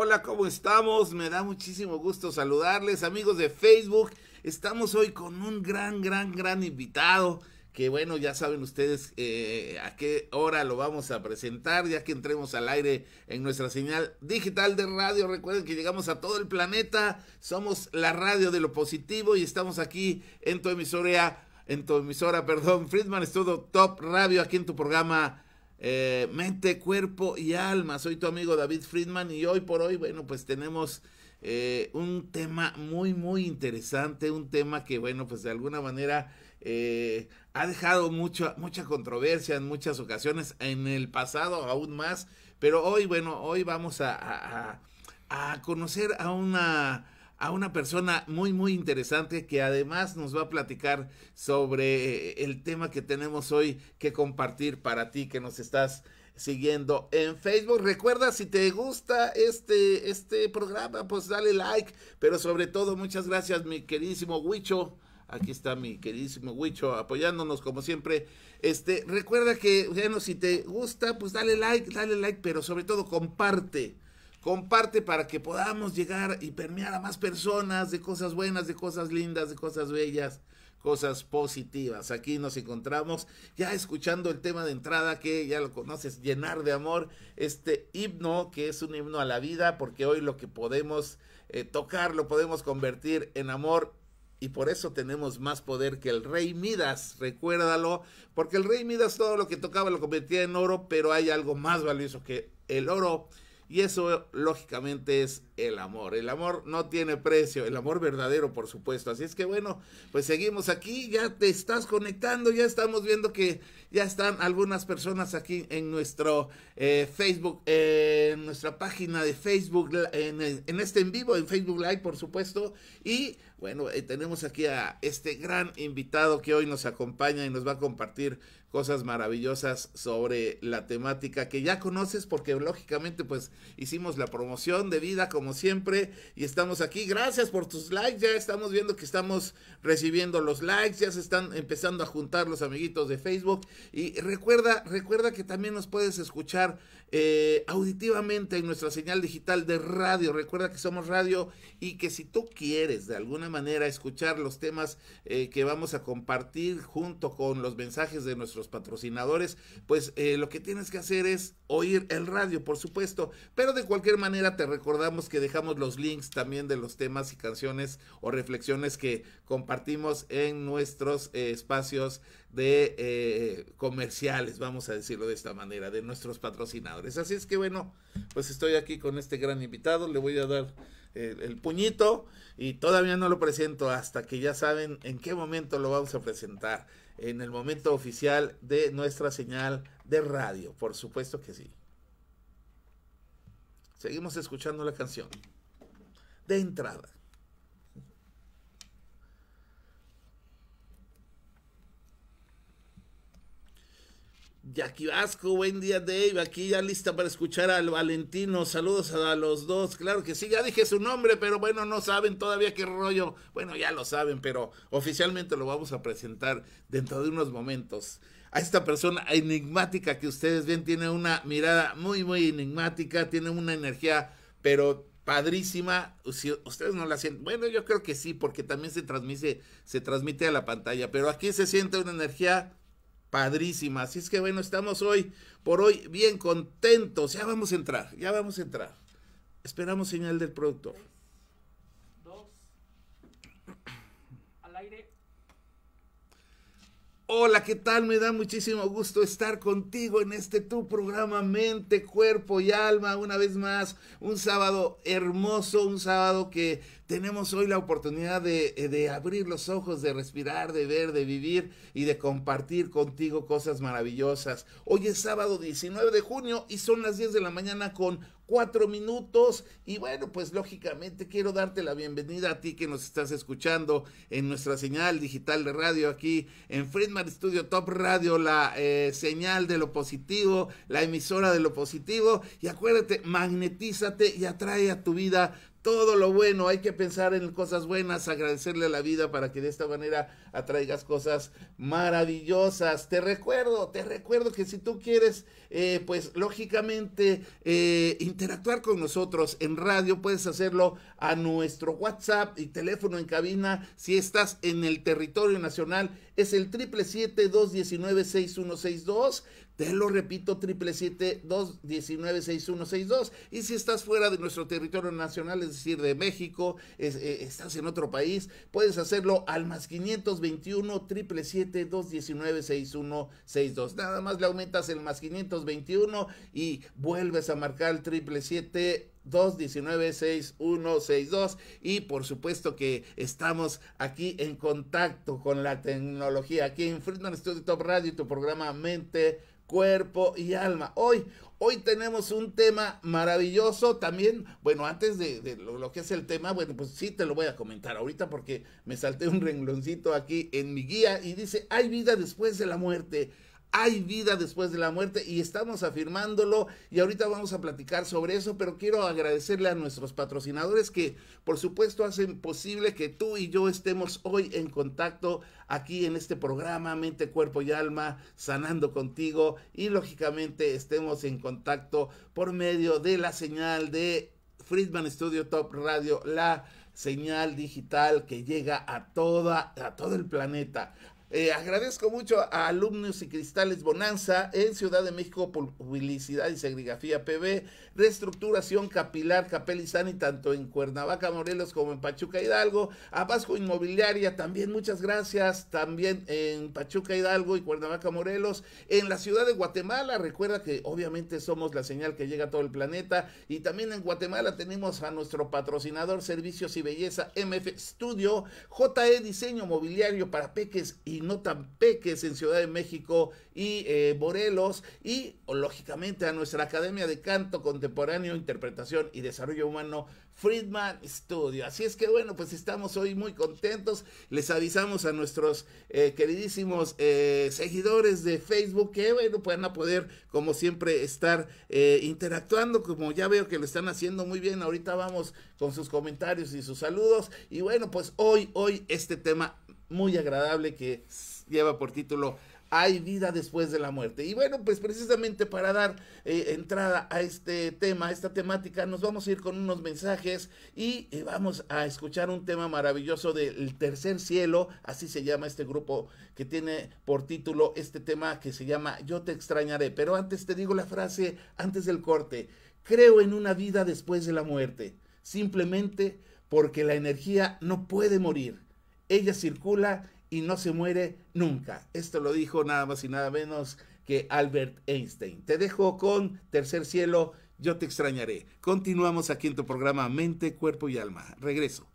Hola, ¿cómo estamos? Me da muchísimo gusto saludarles, amigos de Facebook. Estamos hoy con un gran, gran, gran invitado que bueno, ya saben ustedes eh, a qué hora lo vamos a presentar, ya que entremos al aire en nuestra señal digital de radio. Recuerden que llegamos a todo el planeta, somos la radio de lo positivo y estamos aquí en tu emisora, en tu emisora, perdón, Friedman Studio Top Radio, aquí en tu programa eh, mente, cuerpo y alma. Soy tu amigo David Friedman y hoy por hoy, bueno, pues tenemos eh, un tema muy, muy interesante, un tema que, bueno, pues de alguna manera eh, ha dejado mucha, mucha controversia en muchas ocasiones, en el pasado aún más, pero hoy, bueno, hoy vamos a, a conocer a una a una persona muy, muy interesante que además nos va a platicar sobre eh, el tema que tenemos hoy que compartir para ti que nos estás siguiendo en Facebook. Recuerda, si te gusta este, este programa, pues dale like, pero sobre todo muchas gracias mi queridísimo Huicho. Aquí está mi queridísimo Huicho apoyándonos como siempre. Este, recuerda que, bueno, si te gusta, pues dale like, dale like, pero sobre todo comparte comparte para que podamos llegar y permear a más personas de cosas buenas, de cosas lindas, de cosas bellas, cosas positivas. Aquí nos encontramos ya escuchando el tema de entrada que ya lo conoces, llenar de amor, este himno que es un himno a la vida, porque hoy lo que podemos eh, tocar lo podemos convertir en amor y por eso tenemos más poder que el rey Midas, recuérdalo, porque el rey Midas todo lo que tocaba lo convertía en oro, pero hay algo más valioso que el oro y eso lógicamente es el amor. El amor no tiene precio, el amor verdadero, por supuesto. Así es que bueno, pues seguimos aquí, ya te estás conectando, ya estamos viendo que ya están algunas personas aquí en nuestro eh, Facebook, eh, en nuestra página de Facebook, en, este en vivo, en Facebook Live, por supuesto. Y bueno, eh, tenemos aquí a este gran invitado que hoy nos acompaña y nos va a compartir cosas maravillosas sobre la temática que ya conoces porque lógicamente pues hicimos la promoción de vida como siempre y estamos aquí. Gracias por tus likes, ya estamos viendo que estamos recibiendo los likes, ya se están empezando a juntar los amiguitos de Facebook y recuerda, recuerda que también nos puedes escuchar eh, auditivamente en nuestra señal digital de radio. Recuerda que somos radio y que si tú quieres de alguna manera escuchar los temas eh, que vamos a compartir junto con los mensajes de nuestros patrocinadores, pues eh, lo que tienes que hacer es oír el radio, por supuesto. Pero de cualquier manera te recordamos que dejamos los links también de los temas y canciones o reflexiones que compartimos en nuestros espacios de eh, comerciales, vamos a decirlo de esta manera, de nuestros patrocinadores. Así es que bueno, pues estoy aquí con este gran invitado, le voy a dar eh, el, puñito y todavía no lo presento hasta que ya saben en qué momento lo vamos a presentar, en el momento oficial de nuestra señal de radio, por supuesto que sí. Seguimos escuchando la canción de entrada. Jackie Vasco, buen día Dave, aquí ya lista para escuchar al Valentino, saludos a los dos, claro que sí, ya dije su nombre, pero bueno, no saben todavía qué rollo, bueno, ya lo saben, pero oficialmente lo vamos a presentar dentro de unos momentos. A esta persona enigmática que ustedes ven tiene una mirada muy, muy enigmática, tiene una energía, pero padrísima. Si ustedes no la sienten, bueno, yo creo que sí, porque también se transmite, se transmite a la pantalla, pero aquí se siente una energía padrísima. Así es que bueno, estamos hoy por hoy bien contentos. Ya vamos a entrar, ya vamos a entrar. Esperamos señal del productor. Hola, ¿qué tal? Me da muchísimo gusto estar contigo en este tu programa Mente, Cuerpo y Alma. Una vez más, un sábado hermoso, un sábado que tenemos hoy la oportunidad eh, de, abrir los ojos, de respirar, de ver, de vivir y de compartir contigo cosas maravillosas. Hoy es sábado 19 de junio y son las 10 de la mañana con 4 minutos. Y bueno, pues lógicamente quiero darte la bienvenida a ti que nos estás escuchando en nuestra señal digital de radio aquí en Friedman Studio Top Radio, la eh, señal de lo positivo, la emisora de lo positivo. Y acuérdate, magnetízate y atrae a tu vida todo lo bueno, hay que pensar en cosas buenas, agradecerle a la vida para que de esta manera atraigas cosas maravillosas. Te recuerdo, te recuerdo que si tú quieres, eh, pues lógicamente eh, interactuar con nosotros en radio, puedes hacerlo a nuestro WhatsApp y teléfono en cabina. Si estás en el territorio nacional, es el 777-219-6162. Te lo repito, 777-219-6162. Y si estás fuera de nuestro territorio nacional, es decir, de México, eh, estás en otro país, puedes hacerlo al más 521 777 219 6162 Nada más le aumentas el más 521 y vuelves a marcar el 777 219-6162 y por supuesto que estamos aquí en contacto con la tecnología, aquí en Friedman Studio Top Radio, tu programa Mente cuerpo y alma. Hoy, hoy tenemos un tema maravilloso también. Bueno, antes de, lo, que es el tema, bueno, pues sí te lo voy a comentar ahorita porque me salté un rengloncito aquí en mi guía y dice, hay vida después de la muerte hay vida después de la muerte y estamos afirmándolo y ahorita vamos a platicar sobre eso, pero quiero agradecerle a nuestros patrocinadores que por supuesto hacen posible que tú y yo estemos hoy en contacto aquí en este programa Mente, Cuerpo y Alma, sanando contigo y lógicamente estemos en contacto por medio de la señal de Friedman Studio Top Radio, la señal digital que llega a toda a todo el planeta. Eh, agradezco mucho a Alumnos y Cristales Bonanza en Ciudad de México, Publicidad y Serigrafía PB, Reestructuración Capilar Capel tanto en Cuernavaca, Morelos como en Pachuca Hidalgo, a Vasco Inmobiliaria también, muchas gracias, también en Pachuca Hidalgo y Cuernavaca, Morelos, en la ciudad de Guatemala, recuerda que obviamente somos la señal que llega a todo el planeta y también en Guatemala tenemos a nuestro patrocinador Servicios y Belleza MF Studio, JE Diseño Mobiliario para Peques y no tan peques en Ciudad de México y eh, Morelos y lógicamente a nuestra Academia de Canto Contemporáneo, Interpretación y Desarrollo Humano Friedman Studio. Así es que bueno, pues estamos hoy muy contentos. Les avisamos a nuestros eh, queridísimos eh, seguidores de Facebook que bueno, van a poder como siempre estar eh, interactuando, como ya veo que lo están haciendo muy bien. Ahorita vamos con sus comentarios y sus saludos. Y bueno, pues hoy, hoy este tema muy agradable que lleva por título Hay vida después de la muerte. Y bueno, pues precisamente para dar eh, entrada a este tema, a esta temática, nos vamos a ir con unos mensajes y eh, vamos a escuchar un tema maravilloso del tercer cielo, así se llama este grupo que tiene por título este tema que se llama Yo te extrañaré. Pero antes te digo la frase, antes del corte, creo en una vida después de la muerte, simplemente porque la energía no puede morir ella circula y no se muere nunca. Esto lo dijo nada más y nada menos que Albert Einstein. Te dejo con Tercer Cielo, yo te extrañaré. Continuamos aquí en tu programa Mente, Cuerpo y Alma. Regreso.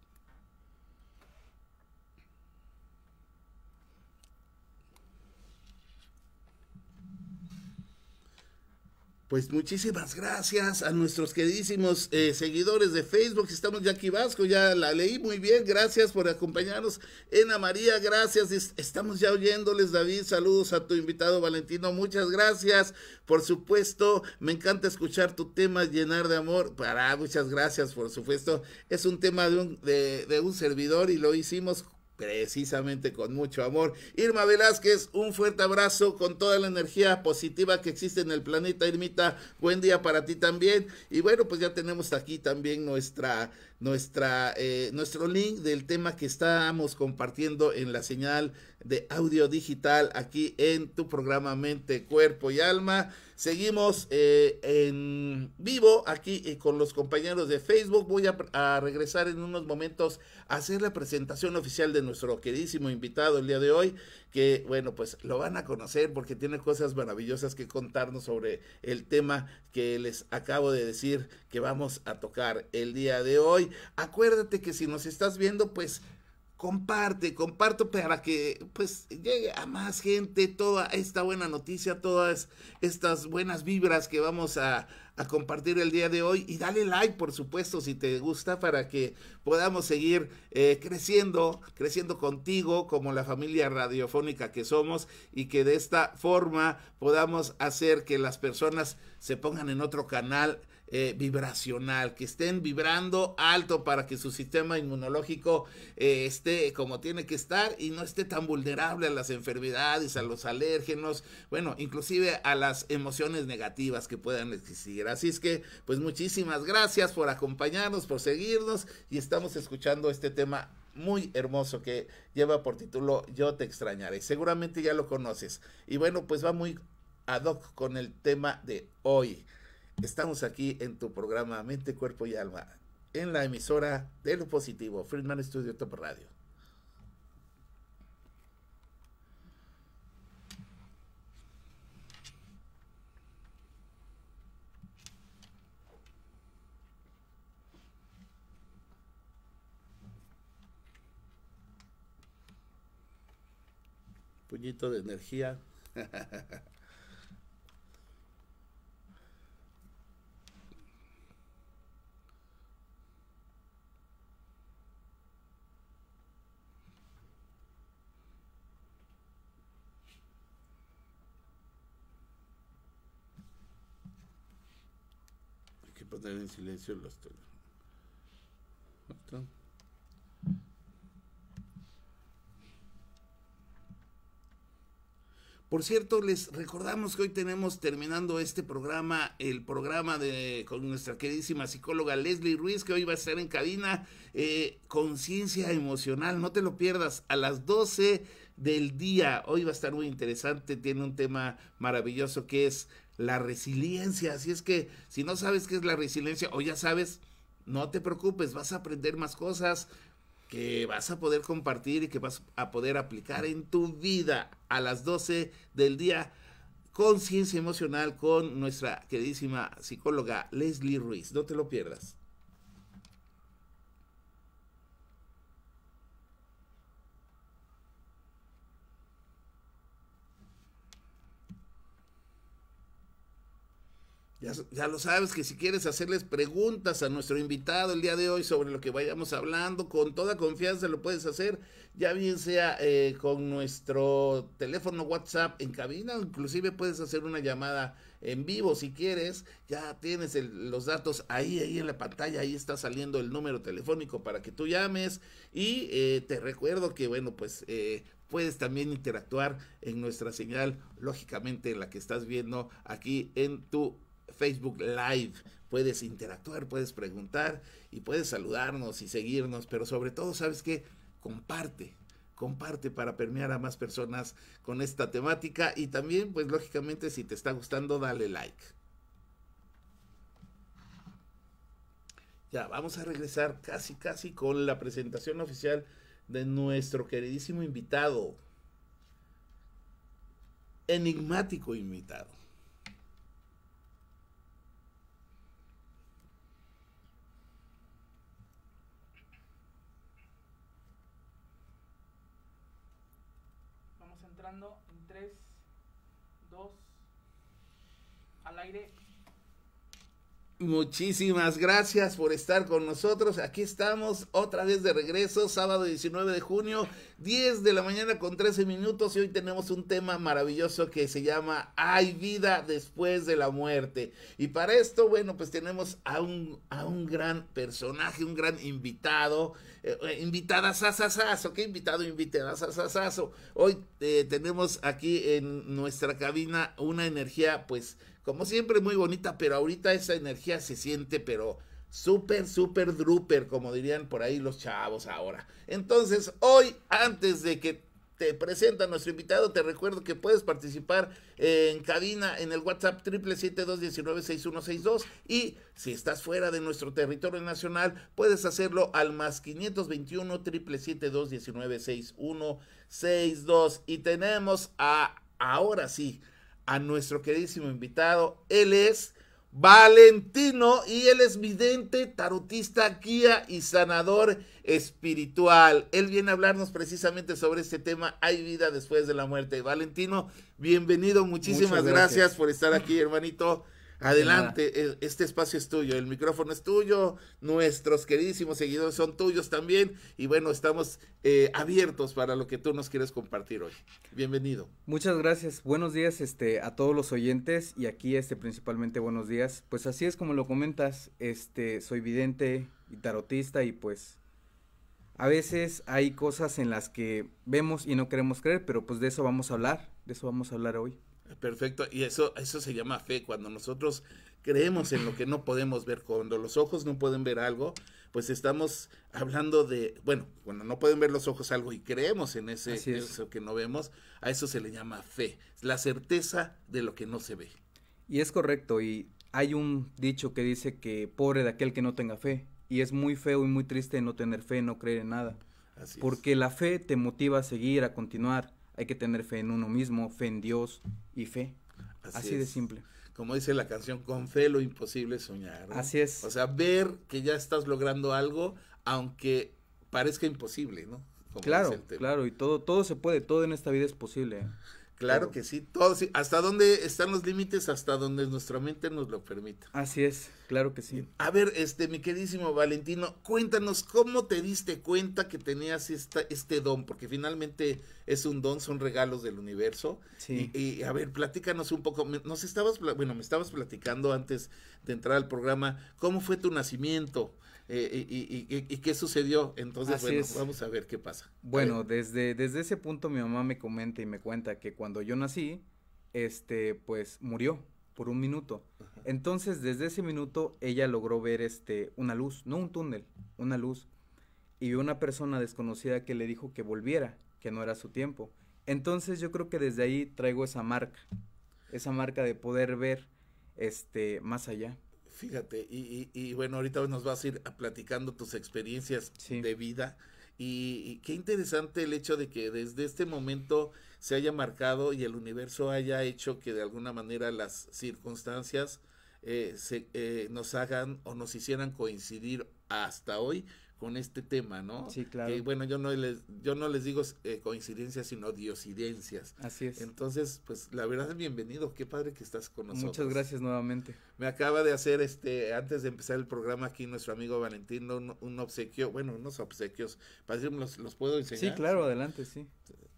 Pues muchísimas gracias a nuestros queridísimos eh, seguidores de Facebook. Estamos ya aquí Vasco, ya la leí muy bien. Gracias por acompañarnos. Ena María, gracias. Estamos ya oyéndoles, David. Saludos a tu invitado Valentino. Muchas gracias. Por supuesto, me encanta escuchar tu tema, llenar de amor. Para, muchas gracias, por supuesto. Es un tema de un, de, de un servidor y lo hicimos precisamente con mucho amor. Irma Velázquez, un fuerte abrazo con toda la energía positiva que existe en el planeta, Irmita. Buen día para ti también. Y bueno, pues ya tenemos aquí también nuestra, nuestra, eh, nuestro link del tema que estamos compartiendo en la señal de audio digital aquí en tu programa Mente, Cuerpo y Alma. Seguimos eh, en vivo aquí eh, con los compañeros de Facebook. Voy a, a, regresar en unos momentos a hacer la presentación oficial de nuestro queridísimo invitado el día de hoy, que bueno, pues lo van a conocer porque tiene cosas maravillosas que contarnos sobre el tema que les acabo de decir que vamos a tocar el día de hoy. Acuérdate que si nos estás viendo, pues comparte, comparto para que pues llegue a más gente toda esta buena noticia, todas estas buenas vibras que vamos a, compartir el día de hoy y dale like por supuesto si te gusta para que podamos seguir eh, creciendo, creciendo contigo como la familia radiofónica que somos y que de esta forma podamos hacer que las personas se pongan en otro canal eh, vibracional, que estén vibrando alto para que su sistema inmunológico eh, esté como tiene que estar y no esté tan vulnerable a las enfermedades, a los alérgenos, bueno, inclusive a las emociones negativas que puedan existir. Así es que, pues muchísimas gracias por acompañarnos, por seguirnos y estamos escuchando este tema muy hermoso que lleva por título Yo te extrañaré. Seguramente ya lo conoces. Y bueno, pues va muy ad hoc con el tema de hoy. Estamos aquí en tu programa Mente, Cuerpo y Alma, en la emisora de lo positivo, Friedman Studio Top Radio. Puñito de energía. silencio los teléfonos. Por cierto, les recordamos que hoy tenemos terminando este programa, el programa de con nuestra queridísima psicóloga Leslie Ruiz, que hoy va a estar en cabina, eh, Conciencia Emocional, no te lo pierdas, a las 12 del día. Hoy va a estar muy interesante, tiene un tema maravilloso que es la resiliencia. Así es que si no sabes qué es la resiliencia o ya sabes, no te preocupes, vas a aprender más cosas que vas a poder compartir y que vas a poder aplicar en tu vida a las 12 del día. Conciencia emocional con nuestra queridísima psicóloga Leslie Ruiz. No te lo pierdas. Ya, lo sabes que si quieres hacerles preguntas a nuestro invitado el día de hoy sobre lo que vayamos hablando, con toda confianza lo puedes hacer, ya bien sea eh, con nuestro teléfono WhatsApp en cabina, inclusive puedes hacer una llamada en vivo si quieres, ya tienes los datos ahí, ahí en la pantalla, ahí está saliendo el número telefónico para que tú llames y eh, te recuerdo que bueno, pues eh, puedes también interactuar en nuestra señal, lógicamente en la que estás viendo aquí en tu Facebook Live. Puedes interactuar, puedes preguntar y puedes saludarnos y seguirnos, pero sobre todo, ¿sabes qué? Comparte, comparte para permear a más personas con esta temática y también, pues lógicamente, si te está gustando, dale like. Ya, vamos a regresar casi, casi con la presentación oficial de nuestro queridísimo invitado. Enigmático invitado. Muchísimas gracias por estar con nosotros. Aquí estamos otra vez de regreso, sábado 19 de junio, 10 de la mañana con 13 minutos y hoy tenemos un tema maravilloso que se llama Hay vida después de la muerte. Y para esto, bueno, pues tenemos a un, a un gran personaje, un gran invitado, eh, eh, invitada Sasasaso, qué invitado, invitada Sasasaso? Hoy eh, tenemos aquí en nuestra cabina una energía pues como siempre muy bonita, pero ahorita esa energía se siente, pero súper, súper drooper como dirían por ahí los chavos ahora. Entonces, hoy, antes de que te presenta nuestro invitado, te recuerdo que puedes participar en cabina en el WhatsApp seis 196162 y si estás fuera de nuestro territorio nacional, puedes hacerlo al más 521 seis dos, y tenemos a, ahora sí, a nuestro queridísimo invitado. Él es Valentino y él es vidente, tarotista, guía y sanador espiritual. Él viene a hablarnos precisamente sobre este tema, hay vida después de la muerte. Valentino, bienvenido, muchísimas gracias. gracias. por estar aquí, hermanito. Adelante, e, este espacio es tuyo, el micrófono es tuyo, nuestros queridísimos seguidores son tuyos también y bueno, estamos eh, abiertos para lo que tú nos quieres compartir hoy. Bienvenido. Muchas gracias, buenos días este, a todos los oyentes y aquí este principalmente buenos días. Pues así es como lo comentas, este, soy vidente y tarotista y pues a veces hay cosas en las que vemos y no queremos creer, pero pues de eso vamos a hablar, de eso vamos a hablar hoy. Perfecto, y eso, eso se llama fe, cuando nosotros creemos en lo que no podemos ver, cuando los ojos no pueden ver algo, pues estamos hablando de, bueno, cuando no pueden ver los ojos algo y creemos en ese, eso que no vemos, a eso se le llama fe, la certeza de lo que no se ve. Y es correcto, y hay un dicho que dice que pobre de aquel que no tenga fe, y es muy feo y muy triste no tener fe, no creer en nada, porque la fe te motiva a seguir, a continuar hay que tener fe en uno mismo, fe en Dios y fe. Así, de simple. Como dice la canción, con fe lo imposible soñar. Así es. O sea, ver que ya estás logrando algo, aunque parezca imposible, ¿no? claro, claro, y todo, todo se puede, todo en esta vida es posible. ¿eh? Claro que sí, todo, sí. hasta dónde están los límites, hasta donde nuestra mente nos lo permita. Así es, claro que sí. A ver, este, mi queridísimo Valentino, cuéntanos cómo te diste cuenta que tenías esta, este don, porque finalmente es un don, son regalos del universo. Sí. Y, y a ver, platícanos un poco, nos estabas, bueno, me estabas platicando antes de entrar al programa, cómo fue tu nacimiento, eh, y, qué sucedió. Entonces, bueno, vamos a ver qué pasa. Bueno, desde, desde ese punto mi mamá me comenta y me cuenta que cuando yo nací, este, pues murió por un minuto. Entonces, desde ese minuto, ella logró ver este, una luz, no un túnel, una luz. Y una persona desconocida que le dijo que volviera, que no era su tiempo. Entonces, yo creo que desde ahí traigo esa marca, esa marca de poder ver este, más allá. Fíjate, y, bueno, ahorita nos vas a ir platicando tus experiencias de vida. Y, qué interesante el hecho de que desde este momento se haya marcado y el universo haya hecho que de alguna manera las circunstancias eh, se, eh, nos hagan o nos hicieran coincidir hasta hoy con este tema, ¿no? Sí, claro. Que, bueno, yo no les, yo no les digo eh, coincidencias, sino diosidencias. Así es. Entonces, pues la verdad es bienvenido, qué padre que estás con nosotros. Muchas gracias nuevamente. Me acaba de hacer, este, antes de empezar el programa aquí, nuestro amigo Valentino un, obsequio, bueno, unos obsequios, para decirme, ¿los, puedo enseñar? Sí, claro, adelante, sí.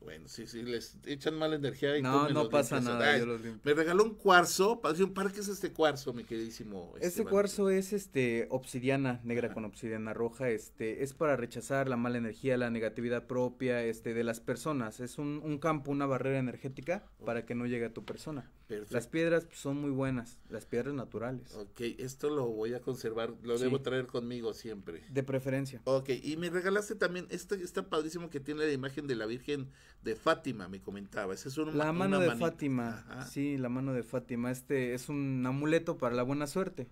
Bueno, sí, sí, les echan mala energía y No, no pasa nada. yo los me regaló un cuarzo. ¿Para qué es este cuarzo, mi queridísimo? Este, este cuarzo es este obsidiana, negra con obsidiana roja. Este, es para rechazar la mala energía, la negatividad propia, este, de las personas. Es un, campo, una barrera energética para que no llegue a tu persona. Perfecto. Las piedras pues, son muy buenas, las piedras naturales. Ok, esto lo voy a conservar, lo debo traer conmigo siempre. De preferencia. Ok, y me regalaste también, este está padrísimo que tiene la imagen de la Virgen de Fátima, me comentaba. Ese es un, la mano de Fátima. Sí, la mano de Fátima. Este es un amuleto para la buena suerte.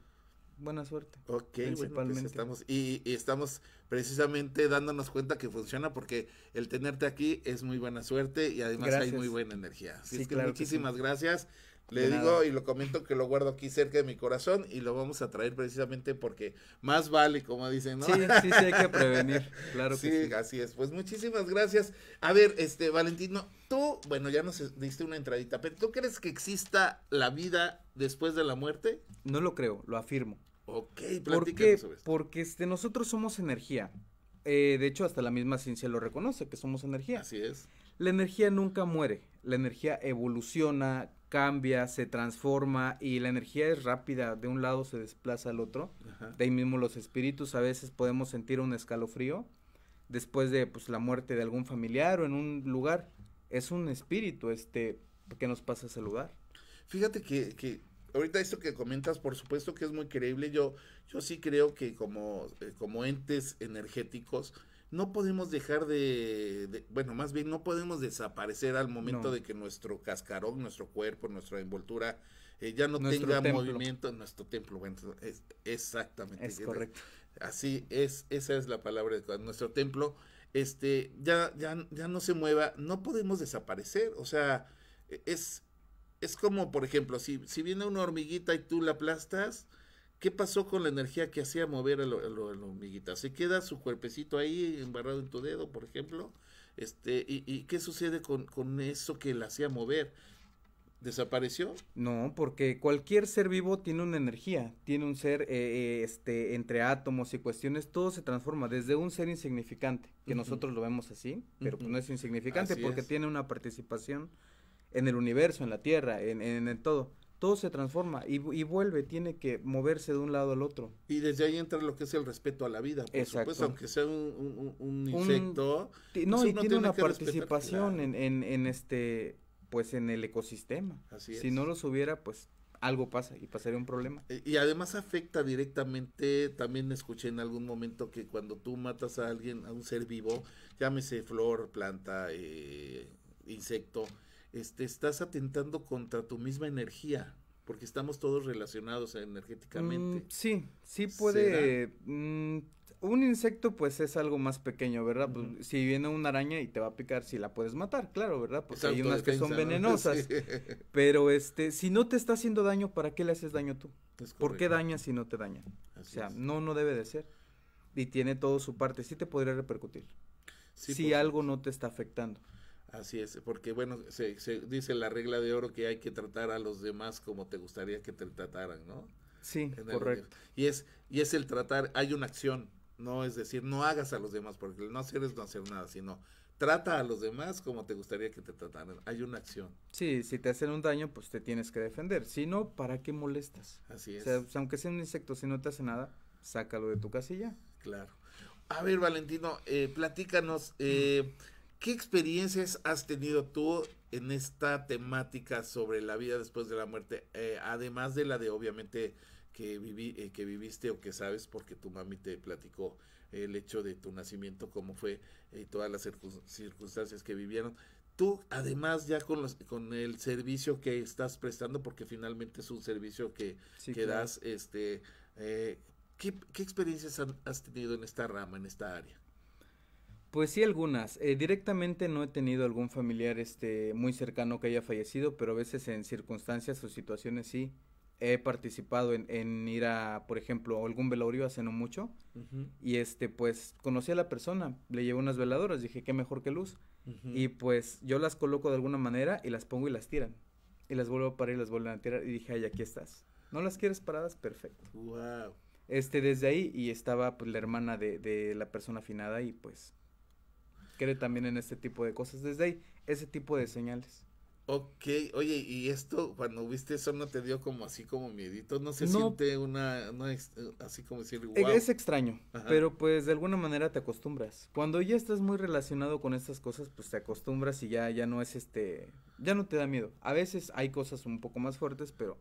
Buena suerte. Ok, pues principalmente. estamos, y, estamos precisamente dándonos cuenta que funciona porque el tenerte aquí es muy buena suerte y además hay muy buena energía. sí, muchísimas gracias. Le digo y lo comento que lo guardo aquí cerca de mi corazón y lo vamos a traer precisamente porque más vale, como dicen, ¿no? Sí, sí, sí, hay que prevenir, claro que sí. así es. Pues muchísimas gracias. A ver, este, Valentino, tú, bueno, ya nos diste una entradita, pero ¿tú crees que exista la vida después de la muerte? No lo creo, lo afirmo. Ok, porque, sobre esto. Porque este, nosotros somos energía. Eh, de hecho, hasta la misma ciencia lo reconoce, que somos energía. Así es. La energía nunca muere, la energía evoluciona, cambia, se transforma y la energía es rápida, de un lado se desplaza al otro. De ahí mismo los espíritus a veces podemos sentir un escalofrío después de pues, la muerte de algún familiar o en un lugar. Es un espíritu este que nos pasa ese lugar? Fíjate que, que ahorita esto que comentas, por supuesto que es muy creíble. Yo, yo sí creo que como, eh, como entes energéticos, no podemos dejar de, bueno, más bien no podemos desaparecer al momento de que nuestro cascarón, nuestro cuerpo, nuestra envoltura eh, ya no tenga movimiento en nuestro templo. Bueno, exactamente. Es correcto. Así es, esa es la palabra de nuestro templo. Este, ya, ya, ya no se mueva, no podemos desaparecer. O sea, e-, es, es como, por ejemplo, si, si viene una hormiguita y tú la aplastas, ¿Qué pasó con la energía que hacía mover a, la hormiguita? ¿Se queda su cuerpecito ahí embarrado en tu dedo, por ejemplo? Este, ¿y, qué sucede con, eso que la hacía mover? ¿Desapareció? No, porque cualquier ser vivo tiene una energía, tiene un ser eh, eh, este, entre átomos y cuestiones, todo se transforma desde un ser insignificante, que nosotros lo vemos así, pero pues no es insignificante porque tiene una participación en el universo, en la Tierra, en, en, en todo todo se transforma y, vuelve, tiene que moverse de un lado al otro. Y desde ahí entra lo que es el respeto a la vida, por Exacto. supuesto, aunque sea un, insecto. no, pues y tiene, una participación en, este, pues en el ecosistema. Así Si no los hubiera, pues algo pasa y pasaría un problema. E, y además afecta directamente, también escuché en algún momento que cuando tú matas a alguien, a un ser vivo, llámese flor, planta, eh, insecto, este, estás atentando contra tu misma energía, porque estamos todos relacionados energéticamente. Mm, sí, sí puede. Mm, un insecto, pues es algo más pequeño, ¿verdad? Pues, si viene una araña y te va a picar, si la puedes matar, claro, ¿verdad? Porque hay unas que son venenosas. Pero este, si no te está haciendo daño, ¿para qué le haces daño tú? ¿Por qué daña si no te daña? o sea, no, no debe de ser. Y tiene todo su parte, sí te podría repercutir. si algo no te está afectando. Así es, porque bueno, se, dice la regla de oro que hay que tratar a los demás como te gustaría que te trataran, ¿no? Sí, correcto. Y es, y es el tratar, hay una acción, no es decir, no hagas a los demás, porque no hacer es no hacer nada, sino trata a los demás como te gustaría que te trataran. Hay una acción. Sí, si te hacen un daño, pues te tienes que defender. Si no, ¿para qué molestas? Así es. Pues, aunque sea un insecto, si no te hace nada, sácalo de tu casilla. Claro. A ver, Valentino, eh, platícanos. Eh, ¿Qué experiencias has tenido tú en esta temática sobre la vida después de la muerte? Eh, además de la de obviamente que, viví, eh, que viviste o que sabes porque tu mami te platicó el hecho de tu nacimiento, cómo fue eh, y todas las circunstancias que vivieron. Tú, además, ya con, los, con el servicio que estás prestando, porque finalmente es un servicio que, das, este, ¿qué, experiencias has tenido en esta rama, en esta área? Pues sí, algunas. Eh, directamente no he tenido algún familiar este, muy cercano que haya fallecido, pero a veces en circunstancias o situaciones sí he participado en, ir a, por ejemplo, algún velorio hace no mucho. Y este, pues conocí a la persona, le llevé unas veladoras, dije, qué mejor que luz. Y pues yo las coloco de alguna manera y las pongo y las tiran. Y las vuelvo a parar y las vuelven a tirar. Y dije, ay, aquí estás. ¿No las quieres paradas? Perfecto. Wow. Este, desde ahí, y estaba pues la hermana de, de la persona afinada y pues cree también en este tipo de cosas. Desde ahí, ese tipo de señales. Ok, oye, y esto, cuando viste eso, ¿no te dio como así como miedito? ¿No se siente una, no, así como decir, wow. E, es extraño, pero pues de alguna manera te acostumbras. Cuando ya estás muy relacionado con estas cosas, pues te acostumbras y ya, ya no es este, ya no te da miedo. A veces hay cosas un poco más fuertes, pero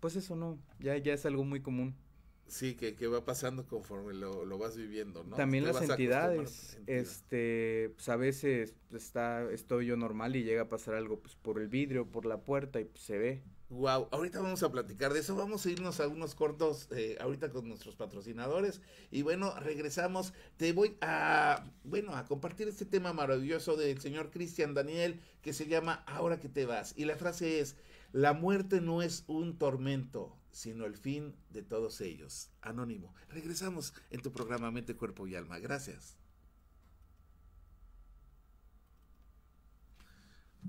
pues eso no, ya, ya es algo muy común. Sí, que, va pasando conforme lo, vas viviendo, ¿no? También las entidades, este, pues a veces está, estoy yo normal y llega a pasar algo pues por el vidrio, por la puerta y pues, se ve. Wow, ahorita vamos a platicar de eso, vamos a irnos a unos cortos eh, ahorita con nuestros patrocinadores y bueno, regresamos. Te voy a, bueno, a compartir este tema maravilloso del señor Cristian Daniel que se llama Ahora que te vas y la frase es, la muerte no es un tormento, sino el fin de todos ellos. Anónimo. Regresamos en tu programa Mente, Cuerpo y Alma. Gracias.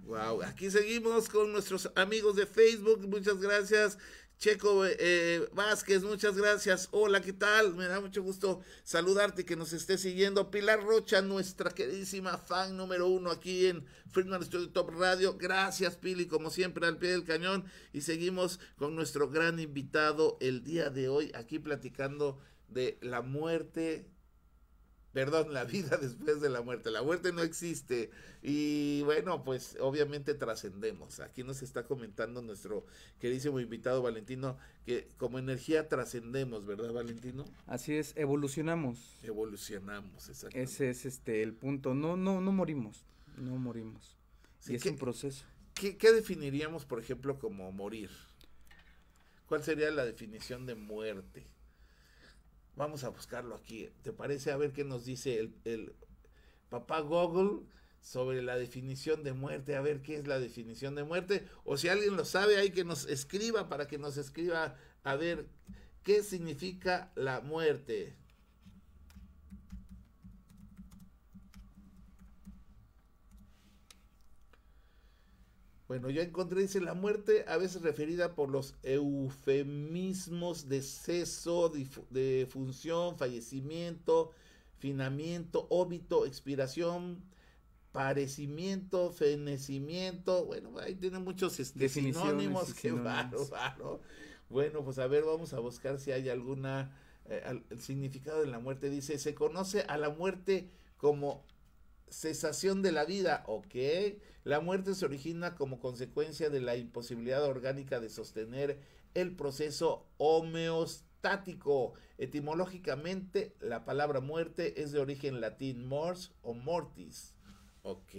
Wow, aquí seguimos con nuestros amigos de Facebook. Muchas gracias. Checo eh, Vázquez, muchas gracias. Hola, ¿qué tal? Me da mucho gusto saludarte y que nos esté siguiendo. Pilar Rocha, nuestra queridísima fan número uno aquí en Friedman Studio Top Radio. Gracias, Pili, como siempre, al pie del cañón. Y seguimos con nuestro gran invitado el día de hoy, aquí platicando de la muerte perdón, la vida después de la muerte. La muerte no existe. Y bueno, pues obviamente trascendemos. Aquí nos está comentando nuestro queridísimo invitado Valentino que como energía trascendemos, ¿verdad, Valentino? Así es, evolucionamos. Evolucionamos, exacto. Ese es este el punto. No, no, no morimos. No morimos. es un proceso. ¿qué, ¿Qué definiríamos, por ejemplo, como morir? ¿Cuál sería la definición de muerte? Vamos a buscarlo aquí. ¿Te parece? A ver qué nos dice el, el papá Google sobre la definición de muerte, a ver qué es la definición de muerte, o si alguien lo sabe, hay que nos escriba para que nos escriba a ver qué significa la muerte. Bueno, yo encontré, dice, la muerte a veces referida por los eufemismos deceso, de función, fallecimiento, finamiento, óbito, expiración, parecimiento, fenecimiento. Bueno, ahí tiene muchos este, sinónimos, Bueno, pues a ver, vamos a buscar si hay alguna... Eh, el significado de la muerte dice, se conoce a la muerte como cesación de la vida, ok. La muerte se origina como consecuencia de la imposibilidad orgánica de sostener el proceso homeostático. Etimológicamente, la palabra muerte es de origen latín mors o mortis. Ok,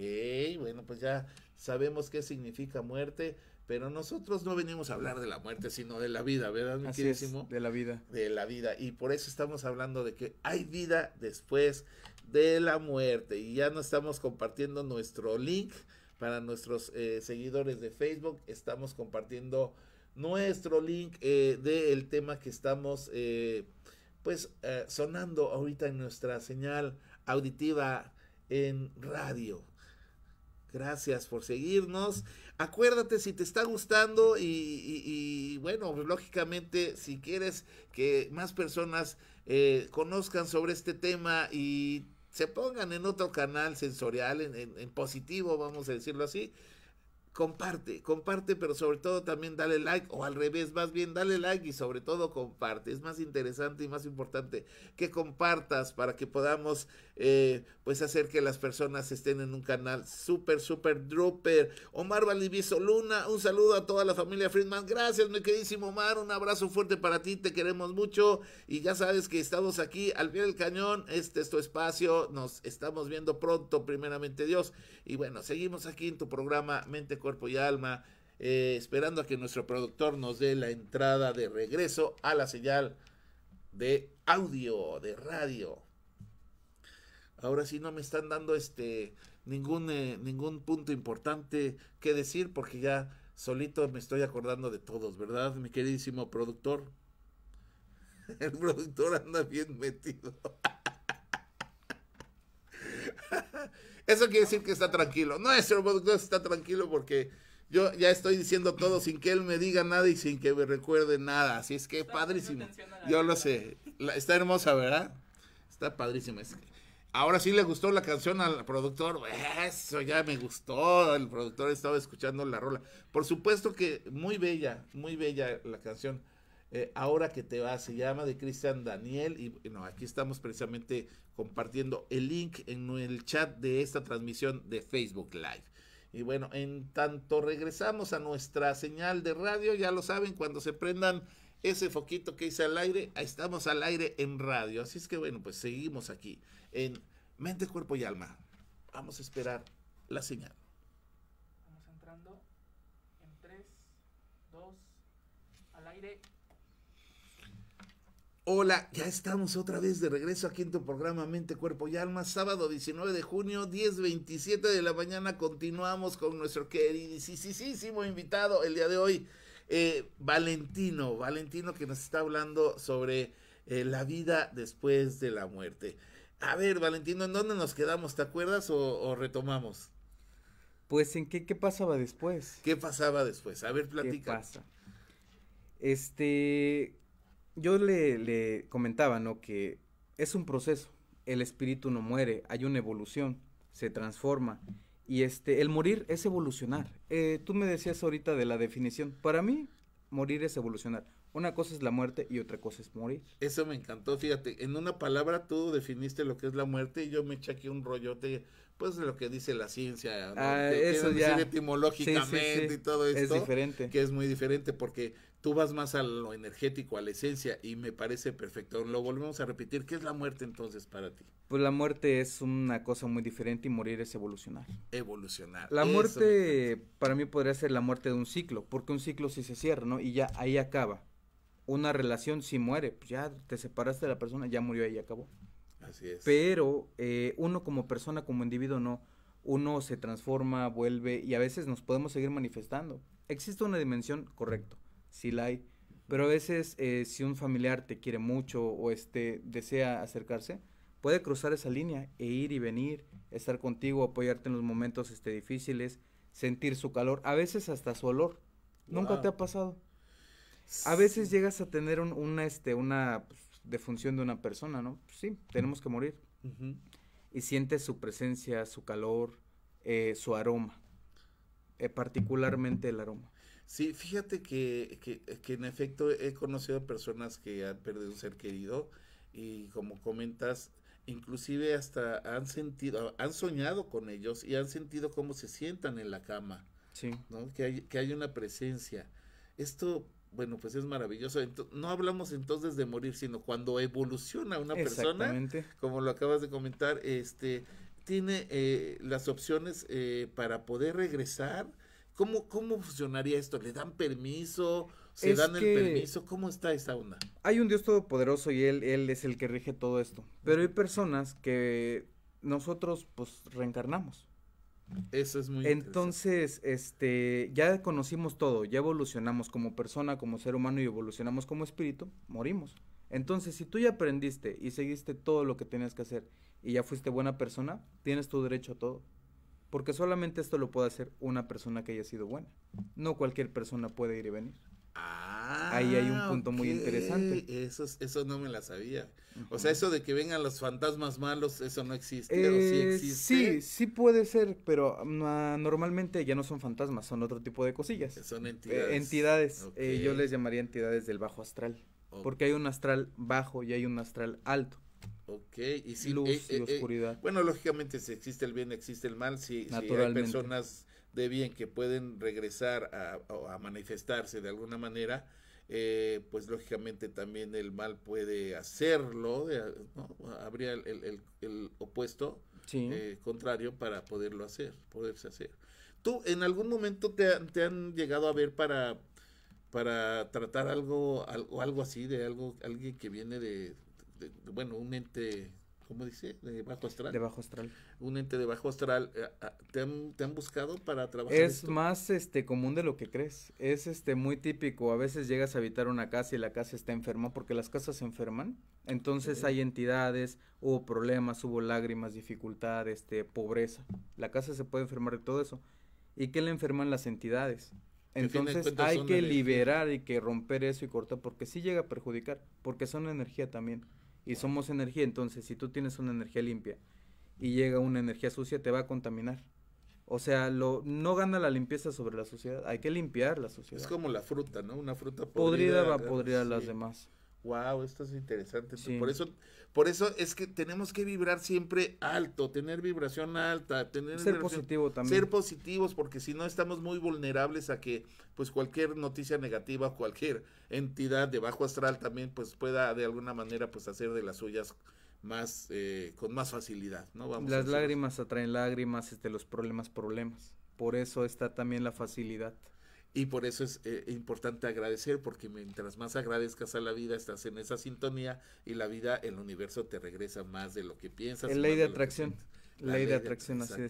bueno, pues ya sabemos qué significa muerte, pero nosotros no venimos a hablar de la muerte, sino de la vida, ¿verdad, mi de la vida. De la vida, y por eso estamos hablando de que hay vida después de la muerte. Y ya no estamos compartiendo nuestro link para nuestros eh, seguidores de Facebook. Estamos compartiendo nuestro link eh, del tema que estamos eh, pues sonando ahorita en nuestra señal auditiva en radio. Gracias por seguirnos. Acuérdate si te está gustando y, bueno, lógicamente si quieres que más personas conozcan sobre este tema y se pongan en otro canal sensorial, en, positivo, vamos a decirlo así, comparte, comparte, pero sobre todo también dale like, o al revés, más bien dale like y sobre todo comparte. Es más interesante y más importante que compartas para que podamos eh, pues hacer que las personas estén en un canal súper, súper drooper. Omar Valdivieso Luna, un saludo a toda la familia Friedman. Gracias, mi queridísimo Omar, un abrazo fuerte para ti, te queremos mucho y ya sabes que estamos aquí al pie del cañón, este es tu espacio, nos estamos viendo pronto, primeramente Dios. Y bueno, seguimos aquí en tu programa Mente cuerpo y alma, eh, esperando a que nuestro productor nos dé la entrada de regreso a la señal de audio, de radio. Ahora sí no me están dando este ningún, eh, ningún punto importante que decir porque ya solito me estoy acordando de todos, ¿verdad? Mi queridísimo productor. El productor anda bien metido. Eso quiere decir que está tranquilo. no Nuestro productor está tranquilo porque yo ya estoy diciendo todo sin que él me diga nada y sin que me recuerde nada. Así es que padrísimo. Yo lo sé. está hermosa, ¿verdad? Está padrísimo ahora sí le gustó la canción al productor. Eso ya me gustó. El productor estaba escuchando la rola. Por supuesto que muy bella, muy bella la canción. Eh, ahora que te va, se llama de Cristian Daniel y bueno, aquí estamos precisamente compartiendo el link en el chat de esta transmisión de Facebook Live. Y bueno, en tanto regresamos a nuestra señal de radio, ya lo saben, cuando se prendan ese foquito que hice al aire, estamos al aire en radio. Así es que bueno, pues seguimos aquí en Mente, Cuerpo y Alma. Vamos a esperar la señal. Vamos entrando en 3, 2, al aire. Hola, ya estamos otra vez de regreso aquí en tu programa Mente, Cuerpo y Alma, sábado 19 de junio, 10.27 de la mañana. Continuamos con nuestro queridísimo invitado el día de hoy, eh, Valentino. Valentino que nos está hablando sobre eh, la vida después de la muerte. A ver, Valentino, ¿en dónde nos quedamos? ¿Te acuerdas o, o retomamos? Pues en qué, qué pasaba después. ¿Qué pasaba después? A ver, platica. ¿Qué pasa? Este, yo le, comentaba, ¿no? Que es un proceso, el espíritu no muere, hay una evolución, se transforma. Y este, el morir es evolucionar. Eh, tú me decías ahorita de la definición. Para mí, morir es evolucionar. Una cosa es la muerte y otra cosa es morir. Eso me encantó, fíjate. En una palabra tú definiste lo que es la muerte y yo me eché aquí un rollote, pues lo que dice la ciencia, ah, eso ya. etimológicamente y todo esto. Es diferente. Que es muy diferente porque tú vas más a lo energético, a la esencia, y me parece perfecto. Lo volvemos a repetir. ¿Qué es la muerte entonces para ti? Pues la muerte es una cosa muy diferente y morir es evolucionar. Evolucionar. La muerte para mí podría ser la muerte de un ciclo, porque un ciclo sí se cierra, ¿no? Y ya ahí acaba. Una relación sí muere, pues ya te separaste de la persona, ya murió ahí acabó. Así es. Pero eh, uno como persona, como individuo, no. Uno se transforma, vuelve y a veces nos podemos seguir manifestando. Existe una dimensión, correcta sí la hay. Pero a veces eh, si un familiar te quiere mucho o este, desea acercarse, puede cruzar esa línea e ir y venir, estar contigo, apoyarte en los momentos este, difíciles, sentir su calor, a veces hasta su olor. Nunca te ha pasado. A veces llegas a tener un, una, este, una pues, defunción de una persona, ¿no? Pues sí, tenemos que morir. Y sientes su presencia, su calor, eh, su aroma, eh, particularmente el aroma. Sí, fíjate que, en efecto he conocido personas que han perdido un ser querido y como comentas, inclusive hasta han sentido, han soñado con ellos y han sentido cómo se sientan en la cama, sí. ¿no? que, hay, que hay una presencia. Esto bueno, pues es maravilloso. no hablamos entonces de morir, sino cuando evoluciona una persona, como lo acabas de comentar, este tiene eh, las opciones eh, para poder regresar ¿Cómo, cómo funcionaría esto? ¿Le dan permiso? ¿Se dan el permiso? ¿Cómo está esa onda? Hay un Dios todopoderoso y él, él es el que rige todo esto. Pero hay personas que nosotros pues reencarnamos. Eso es muy Entonces, este, ya conocimos todo, ya evolucionamos como persona, como ser humano y evolucionamos como espíritu, morimos. Entonces, si tú ya aprendiste y seguiste todo lo que tenías que hacer y ya fuiste buena persona, tienes tu derecho a todo. Porque solamente esto lo puede hacer una persona que haya sido buena. No cualquier persona puede ir y venir. Ah, Ahí hay un ah, punto muy interesante. Eso, no me la sabía. O sea, eso de que vengan los fantasmas malos, eso no existe. sí, eh, existe. sí, sí puede ser, pero um, ah, normalmente ya no son fantasmas, son otro tipo de cosillas. Eh, son eh, entidades. entidades. yo les llamaría entidades del bajo astral. Porque hay un astral bajo y hay un astral alto. Ok, y si luz eh, y eh, eh, oscuridad. bueno, lógicamente si existe el bien, existe el mal, si, si hay personas de bien que pueden regresar a, manifestarse de alguna manera, pues lógicamente también el mal puede hacerlo, ¿no? habría el, el, el opuesto, contrario, para poderlo hacer, poderse hacer. ¿Tú en algún momento te, han llegado a ver para, para tratar algo, algo, algo así, de algo, alguien que viene de bueno, un ente, ¿cómo dice? De bajo astral. De bajo astral. Un ente de bajo astral. Eh, ah, ¿Te han, te han buscado para trabajar? Es más este común de lo que crees. Es este muy típico. A veces llegas a habitar una casa y la casa está enferma porque las casas se enferman. Entonces hay entidades, hubo problemas, hubo lágrimas, dificultad, este, pobreza. La casa se puede enfermar de todo eso. ¿Y qué le enferman las entidades? Entonces hay que liberar y que romper eso y cortar porque sí llega a perjudicar, porque son energía también y somos energía, entonces si tú tienes una energía limpia y llega una energía sucia, te va a contaminar. O sea, lo, no gana la limpieza sobre la sociedad, hay que limpiar la sociedad. Es como la fruta, ¿no? Una fruta podrida, va a podrir a las demás wow, esto es interesante. Por eso, por eso es que tenemos que vibrar siempre alto, tener vibración alta, tener ser positivo también. Ser positivos, porque si no estamos muy vulnerables a que pues cualquier noticia negativa, cualquier entidad de bajo astral también pues pueda de alguna manera pues hacer de las suyas más eh, con más facilidad, ¿no? las lágrimas atraen lágrimas, este, los problemas problemas. Por eso está también la facilidad. Y por eso es eh, importante agradecer, porque mientras más agradezcas a la vida, estás en esa sintonía y la vida, el universo te regresa más de lo que piensas. La ley de atracción. ley, de atracción, así de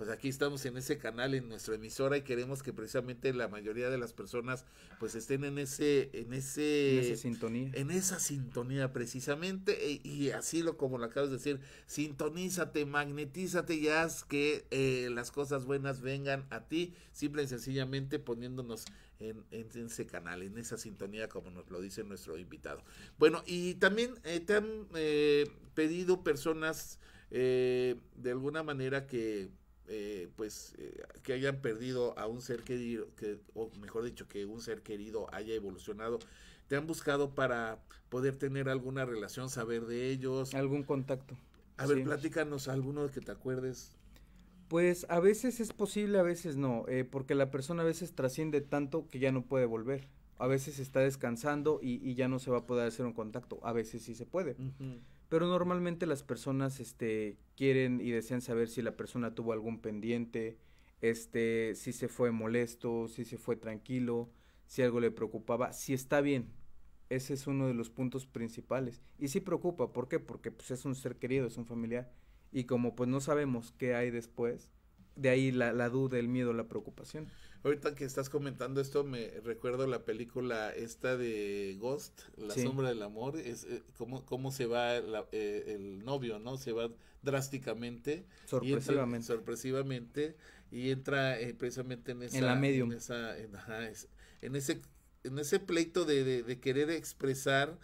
pues aquí estamos en ese canal, en nuestra emisora y queremos que precisamente la mayoría de las personas pues estén en ese, en ese, esa sintonía, en esa sintonía precisamente e, y, así lo como lo acabas de decir, sintonízate, magnetízate y haz que eh, las cosas buenas vengan a ti, simple y sencillamente poniéndonos en, ese canal, en esa sintonía como nos lo dice nuestro invitado. Bueno, y también eh, te han eh, pedido personas de alguna manera que eh, pues eh, que hayan perdido a un ser querido, que, o mejor dicho, que un ser querido haya evolucionado, te han buscado para poder tener alguna relación, saber de ellos. Algún contacto. A ver, platícanos alguno que te acuerdes. Pues a veces es posible, a veces no, eh, porque la persona a veces trasciende tanto que ya no puede volver. A veces está descansando y, ya no se va a poder hacer un contacto. A veces sí se puede pero normalmente las personas este, quieren y desean saber si la persona tuvo algún pendiente, este, si se fue molesto, si se fue tranquilo, si algo le preocupaba, si está bien. Ese es uno de los puntos principales. Y sí preocupa, ¿por qué? Porque pues, es un ser querido, es un familiar. Y como pues no sabemos qué hay después, de ahí la, la duda, el miedo, la preocupación. Ahorita que estás comentando esto, me recuerdo la película esta de Ghost, La sombra del amor, es eh, cómo, se va eh, el novio, ¿no? Se va drásticamente. Sorpresivamente. Y entra, sorpresivamente eh, y entra precisamente en esa... En En, ese, en ese pleito de querer expresar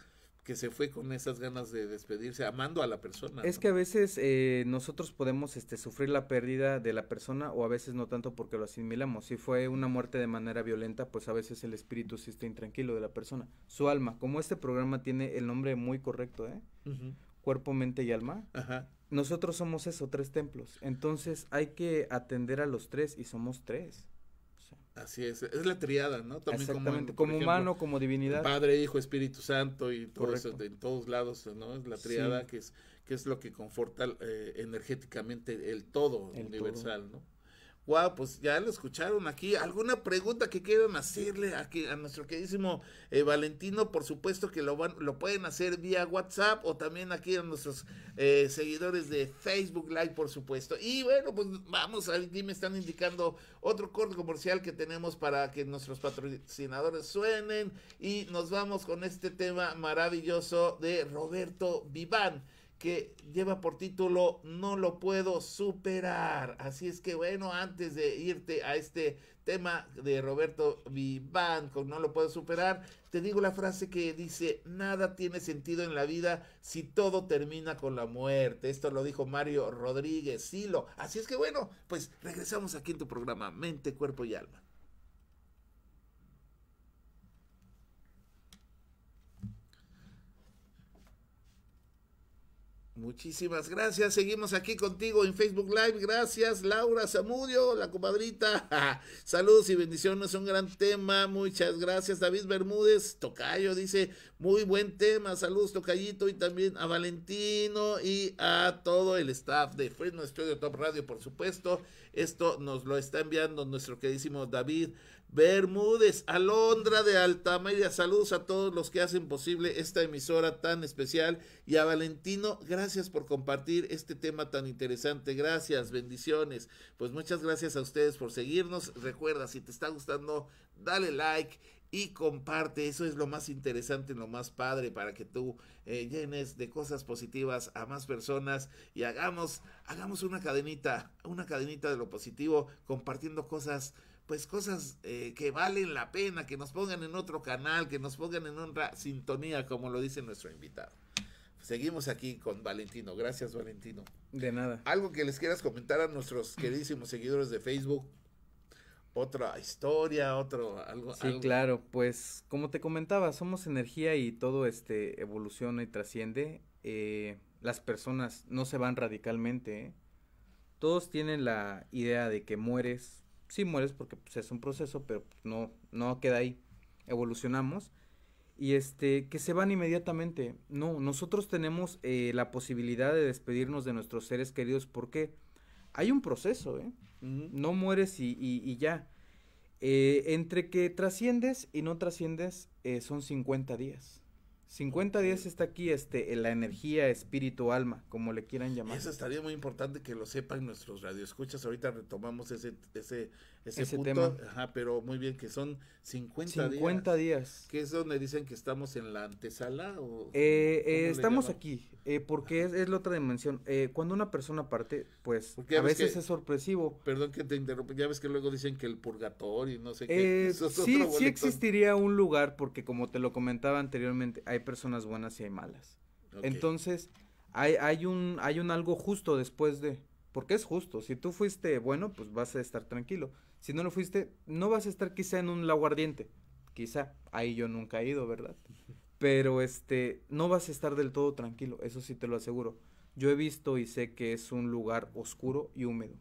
que se fue con esas ganas de despedirse, amando a la persona. Es que a veces eh, nosotros podemos este, sufrir la pérdida de la persona o a veces no tanto porque lo asimilamos. Si fue una muerte de manera violenta, pues a veces el espíritu sí está intranquilo de la persona. Su alma, como este programa tiene el nombre muy correcto, ¿eh? Cuerpo, mente y alma. Nosotros somos esos tres templos. Entonces hay que atender a los tres y somos tres. Así es, es la triada, ¿no? También como, humano, como divinidad. Padre, Hijo, Espíritu Santo y todo eso, de, en todos lados, ¿no? Es la triada que, es, que es lo que conforta eh, energéticamente el todo universal, ¿no? Wow, pues ya lo escucharon aquí. ¿Alguna pregunta que quieran hacerle aquí a nuestro queridísimo eh, Valentino? Por supuesto que lo, lo pueden hacer vía WhatsApp o también aquí a nuestros eh, seguidores de Facebook Live, por supuesto. Y bueno, pues vamos, aquí me están indicando otro corto comercial que tenemos para que nuestros patrocinadores suenen. Y nos vamos con este tema maravilloso de Roberto Viván que lleva por título No lo puedo superar. Así es que bueno, antes de irte a este tema de Roberto Viván con No lo puedo superar, te digo la frase que dice, nada tiene sentido en la vida si todo termina con la muerte. Esto lo dijo Mario Rodríguez Silo. Así es que bueno, pues regresamos aquí en tu programa Mente, Cuerpo y Alma. Muchísimas gracias. Seguimos aquí contigo en Facebook Live. Gracias, Laura Zamudio, la comadrita. Saludos y bendiciones. Un gran tema. Muchas gracias, David Bermúdez. Tocayo dice, muy buen tema. Saludos, Tocayito. Y también a Valentino y a todo el staff de Fresno Studio Top Radio, por supuesto. Esto nos lo está enviando nuestro queridísimo David Bermúdez, Alondra de Altamedia, saludos a todos los que hacen posible esta emisora tan especial y a Valentino, gracias por compartir este tema tan interesante, gracias, bendiciones, pues muchas gracias a ustedes por seguirnos, recuerda, si te está gustando, dale like y comparte. Eso es lo más interesante, lo más padre para que tú eh, llenes de cosas positivas a más personas y hagamos, hagamos una cadenita, una cadenita de lo positivo compartiendo cosas pues cosas eh, que valen la pena, que nos pongan en otro canal, que nos pongan en otra sintonía, como lo dice nuestro invitado. Seguimos aquí con Valentino. Gracias, Valentino. De nada. Algo que les quieras comentar a nuestros queridísimos seguidores de Facebook. Otra historia, otro algo. Sí, claro. Pues como te comentaba, somos energía y todo este evoluciona y trasciende. Eh, las personas no se van radicalmente. ¿eh? Todos tienen la idea de que mueres, sí mueres porque pues, es un proceso, pero no, no queda ahí. Evolucionamos. Y este, que se van inmediatamente. No, nosotros tenemos eh, la posibilidad de despedirnos de nuestros seres queridos porque hay un proceso, ¿eh? No mueres y, ya. Eh, entre que trasciendes y no trasciendes son 50 días. 50 días está aquí, este, la energía, espíritu, alma, como le quieran llamar. Eso estaría muy importante que lo sepan nuestros radioescuchas. Ahorita retomamos ese, ese, ese, tema. Ajá, pero muy bien, que son 50, 50 días, Que es donde dicen que estamos en la antesala. O, eh, eh, estamos aquí, eh, porque es, es, la otra dimensión. cuando una persona parte, pues a veces es sorpresivo. Perdón que te interrumpa, ya ves que luego dicen que el purgatorio y no sé qué. sí, sí existiría un lugar, porque como te lo comentaba anteriormente, hay personas buenas y hay malas. Entonces, hay, hay, un, hay un algo justo después de. Porque es justo. Si tú fuiste bueno, pues vas a estar tranquilo. Si no lo fuiste, no vas a estar quizá en un laguardiente. Quizá, ahí yo nunca he ido, ¿verdad? Pero este, no vas a estar del todo tranquilo, eso sí te lo aseguro. Yo he visto y sé que es un lugar oscuro y húmedo.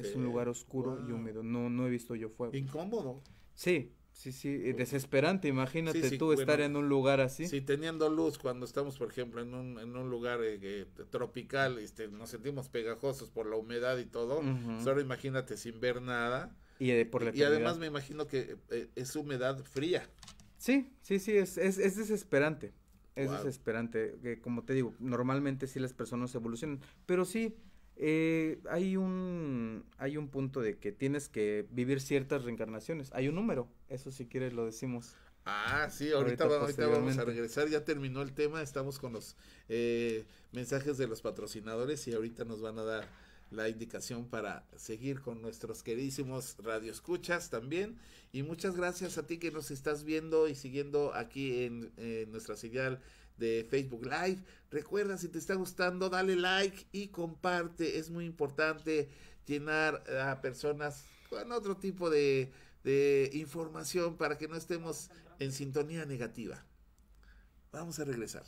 Es un lugar oscuro y húmedo. No, no he visto yo fuego. Incómodo. Sí, Sí, sí, eh, desesperante, imagínate tú estar en un lugar así. Sí, teniendo luz, cuando estamos, por ejemplo, en un, en un lugar eh, eh tropical, este, nos sentimos pegajosos por la humedad y todo, solo pues imagínate sin ver nada. Y, eh, además me imagino que es humedad fría. Sí, sí, sí, es, es, desesperante, es desesperante, que como te digo, normalmente sí las personas evolucionan, pero sí, eh, hay, un, hay un punto de que tienes que vivir ciertas reencarnaciones. Hay un número, eso si quieres lo decimos. Ah, sí, ahorita, vamos a regresar, ya terminó el tema, estamos con los eh, mensajes de los patrocinadores y ahorita nos van a dar la indicación para seguir con nuestros queridísimos radioescuchas también. Y muchas gracias a ti que nos estás viendo y siguiendo aquí en, en nuestra señal de Facebook Live. Recuerda, si te está gustando, dale like y comparte. Es muy importante llenar a personas con otro tipo de, información para que no estemos en sintonía negativa. Vamos a regresar.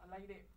al aire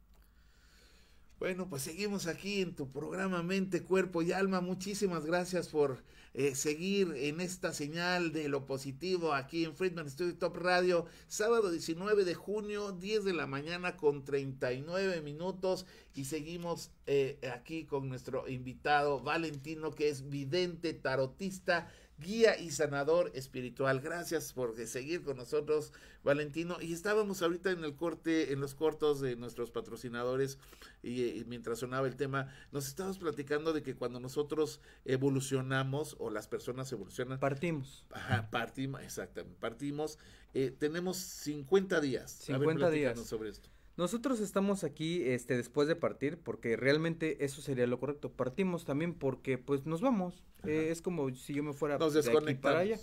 bueno, pues seguimos aquí en tu programa Mente, Cuerpo y Alma. Muchísimas gracias por eh, seguir en esta señal de lo positivo aquí en Friedman Studio Top Radio. Sábado 19 de junio, 10 de la mañana con 39 minutos. Y seguimos eh, aquí con nuestro invitado Valentino, que es vidente, tarotista guía y sanador espiritual. Gracias por seguir con nosotros, Valentino. Y estábamos ahorita en el corte, en los cortos de nuestros patrocinadores, y, eh, mientras sonaba el tema, nos estábamos platicando de que cuando nosotros evolucionamos o las personas evolucionan. Partimos. Ajá, partimos, exactamente. Partimos. Eh, tenemos 50 días. 50 ver, días. sobre esto. Nosotros estamos aquí este, después de partir porque realmente eso sería lo correcto. Partimos también porque pues nos vamos. Eh, es como si yo me fuera de aquí para allá.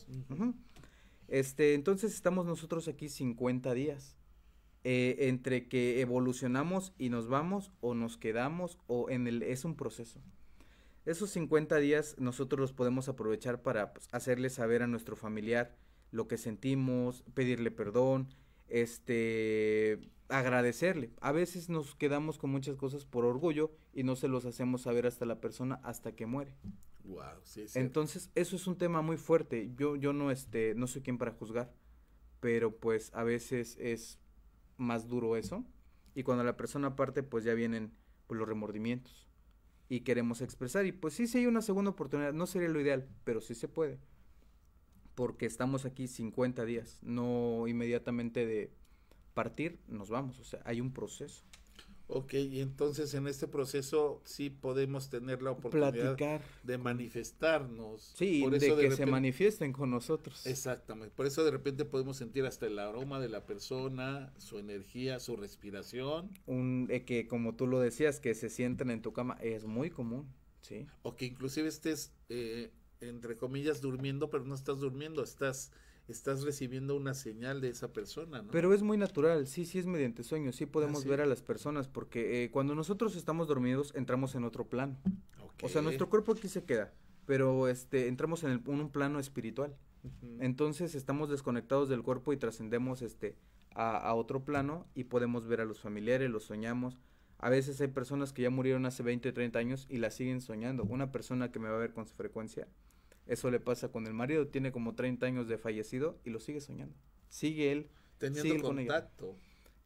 Este, entonces estamos nosotros aquí 50 días. Eh, entre que evolucionamos y nos vamos o nos quedamos o en el es un proceso. Esos 50 días nosotros los podemos aprovechar para pues, hacerle saber a nuestro familiar lo que sentimos, pedirle perdón, este agradecerle. A veces nos quedamos con muchas cosas por orgullo y no se los hacemos saber hasta la persona hasta que muere. Wow, sí, Entonces, eso es un tema muy fuerte. Yo, yo no, este, no soy quien para juzgar, pero pues a veces es más duro eso. Y cuando la persona parte, pues ya vienen pues, los remordimientos. Y queremos expresar. Y pues sí, sí hay una segunda oportunidad. No sería lo ideal, pero sí se puede. Porque estamos aquí 50 días, no inmediatamente de partir, nos vamos. O sea, hay un proceso. Ok, y entonces en este proceso sí podemos tener la oportunidad de manifestarnos. Sí, de, que se manifiesten con nosotros. Exactamente, por eso de repente podemos sentir hasta el aroma de la persona, su energía, su respiración. Un, eh, que como tú lo decías, que se sienten en tu cama, es muy común, sí. O que inclusive estés, eh, entre comillas, durmiendo, pero no estás durmiendo, estás estás recibiendo una señal de esa persona, ¿no? Pero es muy natural, sí, sí es mediante sueños, sí podemos ver a las personas, porque eh, cuando nosotros estamos dormidos entramos en otro plano. O sea, nuestro cuerpo aquí se queda, pero este entramos en, un plano espiritual. Entonces estamos desconectados del cuerpo y trascendemos este a, otro plano y podemos ver a los familiares, los soñamos. A veces hay personas que ya murieron hace 20, 30 años y la siguen soñando. Una persona que me va a ver con su frecuencia eso le pasa con el marido, tiene como 30 años de fallecido y lo sigue soñando. Sigue él. Teniendo contacto.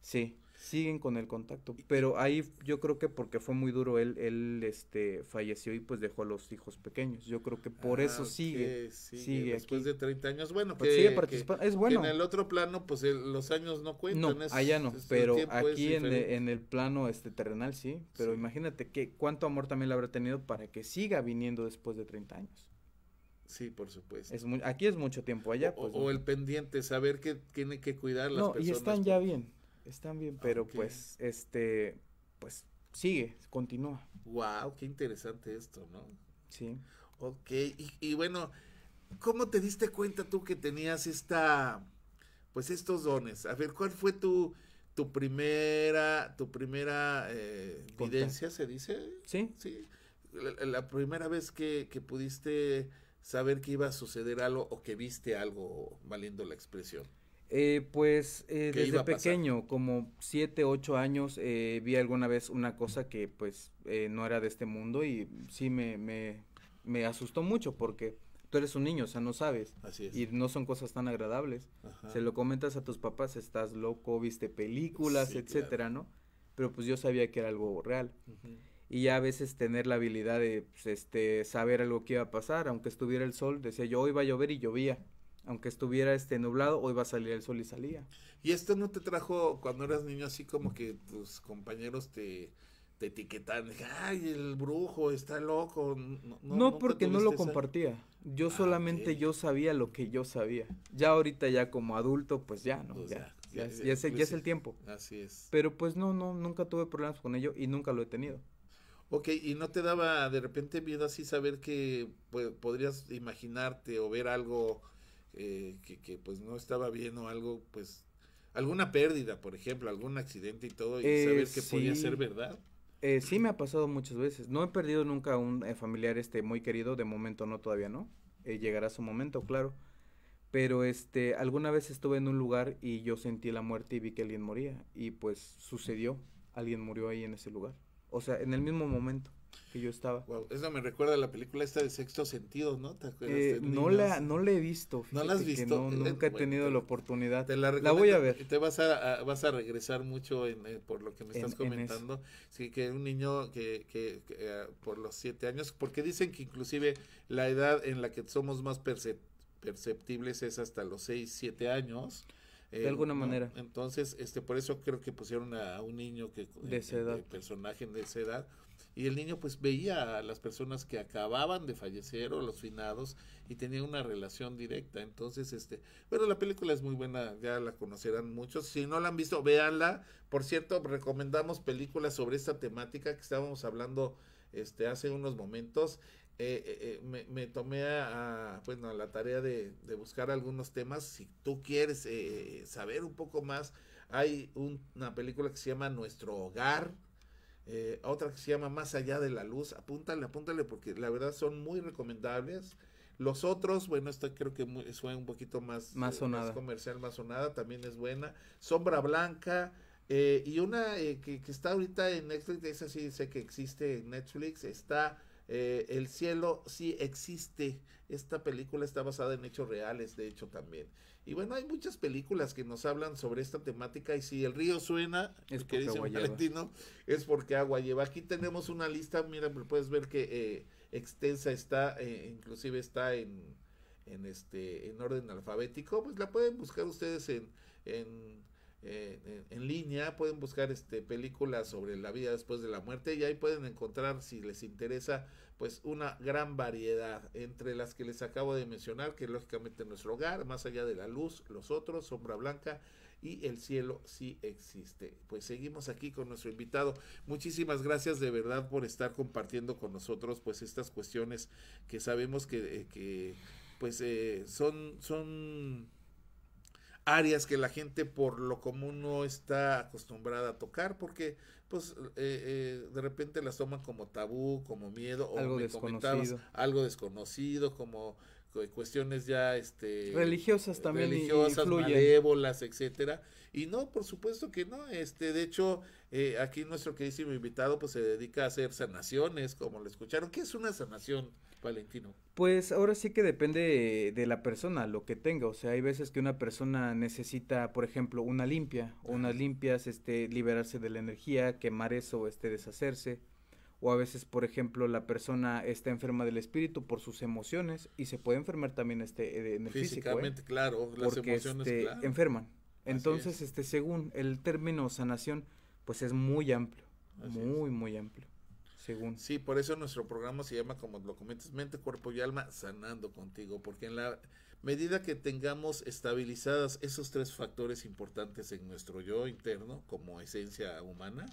Sí, siguen con el contacto. Pero ahí yo creo que porque fue muy duro, él, él este, falleció y pues dejó a los hijos pequeños. Yo creo que por eso ah, sigue, sigue. Después de 30 años, bueno, pues sigue es bueno. en el otro plano, pues los años no cuentan. No, allá no, pero aquí en, el plano este terrenal sí. Pero imagínate que cuánto amor también le habrá tenido para que siga viniendo después de 30 años. Sí, por supuesto. Es aquí es mucho tiempo allá. O, pues, el pendiente, saber que tiene que cuidar las no, Y están pues. ya bien, están bien, ah, pero pues, este, pues sigue, continúa. Wow, qué interesante esto, ¿no? Sí. Ok, y, bueno, ¿cómo te diste cuenta tú que tenías esta, pues estos dones? A ver, ¿cuál fue tu, tu primera, tu primera eh, evidencia, se dice? Sí. Sí. La, primera vez que pudiste saber que iba a suceder algo o que viste algo, valiendo la expresión? Eh, pues eh, desde pequeño, como siete ocho años, eh, vi alguna vez una cosa que pues no era de este mundo y sí me, me, me, asustó mucho porque tú eres un niño, o sea, no sabes. Así es. Y no son cosas tan agradables. Se lo comentas a tus papás, estás loco, viste películas, etcétera, ¿no? Pero pues yo sabía que era algo real y ya a veces tener la habilidad de pues, este, saber algo que iba a pasar, aunque estuviera el sol, decía yo, hoy va a llover y llovía. Aunque estuviera este nublado, hoy va a salir el sol y salía. ¿Y esto no te trajo cuando eras niño así como que tus compañeros te, te etiquetaban? Ay, el brujo está loco. No, porque no lo compartía. Yo ah, solamente yo sabía lo que yo sabía. Ya ahorita ya como adulto, pues ya, ¿no? Pues ya, es el tiempo. Así es. Pero pues no, no, nunca tuve problemas con ello y nunca lo he tenido. Ok, ¿y no te daba de repente miedo así saber que pues, podrías imaginarte o ver algo eh, que, pues no estaba bien o algo, pues alguna pérdida, por ejemplo, algún accidente y todo, y eh, saber que podía ser verdad? Eh, sí me ha pasado muchas veces. No he perdido nunca a un eh, familiar este muy querido, de momento no, todavía no. llegará su momento, claro. Pero este, alguna vez estuve en un lugar y yo sentí la muerte y vi que alguien moría. Y pues sucedió, alguien murió ahí en ese lugar. O sea, en el mismo momento que yo estaba. eso me recuerda a la película esta de Sexto Sentido, ¿no? Eh, no, la, no la he visto. no la has visto. Eh, nunca he tenido la oportunidad. la, voy a ver. Te vas a, vas a regresar mucho eh, por lo que me estás comentando. sí, que un niño que, que, por los siete años, porque dicen que inclusive la edad en la que somos más perceptibles perceptibles es hasta los seis, siete años. Eh, de alguna manera. Entonces, este, por eso creo que pusieron a, un niño que de esa edad. personaje de esa edad. Y el niño pues veía a las personas que acababan de fallecer o los finados y tenía una relación directa. Entonces, este, bueno, la película es muy buena, ya la conocerán muchos. Si no la han visto, véanla. Por cierto, recomendamos películas sobre esta temática que estábamos hablando este, hace unos momentos. Eh, eh, eh, me, tomé a, bueno, la tarea de, buscar algunos temas. Si tú quieres saber un poco más, hay una película que se llama Nuestro Hogar, otra que se llama Más allá de la luz. Apúntale, apúntale, porque la verdad son muy recomendables. Los otros, bueno, esta creo que suena fue un poquito más, más, más, comercial, más sonada, también es buena. Sombra Blanca. y una que, que, está ahorita en Netflix, esa sí sé que existe en Netflix, está eh, el cielo sí existe. Esta película está basada en hechos reales, de hecho, también. Y bueno, hay muchas películas que nos hablan sobre esta temática. Y si el río suena, es que es porque agua lleva. Aquí tenemos una lista, mira, puedes ver que eh, extensa está, eh, inclusive está en, en, este, en orden alfabético. Pues la pueden buscar ustedes en, en eh, eh, en línea, pueden buscar este, películas sobre la vida después de la muerte y ahí pueden encontrar, si les interesa, pues una gran variedad entre las que les acabo de mencionar, que lógicamente nuestro hogar, más allá de la luz, los otros, sombra blanca y el cielo sí existe. Pues seguimos aquí con nuestro invitado. Muchísimas gracias de verdad por estar compartiendo con nosotros pues estas cuestiones que sabemos que, eh, pues son, son áreas que la gente por lo común no está acostumbrada a tocar porque pues eh, eh, de repente las toman como tabú, como miedo o algo desconocido, algo desconocido, como cuestiones ya este religiosas también religiosas, malévolas, etcétera. Y no, por supuesto que no. Este, de hecho, eh, aquí nuestro queridísimo invitado pues se dedica a hacer sanaciones, como lo escucharon. ¿Qué es una sanación? Valentino? Pues ahora sí que depende de la persona, lo que tenga. O sea, hay veces que una persona necesita, por ejemplo, una limpia, o unas limpias, este, liberarse de la energía, quemar eso, este, deshacerse. O a veces, por ejemplo, la persona está enferma del espíritu por sus emociones y se puede enfermar también este, en el ¿eh? Físicamente, físico, claro, las Porque, emociones, este, enferman. Entonces, este, según el término sanación, pues es muy amplio, muy, muy amplio. Sí, por eso nuestro programa se llama, como lo comentas, mente, cuerpo y alma, sanando contigo, porque en la medida que tengamos estabilizadas esos tres factores importantes en nuestro yo interno, como esencia humana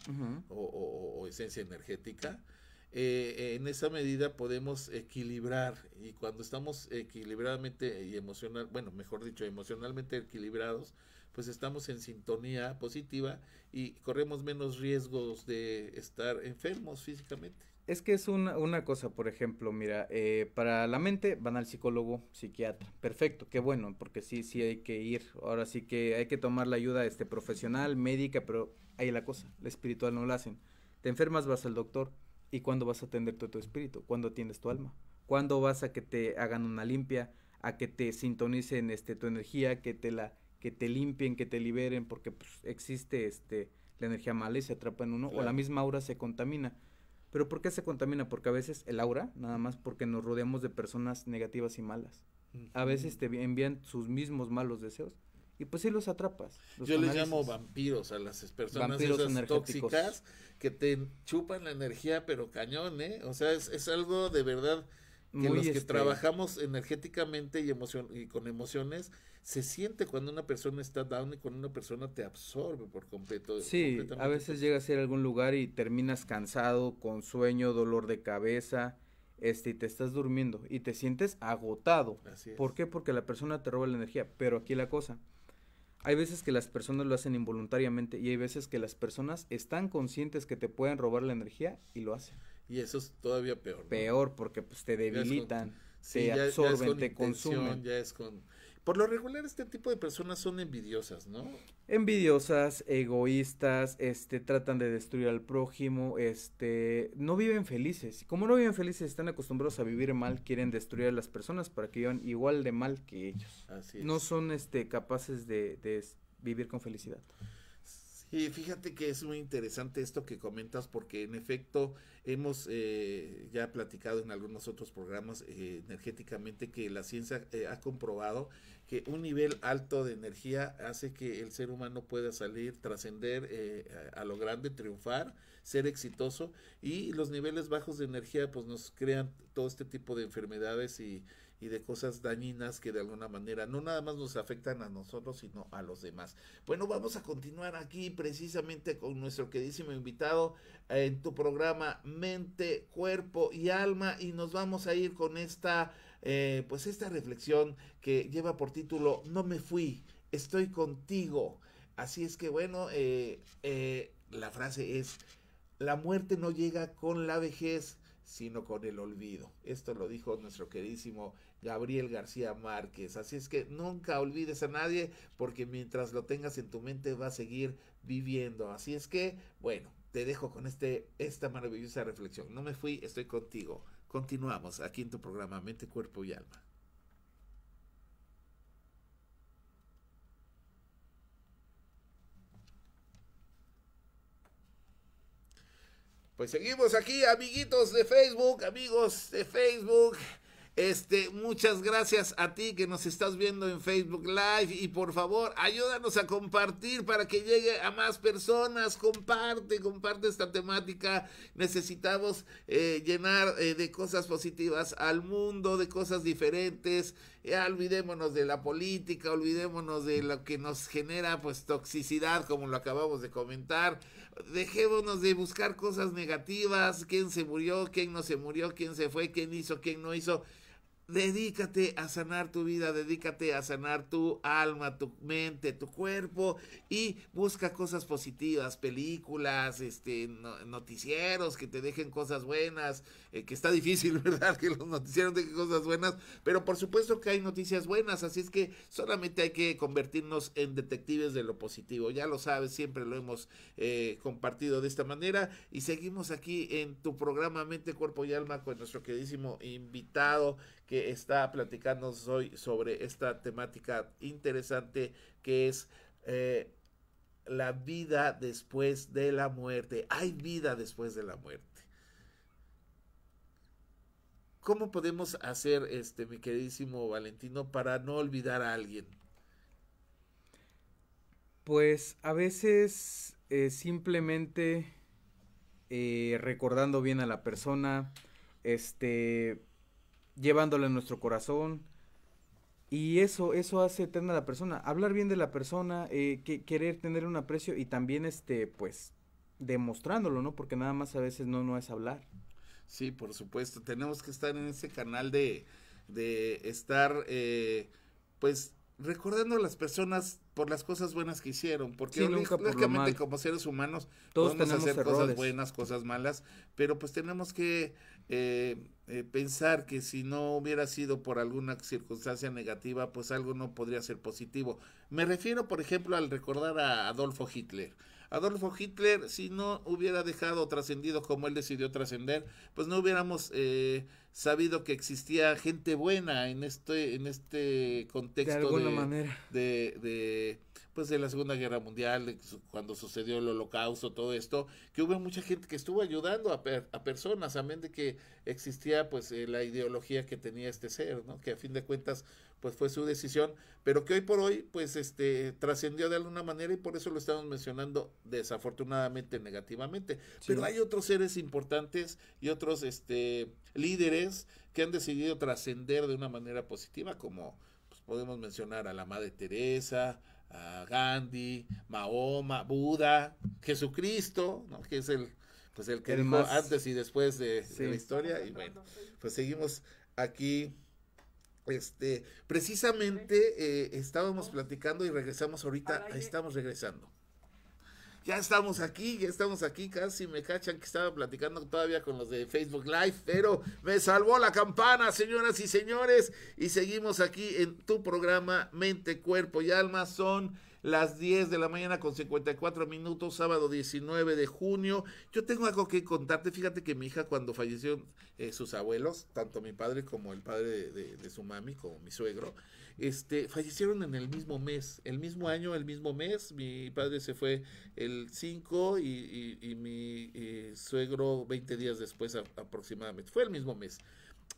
o, esencia energética, eh, en esa medida podemos equilibrar y cuando estamos equilibradamente y emocional, bueno, mejor dicho, emocionalmente equilibrados, pues estamos en sintonía positiva y corremos menos riesgos de estar enfermos físicamente. Es que es una, una cosa, por ejemplo, mira, eh, para la mente van al psicólogo, psiquiatra, perfecto, qué bueno, porque sí, sí hay que ir, ahora sí que hay que tomar la ayuda este, profesional, médica, pero ahí la cosa, la espiritual no la hacen. Te enfermas, vas al doctor, ¿y cuándo vas a atender tu, tu espíritu? ¿Cuándo tienes tu alma? ¿Cuándo vas a que te hagan una limpia, a que te sintonicen este, tu energía, que te la que te limpien, que te liberen, porque pues, existe este, la energía mala y se atrapa en uno, o la misma aura se contamina. Pero ¿por qué se contamina? Porque a veces el aura, nada más porque nos rodeamos de personas negativas y malas. A veces te envían sus mismos malos deseos y pues sí los atrapas. Yo les llamo vampiros a las personas tóxicas que te chupan la energía, pero cañón, ¿eh? O sea, es, algo de verdad que los que este trabajamos energéticamente y, y con emociones se siente cuando una persona está down y cuando una persona te absorbe por completo. Sí, a veces llegas a ir a algún lugar y terminas cansado, con sueño, dolor de cabeza, este, y te estás durmiendo y te sientes agotado. ¿Por qué? Porque la persona te roba la energía. Pero aquí la cosa, hay veces que las personas lo hacen involuntariamente y hay veces que las personas están conscientes que te pueden robar la energía y lo hacen. Y eso es todavía peor. Peor, porque pues te debilitan, se te absorben, te consumen. Ya es con por lo regular este tipo de personas son envidiosas, ¿no? Envidiosas, egoístas, este, tratan de destruir al prójimo, este, no viven felices. Como no viven felices, están acostumbrados a vivir mal, quieren destruir a las personas para que vivan igual de mal que ellos. Así No son, este, capaces de, de vivir con felicidad y eh, fíjate que es muy interesante esto que comentas porque en efecto hemos eh, ya platicado en algunos otros programas eh, energéticamente que la ciencia ha comprobado que un nivel alto de energía hace que el ser humano pueda salir, trascender a, a lo grande, triunfar, ser exitoso y los niveles bajos de energía pues nos crean todo este tipo de enfermedades y y de cosas dañinas que de alguna manera no nada más nos afectan a nosotros, sino a los demás. Bueno, vamos a continuar aquí precisamente con nuestro queridísimo invitado en tu programa Mente, Cuerpo y Alma y nos vamos a ir con esta, eh, pues esta reflexión que lleva por título No me fui, estoy contigo. Así es que bueno, eh, eh, la frase es, la muerte no llega con la vejez, sino con el olvido. Esto lo dijo nuestro queridísimo Gabriel García Márquez. Así es que nunca olvides a nadie porque mientras lo tengas en tu mente va a seguir viviendo. Así es que, bueno, te dejo con este, esta maravillosa reflexión. No me fui, estoy contigo. Continuamos aquí en tu programa Mente, Cuerpo y Alma. Pues seguimos aquí, amiguitos de Facebook, amigos de Facebook. Este, muchas gracias a ti que nos estás viendo en Facebook Live y por favor, ayúdanos a compartir para que llegue a más personas. Comparte, comparte esta temática. Necesitamos eh, llenar eh, de cosas positivas al mundo, de cosas diferentes. Ya olvidémonos de la política, olvidémonos de lo que nos genera pues toxicidad, como lo acabamos de comentar. Dejémonos de buscar cosas negativas, quién se murió, quién no se murió, quién se fue, quién hizo, quién no hizo Dedícate a sanar tu vida, dedícate a sanar tu alma, tu mente, tu cuerpo y busca cosas positivas, películas, este, noticieros que te dejen cosas buenas, eh, que está difícil, ¿verdad? Que los noticieros dejen cosas buenas, pero por supuesto que hay noticias buenas, así es que solamente hay que convertirnos en detectives de lo positivo, ya lo sabes, siempre lo hemos eh, compartido de esta manera y seguimos aquí en tu programa Mente, Cuerpo y Alma con nuestro queridísimo invitado que está platicando hoy sobre esta temática interesante que es eh, la vida después de la muerte. Hay vida después de la muerte. ¿Cómo podemos hacer, este, mi queridísimo Valentino, para no olvidar a alguien? Pues a veces eh, simplemente eh, recordando bien a la persona, este, llevándolo en nuestro corazón. Y eso, eso hace eterna a la persona. Hablar bien de la persona, eh, que, querer tener un aprecio y también, este, pues, demostrándolo, ¿no? Porque nada más a veces no, no es hablar. Sí, por supuesto. Tenemos que estar en ese canal de, de estar, eh, pues, recordando a las personas por las cosas buenas que hicieron, porque como seres humanos Todos podemos hacer cosas buenas, cosas malas, pero pues tenemos que eh, eh, pensar que si no hubiera sido por alguna circunstancia negativa, pues algo no podría ser positivo. Me refiero, por ejemplo, al recordar a Adolfo Hitler. Adolfo Hitler, si no hubiera dejado trascendido como él decidió trascender, pues no hubiéramos eh, sabido que existía gente buena en este, en este contexto. De manera. De, pues de la Segunda Guerra Mundial, cuando sucedió el holocausto, todo esto, que hubo mucha gente que estuvo ayudando a, personas, a personas, de que existía pues eh, la ideología que tenía este ser, ¿no? Que a fin de cuentas pues fue su decisión, pero que hoy por hoy, pues este, trascendió de alguna manera y por eso lo estamos mencionando desafortunadamente negativamente. Pero hay otros seres importantes y otros este, líderes que han decidido trascender de una manera positiva, como pues, podemos mencionar a la Madre Teresa, a Gandhi, Mahoma, Buda, Jesucristo, ¿no? que es el, pues, el que antes y después de la historia. Y bueno, pues seguimos aquí este, precisamente eh, estábamos oh. platicando y regresamos ahorita, estamos regresando. Ya estamos aquí, ya estamos aquí, casi me cachan que estaba platicando todavía con los de Facebook Live, pero me salvó la campana, señoras y señores, y seguimos aquí en tu programa Mente, Cuerpo y Alma, son las 10 de la mañana con 54 minutos, sábado 19 de junio. Yo tengo algo que contarte. Fíjate que mi hija, cuando fallecieron eh, sus abuelos, tanto mi padre como el padre de, su mami, como mi suegro, este, fallecieron en el mismo mes, el mismo año, el mismo mes. Mi padre se fue el 5 y, y, mi eh, suegro 20 días después aproximadamente. Fue el mismo mes.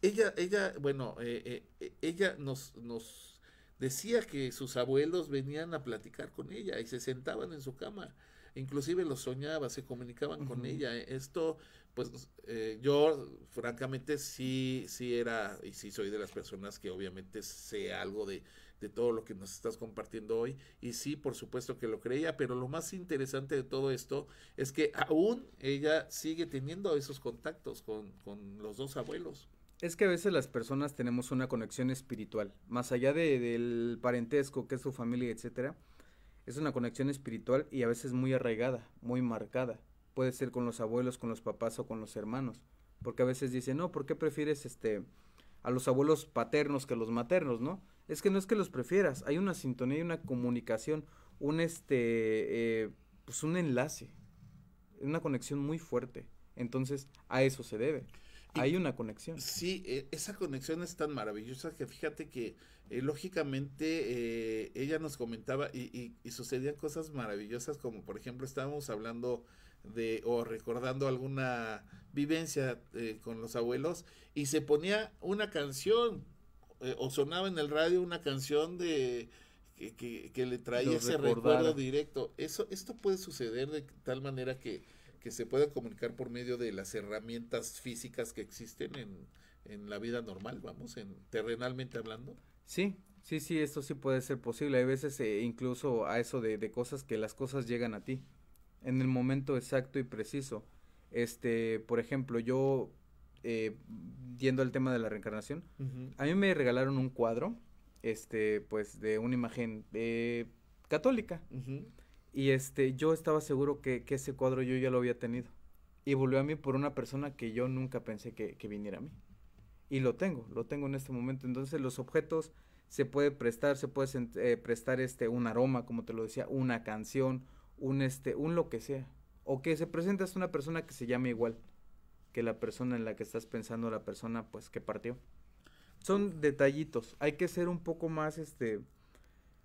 Ella, ella, bueno, eh, ella nos, nos decía que sus abuelos venían a platicar con ella y se sentaban en su cama. Inclusive lo soñaba, se comunicaban con ella. Eh, esto, pues eh, yo francamente sí, sí era y sí soy de las personas que obviamente sé algo de, de todo lo que nos estás compartiendo hoy. Y sí, por supuesto que lo creía, pero lo más interesante de todo esto es que aún ella sigue teniendo esos contactos con, con los dos abuelos. Es que a veces las personas tenemos una conexión espiritual, más allá del parentesco, que es su familia, etcétera. Es una conexión espiritual y a veces muy arraigada, muy marcada. Puede ser con los abuelos, con los papás o con los hermanos, porque a veces dicen, "No, ¿por qué prefieres este a los abuelos paternos que a los maternos, no?" Es que no es que los prefieras, hay una sintonía y una comunicación, un este eh, pues un enlace, una conexión muy fuerte. Entonces, a eso se debe hay una conexión. Sí, e, esa conexión es tan maravillosa que fíjate que eh, lógicamente eh, ella nos comentaba y, sucedían cosas maravillosas como por ejemplo estábamos hablando de o recordando alguna vivencia eh, con los abuelos y se ponía una canción o sonaba en el radio una canción de que, le traía ese recuerdo directo. Eso, esto puede suceder de tal manera que que se pueda comunicar por medio de las herramientas físicas que existen en, en la vida normal, vamos, en terrenalmente hablando. Sí, sí, sí, esto sí puede ser posible. Hay veces eh, incluso a eso de, de, cosas que las cosas llegan a ti en el momento exacto y preciso. Este, por ejemplo, yo eh, yendo al tema de la reencarnación, a mí me regalaron un cuadro, este, pues de una imagen eh, católica. Uh y este, yo estaba seguro que, ese cuadro yo ya lo había tenido. Y volvió a mí por una persona que yo nunca pensé que, viniera a mí. Y lo tengo, lo tengo en este momento. Entonces los objetos se puede prestar, se puede eh, prestar este, un aroma, como te lo decía, una canción, un, este, un lo que sea. O que se presenta a una persona que se llame igual que la persona en la que estás pensando, la persona pues que partió. Son detallitos, hay que ser un poco más, este,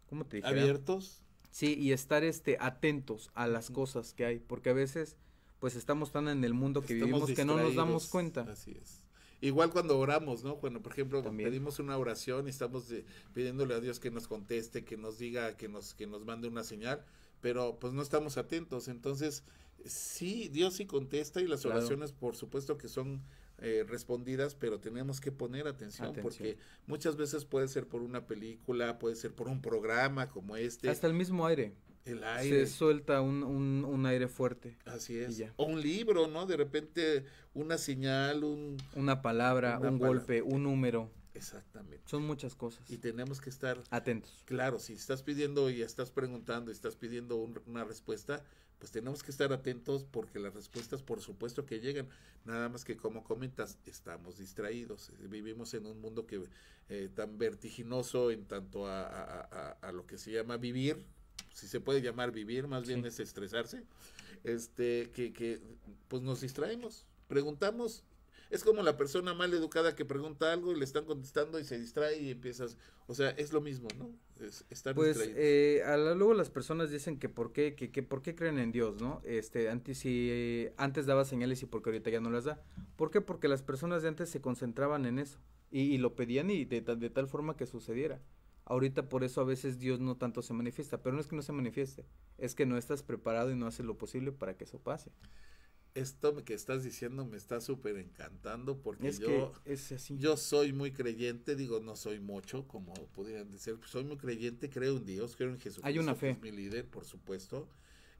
¿cómo te Abiertos Sí, y estar este atentos a las cosas que hay, porque a veces pues estamos tan en el mundo que vivimos que no nos damos cuenta. Así es. Igual cuando oramos, ¿no? Cuando, por ejemplo, pedimos una oración y estamos pidiéndole a Dios que nos conteste, que nos diga, que nos, que nos mande una señal, pero pues no estamos atentos. Entonces, sí, Dios sí contesta y las oraciones, por supuesto, que son eh, respondidas, pero tenemos que poner atención, porque muchas veces puede ser por una película, puede ser por un programa como este. Hasta el mismo aire. El aire. Se suelta un, aire fuerte. Así es. O un libro, ¿no? De repente una señal, un... Una palabra, un golpe, un número. Exactamente. Son muchas cosas. Y tenemos que estar atentos. Claro, si estás pidiendo y estás preguntando y estás pidiendo una respuesta, pues tenemos que estar atentos porque las respuestas por supuesto que llegan, nada más que como comentas, estamos distraídos, eh, vivimos en un mundo que eh, tan vertiginoso en tanto a, lo que se llama vivir, si se puede llamar vivir, más bien es estresarse, este, que, que pues nos distraemos, preguntamos es como la persona mal educada que pregunta algo y le están contestando y se distrae y empiezas, o sea, es lo mismo, ¿no? Es, estar pues eh, a luego las personas dicen que por qué, que, por qué creen en Dios, ¿no? Este, antes, si, antes daba señales y porque ahorita ya no las da. ¿Por qué? Porque las personas de antes se concentraban en eso y, lo pedían y de tal forma que sucediera. Ahorita por eso a veces Dios no tanto se manifiesta, pero no es que no se manifieste, es que no estás preparado y no haces lo posible para que eso pase esto que estás diciendo me está súper encantando porque yo, yo soy muy creyente, digo, no soy mucho, como pudieran decir, pues, soy muy creyente, creo en Dios, creo en Jesús. Hay una fe. Es mi líder, por supuesto.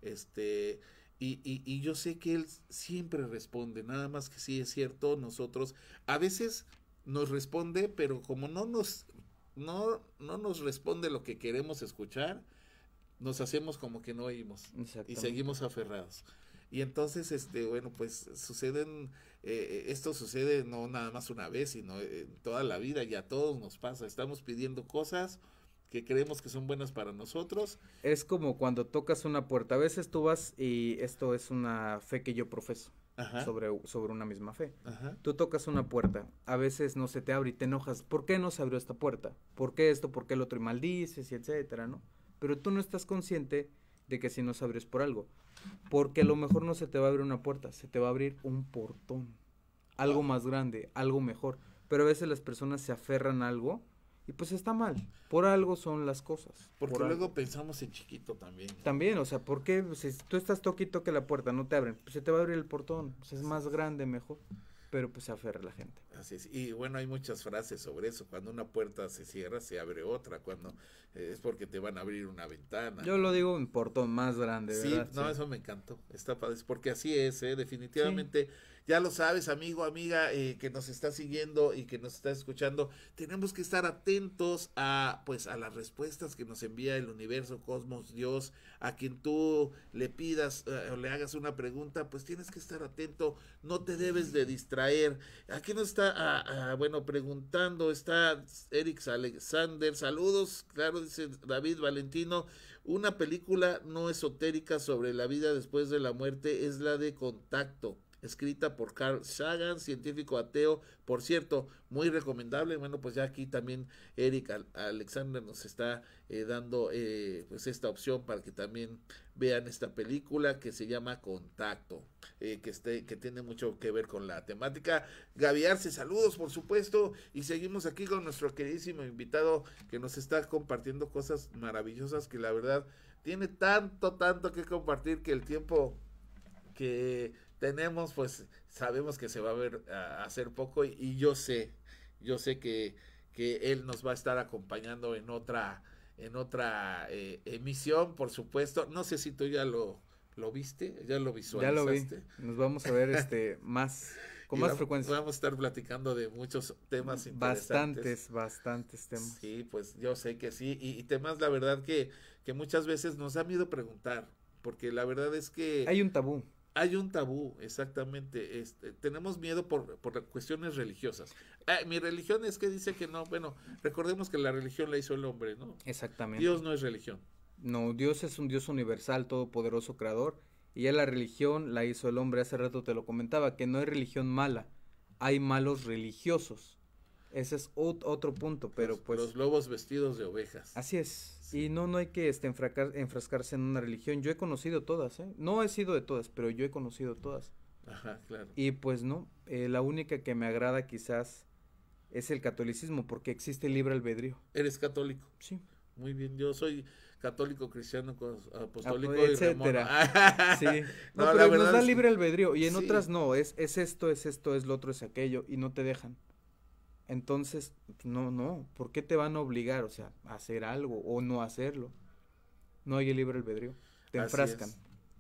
Este, y, y, y yo sé que Él siempre responde, nada más que sí es cierto, nosotros a veces nos responde, pero como no nos, no, no nos responde lo que queremos escuchar, nos hacemos como que no oímos y seguimos aferrados. Y entonces, este, bueno, pues suceden, eh, eh, esto sucede no nada más una vez, sino eh, toda la vida y a todos nos pasa. Estamos pidiendo cosas que creemos que son buenas para nosotros. Es como cuando tocas una puerta. A veces tú vas y esto es una fe que yo profeso. Sobre, sobre una misma fe. Tú tocas una puerta, a veces no se te abre y te enojas. ¿Por qué no se abrió esta puerta? ¿Por qué esto? ¿Por qué el otro? Y maldices y etcétera, ¿no? Pero tú no estás consciente de que si nos abres por algo. Porque a lo mejor no se te va a abrir una puerta, se te va a abrir un portón. Algo más grande, algo mejor. Pero a veces las personas se aferran a algo y pues está mal. Por algo son las cosas. Porque luego pensamos en chiquito también. También, o sea, ¿por qué? Si tú estás toquito que la puerta no te abren, pues se te va a abrir el portón. es más grande, mejor. Pero pues se aferra la gente. Así es. Y bueno, hay muchas frases sobre eso. Cuando una puerta se cierra, se abre otra. Cuando eh, es porque te van a abrir una ventana. Yo lo digo en portón más grande. Sí, no, eso me encantó. Está padre. Porque así es, ¿eh? definitivamente. Ya lo sabes, amigo, amiga, eh, que nos está siguiendo y que nos está escuchando. Tenemos que estar atentos a, pues, a las respuestas que nos envía el universo, cosmos, Dios, a quien tú le pidas o le hagas una pregunta, pues tienes que estar atento. No te debes de distraer. Aquí nos está Ah, ah, bueno, preguntando, está Eric Alexander, saludos, claro, dice David Valentino, una película no esotérica sobre la vida después de la muerte es la de contacto escrita por Carl Sagan, científico ateo, por cierto, muy recomendable. Bueno, pues ya aquí también Eric Alexander nos está eh, dando eh, pues esta opción para que también vean esta película que se llama Contacto, eh, que, que tiene mucho que ver con la temática. gaviarse saludos por supuesto, y seguimos aquí con nuestro queridísimo invitado que nos está compartiendo cosas maravillosas que la verdad tiene tanto, tanto que compartir que el tiempo que tenemos, pues sabemos que se va a ver a, hacer poco y, yo sé, yo sé que, él nos va a estar acompañando en otra, en otra eh, emisión, por supuesto. No sé si tú ya lo, lo viste, ya lo visualizaste. Ya Nos vamos a ver este más con más frecuencia. Vamos a estar platicando de muchos temas interesantes. Bastantes, bastantes temas. Sí, pues yo sé que sí y, temas la verdad que que muchas veces nos ha miedo preguntar, porque la verdad es que hay un tabú hay un tabú, exactamente. Este, tenemos miedo por, cuestiones religiosas. Eh, mi religión es que dice que no. Bueno, recordemos que la religión la hizo el hombre, ¿no? Exactamente. Dios no es religión. No, Dios es un Dios universal, todopoderoso, creador. Y ya la religión la hizo el hombre. Hace rato te lo comentaba, que no hay religión mala. Hay malos religiosos. Ese es otro punto, pero pues... Los lobos vestidos de ovejas. Así es. Y no, no hay que este, enfrascarse en una religión. Yo he conocido todas, ¿eh? No he sido de todas, pero yo he conocido todas. Ajá, claro. Y pues no, eh, la única que me agrada quizás es el catolicismo, porque existe libre albedrío. ¿Eres católico? Sí. Muy bien, yo soy católico, cristiano, apostólico Y sí. No, pero nos da libre albedrío y en otras no, es, es esto, es esto, es lo otro, es aquello y no te dejan. Entonces, no, no, ¿por qué te van a obligar, o sea, a hacer algo o no hacerlo? No hay el libre albedrío, te enfrascan.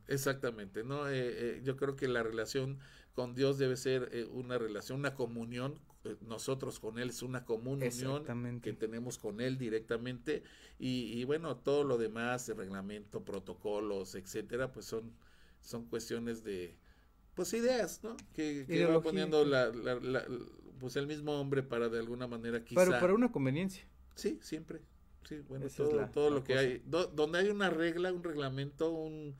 Exactamente, ¿no? Eh, eh, yo creo que la relación con Dios debe ser eh, una relación, una comunión, nosotros con Él es una comunión que tenemos con Él directamente y, bueno, todo lo demás, el reglamento, protocolos, etcétera, pues son, son cuestiones de, pues ideas, ¿no? Que, que va poniendo pues el mismo hombre para de alguna manera quizá. Pero para una conveniencia. Sí, siempre. Sí, bueno, todo, lo que hay. donde hay una regla, un reglamento, un,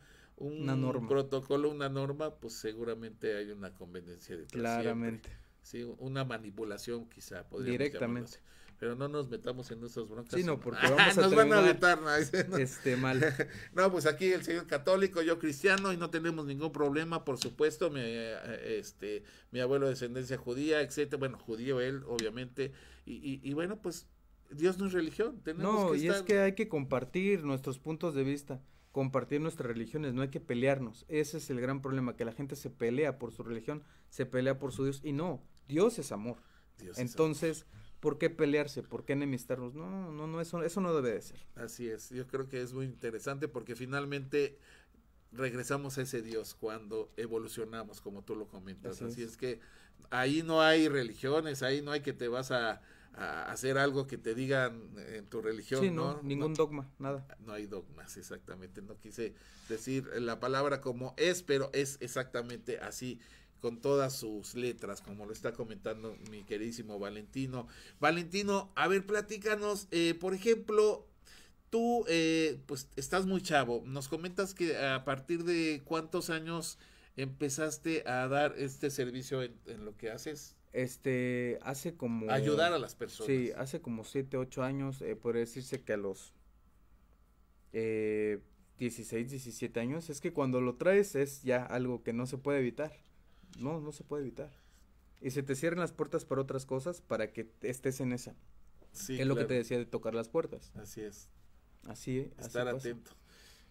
protocolo, una norma, pues seguramente hay una conveniencia de Claramente. Sí, una manipulación quizá. Directamente pero no nos metamos en nuestras broncas. Sí, no, porque vamos a nos van a vetar. ¿no? Este, mal. no, pues aquí el señor católico, yo cristiano, y no tenemos ningún problema, por supuesto, mi, eh, este, mi abuelo de descendencia judía, etcétera, bueno, judío él, obviamente, y, y, bueno, pues Dios no es religión, no, y es que hay que compartir nuestros puntos de vista compartir nuestras religiones, no hay que pelearnos. Ese es el gran problema, que la gente se pelea por su religión, se pelea por su Dios, y no, Dios es amor. Dios Entonces, es amor. ¿Por qué pelearse? ¿Por qué enemistarnos? No, no, no, eso, eso no debe de ser. Así es, yo creo que es muy interesante porque finalmente regresamos a ese Dios cuando evolucionamos, como tú lo comentas. Así, es. que ahí no hay religiones, ahí no hay que te vas a, hacer algo que te digan en tu religión. Sí, no, ningún dogma, nada. No hay dogmas, exactamente. No quise decir la palabra como es, pero es exactamente así con todas sus letras, como lo está comentando mi queridísimo Valentino. Valentino, a ver, platícanos, eh, por ejemplo, tú eh, pues estás muy chavo, nos comentas que a partir de cuántos años empezaste a dar este servicio en, lo que haces. Este, hace como... Ayudar a las personas. Sí, hace como siete, ocho años, eh, por decirse que a los 16, eh, 17 años, es que cuando lo traes es ya algo que no se puede evitar. No, no se puede evitar. Y se te cierren las puertas para otras cosas para que estés en esa. Sí, es lo que te decía de tocar las puertas. Así es. Así es. Estar atento.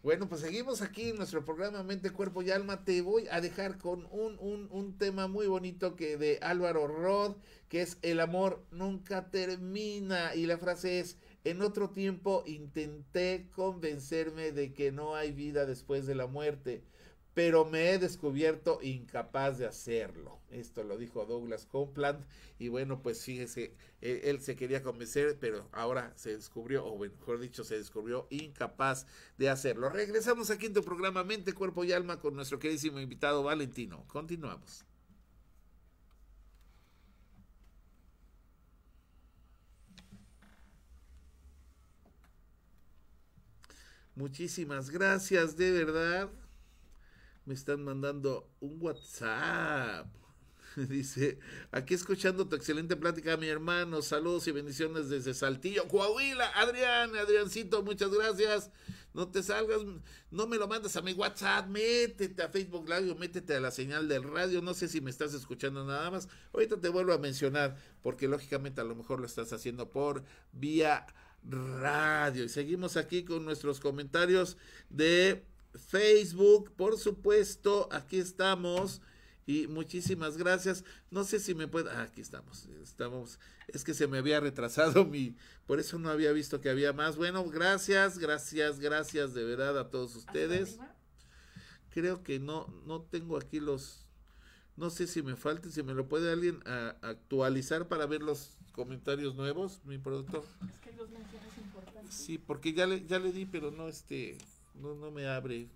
Bueno, pues seguimos aquí en nuestro programa Mente, Cuerpo y Alma. Te voy a dejar con un, un, un, tema muy bonito que de Álvaro Rod, que es El amor nunca termina. Y la frase es, en otro tiempo intenté convencerme de que no hay vida después de la muerte pero me he descubierto incapaz de hacerlo. Esto lo dijo Douglas Copland y bueno, pues fíjese, e-, él, se quería convencer, pero ahora se descubrió, o mejor dicho, se descubrió incapaz de hacerlo. Regresamos aquí en tu programa Mente, Cuerpo y Alma con nuestro queridísimo invitado Valentino. Continuamos. Muchísimas gracias, de verdad. Me están mandando un WhatsApp. Dice, aquí escuchando tu excelente plática, mi hermano. Saludos y bendiciones desde Saltillo, Coahuila. Adrián, Adriancito, muchas gracias. No te salgas, no me lo mandes a mi WhatsApp. Métete a Facebook Live, métete a la señal del radio. No sé si me estás escuchando nada más. Ahorita te vuelvo a mencionar, porque lógicamente a lo mejor lo estás haciendo por vía radio. Y seguimos aquí con nuestros comentarios de Facebook, por supuesto, aquí estamos. Y muchísimas gracias. No sé si me puede. Ah, aquí estamos. Estamos. Es que se me había retrasado mi. Por eso no había visto que había más. Bueno, gracias, gracias, gracias de verdad a todos ustedes. Creo que no, no tengo aquí los. No sé si me falte, si me lo puede alguien ah, actualizar para ver los comentarios nuevos, mi productor. Es que importantes. Sí, porque ya le, ya le di, pero no este no, no me abre.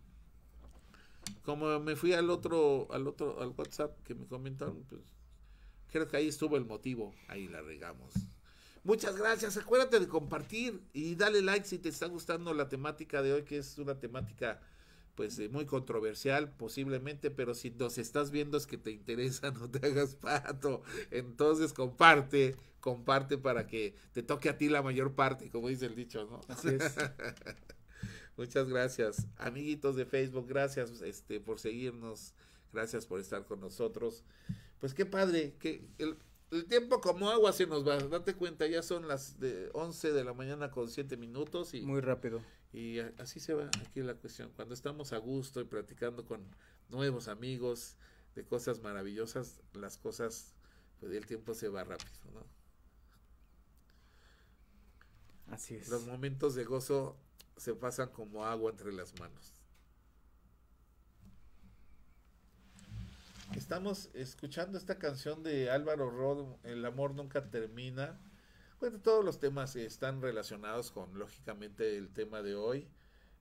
Como me fui al otro, al otro, al WhatsApp que me comentaron, pues creo que ahí estuvo el motivo. Ahí la regamos. Muchas gracias. Acuérdate de compartir y dale like si te está gustando la temática de hoy, que es una temática pues eh, muy controversial posiblemente, pero si nos estás viendo es que te interesa, no te hagas pato. Entonces comparte, comparte para que te toque a ti la mayor parte, como dice el dicho, ¿no? Así es. Muchas gracias. Amiguitos de Facebook, gracias este, por seguirnos. Gracias por estar con nosotros. Pues qué padre, que el, tiempo como agua se nos va. Date cuenta, ya son las de 11 de la mañana con 7 minutos. y Muy rápido. Y así se va aquí la cuestión. Cuando estamos a gusto y platicando con nuevos amigos de cosas maravillosas, las cosas, pues el tiempo se va rápido, ¿no? Así es. Los momentos de gozo se pasan como agua entre las manos. Estamos escuchando esta canción de Álvaro Rod, El amor nunca termina. Bueno, todos los temas están relacionados con, lógicamente, el tema de hoy.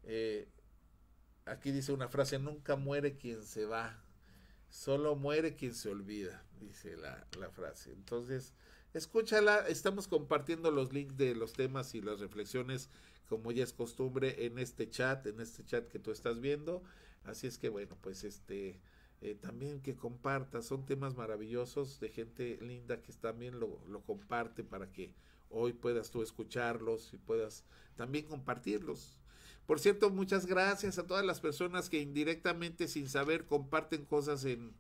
Eh, aquí dice una frase, nunca muere quien se va, solo muere quien se olvida, dice la, la frase. Entonces, escúchala, estamos compartiendo los links de los temas y las reflexiones como ya es costumbre en este chat, en este chat que tú estás viendo. Así es que bueno, pues este eh, también que compartas, son temas maravillosos de gente linda que también lo, lo comparte para que hoy puedas tú escucharlos y puedas también compartirlos. Por cierto, muchas gracias a todas las personas que indirectamente sin saber comparten cosas en,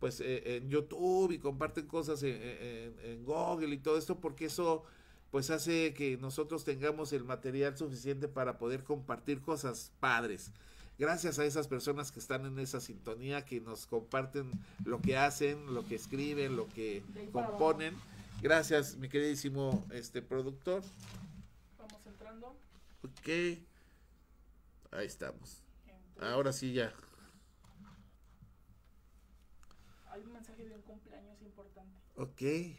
pues, eh, en YouTube y comparten cosas en, en Google y todo esto, porque eso pues hace que nosotros tengamos el material suficiente para poder compartir cosas padres. Gracias a esas personas que están en esa sintonía, que nos comparten lo que hacen, lo que escriben, lo que componen. Gracias, mi queridísimo este productor. Vamos entrando. Ok. Ahí estamos. Ahora sí ya. Hay un mensaje de cumpleaños importante. Ok.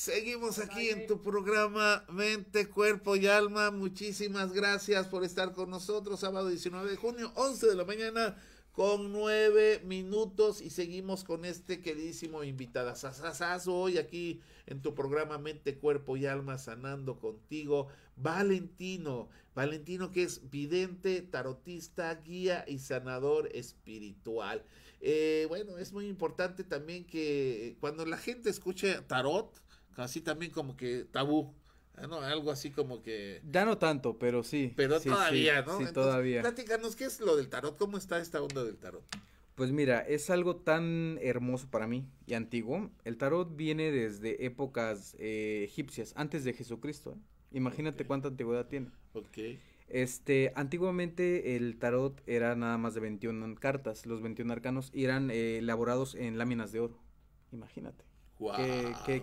Seguimos aquí en tu programa Mente, Cuerpo y Alma. Muchísimas gracias por estar con nosotros. Sábado 19 de junio, 11 de la mañana, con 9 minutos. Y seguimos con este queridísimo invitado. Sasasazo, hoy aquí en tu programa Mente, Cuerpo y Alma, sanando contigo. Valentino. Valentino que es vidente, tarotista, guía y sanador espiritual. Eh, bueno, es muy importante también que cuando la gente escuche tarot, así también como que tabú. ¿eh? Algo así como que. Ya no tanto, pero sí. Pero todavía, ¿no? Sí, todavía. Platícanos, ¿qué es lo del tarot? ¿Cómo está esta onda del tarot? Pues mira, es algo tan hermoso para mí y antiguo. El tarot viene desde épocas eh, egipcias, antes de Jesucristo. ¿eh? Imagínate cuánta antigüedad tiene. Ok. Este, antiguamente el tarot era nada más de 21 cartas, los 21 arcanos, y eran elaborados en láminas de oro. Imagínate.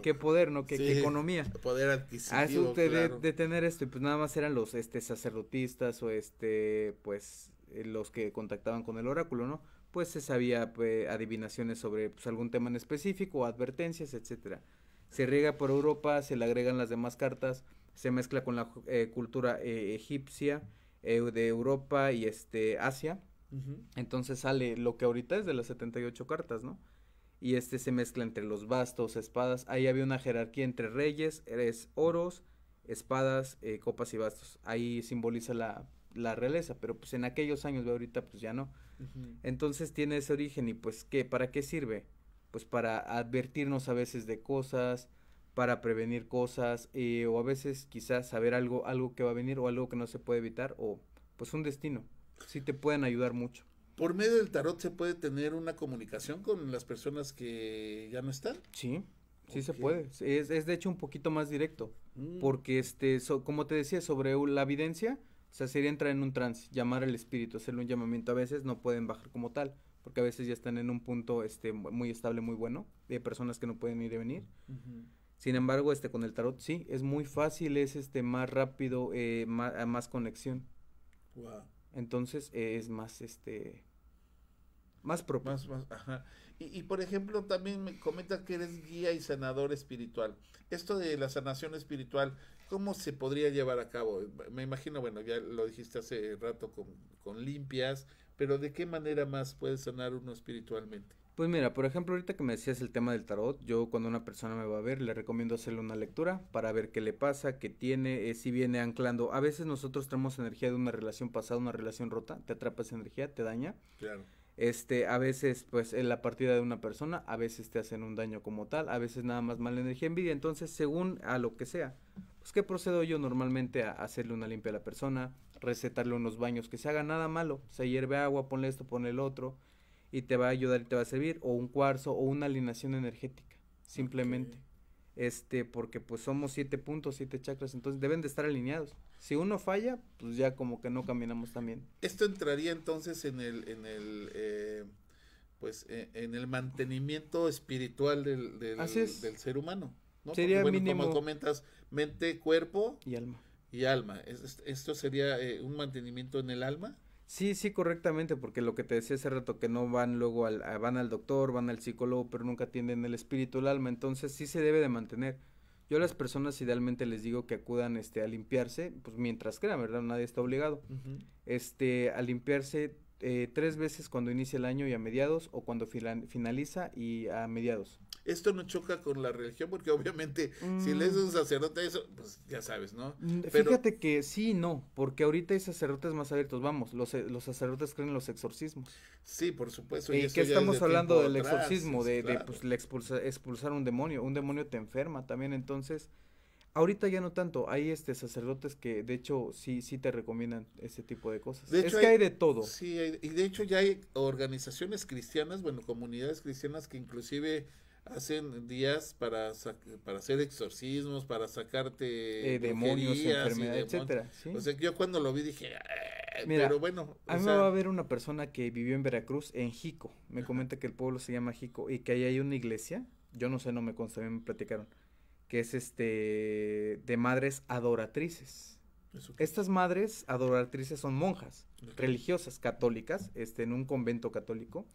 Qué, poder, ¿no? Qué, economía. Poder adquisitivo. A de, tener esto, y pues nada más eran los este sacerdotistas o este, pues, eh, los que contactaban con el oráculo, ¿no? Pues se sabía pues, adivinaciones sobre pues, algún tema en específico, advertencias, etcétera. Se riega por Europa, se le agregan las demás cartas, se mezcla con la eh, cultura eh, egipcia de Europa y este Asia. Entonces sale lo que ahorita es de las 78 cartas, ¿no? y este se mezcla entre los bastos, espadas. Ahí había una jerarquía entre reyes, eres oros, espadas, eh, copas y bastos. Ahí simboliza la, realeza, pero pues en aquellos años, ¿ve? ahorita pues ya no. Entonces tiene ese origen y pues ¿qué? ¿Para qué sirve? Pues para advertirnos a veces de cosas, para prevenir cosas eh, o a veces quizás saber algo, algo que va a venir o algo que no se puede evitar o pues un destino. Sí te pueden ayudar mucho. Por medio del tarot se puede tener una comunicación con las personas que ya no están. Sí, sí se puede. Es, de hecho un poquito más directo. Mm. Porque, este, como te decía, sobre la evidencia, o sea, sería entrar en un trance, llamar al espíritu, hacerle un llamamiento. A veces no pueden bajar como tal, porque a veces ya están en un punto este, muy estable, muy bueno, de personas que no pueden ir y venir. Sin embargo, este, con el tarot sí, es muy fácil, es este, más rápido, eh, más, conexión. Entonces eh, es más este más Más, Y, por ejemplo, también me comenta que eres guía y sanador espiritual. Esto de la sanación espiritual, ¿cómo se podría llevar a cabo? Me imagino, bueno, ya lo dijiste hace rato con, limpias, pero ¿de qué manera más puede sanar uno espiritualmente? Pues mira, por ejemplo, ahorita que me decías el tema del tarot, yo cuando una persona me va a ver, le recomiendo hacerle una lectura para ver qué le pasa, qué tiene, eh, si viene anclando. A veces nosotros tenemos energía de una relación pasada, una relación rota, te atrapa esa energía, te daña. Claro este, a veces pues en la partida de una persona, a veces te hacen un daño como tal, a veces nada más mala energía, envidia, entonces según a lo que sea, pues que procedo yo normalmente a hacerle una limpia a la persona, recetarle unos baños, que se haga nada malo, se hierve agua, ponle esto, ponle el otro, y te va a ayudar y te va a servir, o un cuarzo, o una alineación energética, simplemente. Este, porque pues somos siete puntos, siete chakras, entonces deben de estar alineados. Si uno falla, pues ya como que no caminamos también. Esto entraría entonces en el, en el, eh, pues, eh, en el mantenimiento espiritual del, del, ser humano. ¿no? Sería mínimo. Como comentas, mente, cuerpo y alma. Y alma. esto sería eh, un mantenimiento en el alma. Sí, sí, correctamente, porque lo que te decía hace rato, que no van luego al, ah, van al doctor, van al psicólogo, pero nunca atienden el espíritu, el alma, entonces sí se debe de mantener yo a las personas idealmente les digo que acudan este, a limpiarse, pues mientras crean, ¿verdad? Nadie está obligado. Este, a limpiarse eh, tres veces cuando inicia el año y a mediados o cuando finaliza y a mediados. Esto no choca con la religión porque obviamente si lees un mm. sacerdote eso, pues ya sabes, ¿no? Mm, fíjate que sí, no, porque ahorita hay sacerdotes más abiertos, vamos, los, eh, los sacerdotes creen en los exorcismos. Sí, por supuesto. Eh, ¿Y, qué que estamos hablando del exorcismo, de, de pues, expulsa, expulsar un demonio? Un demonio te enferma también, entonces Ahorita ya no tanto, hay este sacerdotes que de hecho sí sí te recomiendan ese tipo de cosas. es que hay de todo. Sí, y de hecho ya hay organizaciones cristianas, bueno, comunidades cristianas que inclusive hacen días para para hacer exorcismos, para sacarte eh, demonios, enfermedades, etcétera. yo cuando lo vi dije, ah", Mira, pero bueno. A mí me va a ver una persona que vivió en Veracruz, en Jico. Me comenta que el pueblo se llama Jico y que ahí hay una iglesia. Yo no sé, no me consta, me platicaron que es este de madres adoratrices. Estas madres adoratrices son monjas religiosas católicas, este, en un convento católico,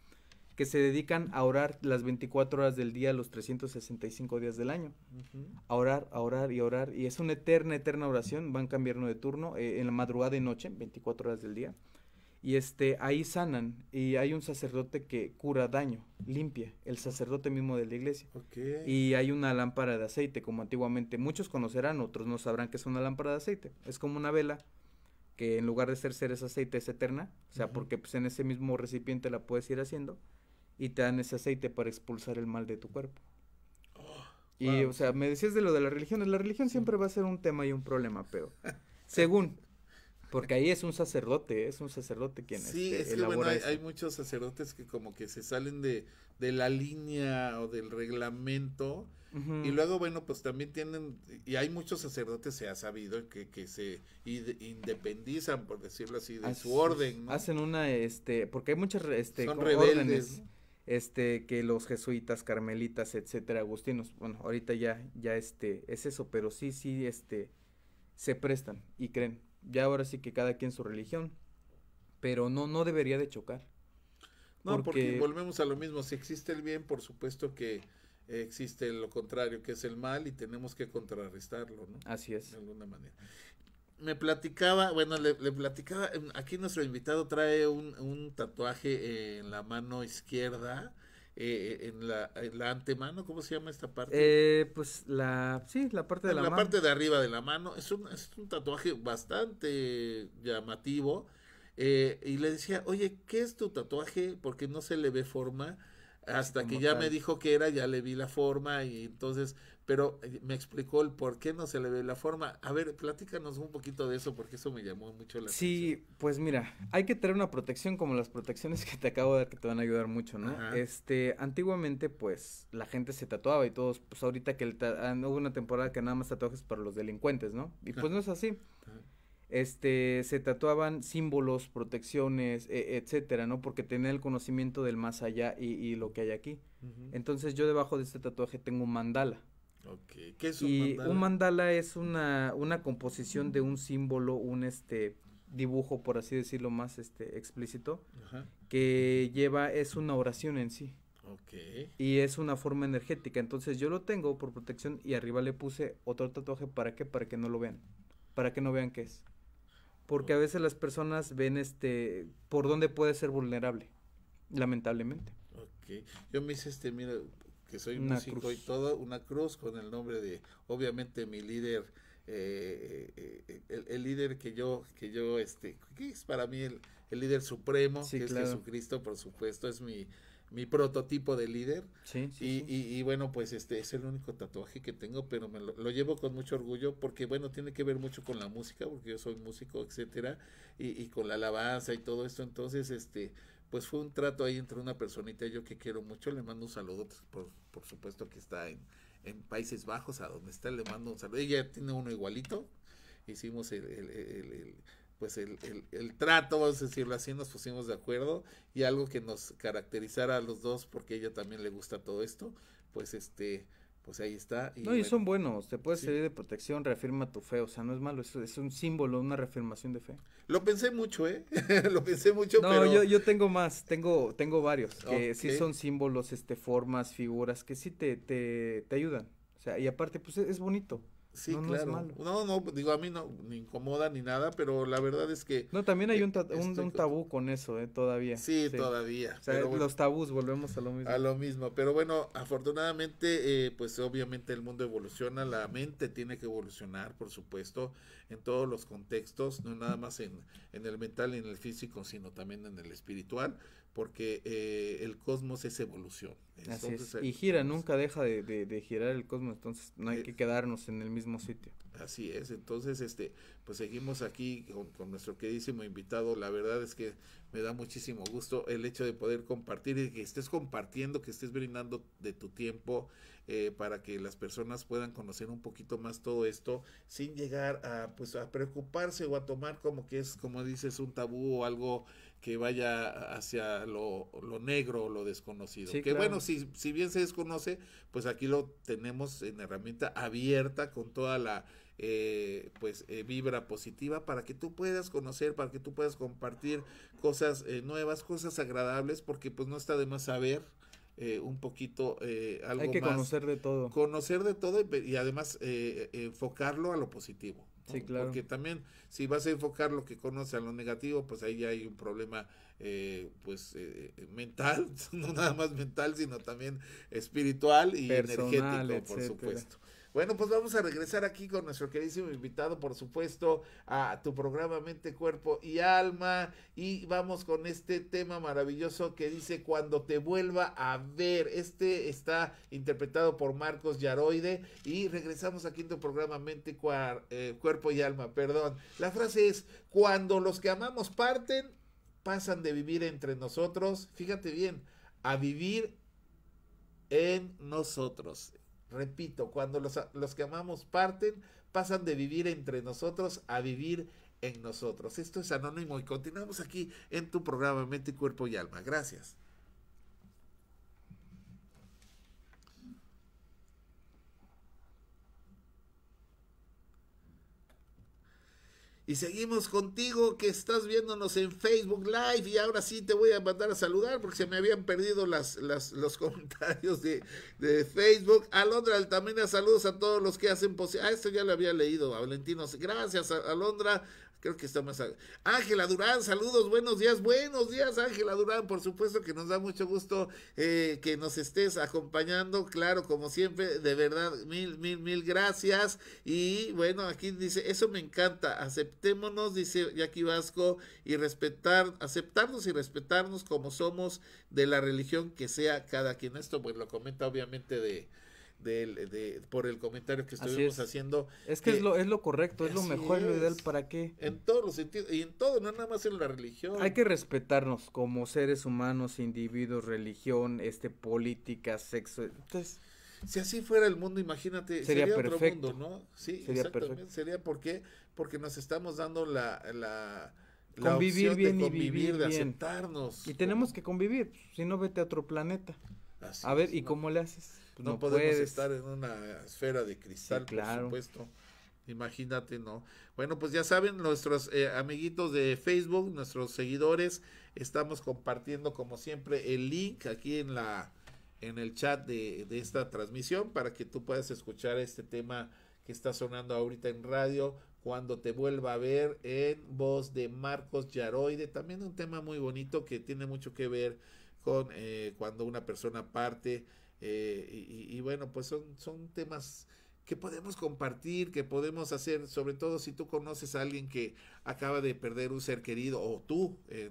que se dedican a orar las 24 horas del día, los 365 días del año. A orar, a orar y a orar. Y es una eterna, eterna oración. Van cambiando de turno eh, en la madrugada y noche, 24 horas del día y este, ahí sanan y hay un sacerdote que cura daño, limpia, el sacerdote mismo de la iglesia. Y hay una lámpara de aceite, como antiguamente muchos conocerán, otros no sabrán que es una lámpara de aceite. Es como una vela que en lugar de ser seres aceite es eterna, o sea, porque pues, en ese mismo recipiente la puedes ir haciendo y te dan ese aceite para expulsar el mal de tu cuerpo. y, o sea, me decías de lo de las religiones. La religión siempre va a ser un tema y un problema, pero según porque ahí es un sacerdote, es un sacerdote quien Sí, este, es que bueno, hay, muchos sacerdotes que como que se salen de, de la línea o del reglamento. Y luego, bueno, pues también tienen, y hay muchos sacerdotes, se ha sabido, que, que se independizan, por decirlo así, de ah, su orden. ¿no? Hacen una, este, porque hay muchas, este, Son rebeldes, este, que los jesuitas, carmelitas, etcétera, agustinos, bueno, ahorita ya, ya, este, es eso, pero sí, sí, este, se prestan y creen ya ahora sí que cada quien su religión, pero no, no debería de chocar. No, porque... volvemos a lo mismo, si existe el bien, por supuesto que eh, existe lo contrario, que es el mal, y tenemos que contrarrestarlo, ¿no? Así es. De alguna manera. Me platicaba, bueno, le, le platicaba, aquí nuestro invitado trae un, un tatuaje eh, en la mano izquierda, eh, eh, en, la, antemano, ¿cómo se llama esta parte? Eh, pues la, sí, la parte de la, mano. La parte de arriba de la mano, es un, es un tatuaje bastante llamativo. y le decía, oye, ¿qué es tu tatuaje? Porque no se le ve forma. Hasta que ya me dijo que era, ya le vi la forma y entonces pero eh, me explicó el por qué no se le ve la forma. A ver, platícanos un poquito de eso porque eso me llamó mucho la atención. Sí, pues mira, hay que tener una protección como las protecciones que te acabo de dar que te van a ayudar mucho, ¿no? Este, antiguamente pues la gente se tatuaba y todos, pues ahorita que ah, hubo una temporada que nada más tatuajes para los delincuentes, ¿no? Y pues no es así. Este, se tatuaban símbolos, protecciones, e, etcétera, ¿no? Porque tenía el conocimiento del más allá y, y lo que hay aquí. Entonces yo debajo de este tatuaje tengo un mandala Okay. ¿Qué es un y Un mandala es una, una composición de un símbolo, un este dibujo, por así decirlo, más este explícito, que lleva, es una oración en sí. Y es una forma energética. Entonces yo lo tengo por protección y arriba le puse otro tatuaje. ¿Para qué? Para que no lo vean. Para que no vean qué es. Porque a veces las personas ven este por dónde puede ser vulnerable, lamentablemente. Ok. Yo me hice este, mira, que soy un músico y todo, una cruz con el nombre de, obviamente, mi líder, eh, eh, eh, el, líder que yo, que yo, este, que es para mí el, líder supremo, que es Jesucristo, por supuesto, es mi, mi prototipo de líder. Sí, y, Y, y, bueno, pues este es el único tatuaje que tengo, pero me lo, lo, llevo con mucho orgullo porque, bueno, tiene que ver mucho con la música, porque yo soy músico, etcétera, y, y con la alabanza y todo esto. Entonces, este, pues fue un trato ahí entre una personita y yo que quiero mucho. Le mando un saludo, pues, por, por supuesto que está en, Países Bajos, a donde está, le mando un saludo. Ella tiene uno igualito. Hicimos el, el, el, pues el, el, el, trato, vamos a decirlo así, nos pusimos de acuerdo y algo que nos caracterizara a los dos, porque ella también le gusta todo esto, pues este, pues ahí está. no, y son buenos, te puede servir de protección, reafirma tu fe, o sea, no es malo, es, es un símbolo, una reafirmación de fe. Lo pensé mucho, ¿eh? Lo pensé mucho, no, pero... yo, yo tengo más, tengo, tengo varios, que sí son símbolos, este, formas, figuras, que sí te, te, te ayudan, o sea, y aparte, pues es bonito. Sí, claro. No, no, digo, a mí no me incomoda ni nada, pero la verdad es que... No, también hay eh, un, un, tabú con eso, eh, todavía. Sí, todavía. O sea, los tabús, volvemos a lo mismo. A lo mismo, pero bueno, afortunadamente, eh, pues obviamente el mundo evoluciona, la mente tiene que evolucionar, por supuesto, en todos los contextos, no nada más en, en el mental, y en el físico, sino también en el espiritual porque eh, el cosmos es evolución. Eh, y gira, pues, nunca deja de, girar el cosmos, entonces no hay eh, que quedarnos en el mismo sitio. Así es, entonces este, pues seguimos aquí con, nuestro queridísimo invitado. La verdad es que me da muchísimo gusto el hecho de poder compartir y que estés compartiendo, que estés brindando de tu tiempo para que las personas puedan conocer un poquito más todo esto sin llegar a pues a preocuparse o a tomar como que es, como dices, un tabú o algo que vaya hacia lo, negro o lo desconocido. que bueno, si, si bien se desconoce, pues aquí lo tenemos en herramienta abierta con toda la eh, pues eh, vibra positiva para que tú puedas conocer, para que tú puedas compartir cosas eh, nuevas, cosas agradables, porque pues no está de más saber. un poquito algo más. Hay que conocer de todo. Conocer de todo y además enfocarlo a lo positivo. Porque también si vas a enfocar lo que conoce a lo negativo, pues ahí ya hay un problema eh, pues eh, eh, mental, no nada más mental, sino también espiritual y energético, por supuesto. Bueno, pues vamos a regresar aquí con nuestro queridísimo invitado, por supuesto, a tu programa Mente, Cuerpo y Alma. Y vamos con este tema maravilloso que dice Cuando te vuelva a ver. Este está interpretado por Marcos Yaroide. Y regresamos aquí en tu programa Mente, eh, Cuerpo y Alma. Perdón. La frase es: Cuando los que amamos parten, pasan de vivir entre nosotros. Fíjate bien, a vivir en nosotros. Repito, cuando los, los que amamos parten, pasan de vivir entre nosotros a vivir en nosotros. Esto es Anónimo y continuamos aquí en tu programa Mente, Cuerpo y Alma. Gracias. Y seguimos contigo que estás viéndonos en Facebook Live y ahora sí te voy a mandar a saludar porque se me habían perdido las, los comentarios de, de, Facebook. Alondra a saludos a todos los que hacen posible. Ah, esto ya lo había leído, Valentino. Gracias, Alondra. Creo que estamos. A... Ángela Durán, saludos, buenos días, buenos días, Ángela Durán. Por supuesto que nos da mucho gusto eh, que nos estés acompañando. Claro, como siempre, de verdad, mil, mil, mil gracias. Y bueno, aquí dice: Eso me encanta. Aceptémonos, dice Jackie Vasco, y respetar, aceptarnos y respetarnos como somos de la religión que sea cada quien. Esto, pues lo comenta obviamente de de, por el comentario que estuvimos haciendo. Es que, es, lo, es lo correcto, es lo mejor, es. lo ideal para qué. En todos los sentidos, y en todo, no nada más en la religión. Hay que respetarnos como seres humanos, individuos, religión, este política, sexo. Entonces, si así fuera el mundo, imagínate, sería, otro mundo, ¿no? Sí, sería Perfecto. Sería porque, porque nos estamos dando la, la convivir bien de convivir, vivir de bien. Y tenemos que convivir, si no vete a otro planeta. a ver, ¿y cómo le haces? Pues no, podemos estar en una esfera de cristal, claro. por supuesto. Imagínate, ¿no? Bueno, pues ya saben, nuestros eh, amiguitos de Facebook, nuestros seguidores, estamos compartiendo como siempre el link aquí en la en el chat de, de esta transmisión para que tú puedas escuchar este tema que está sonando ahorita en radio cuando te vuelva a ver en voz de Marcos Yaroide. También un tema muy bonito que tiene mucho que ver con eh, cuando una persona parte eh, y, bueno, pues son, son temas que podemos compartir, que podemos hacer, sobre todo si tú conoces a alguien que acaba de perder un ser querido, o tú, eh,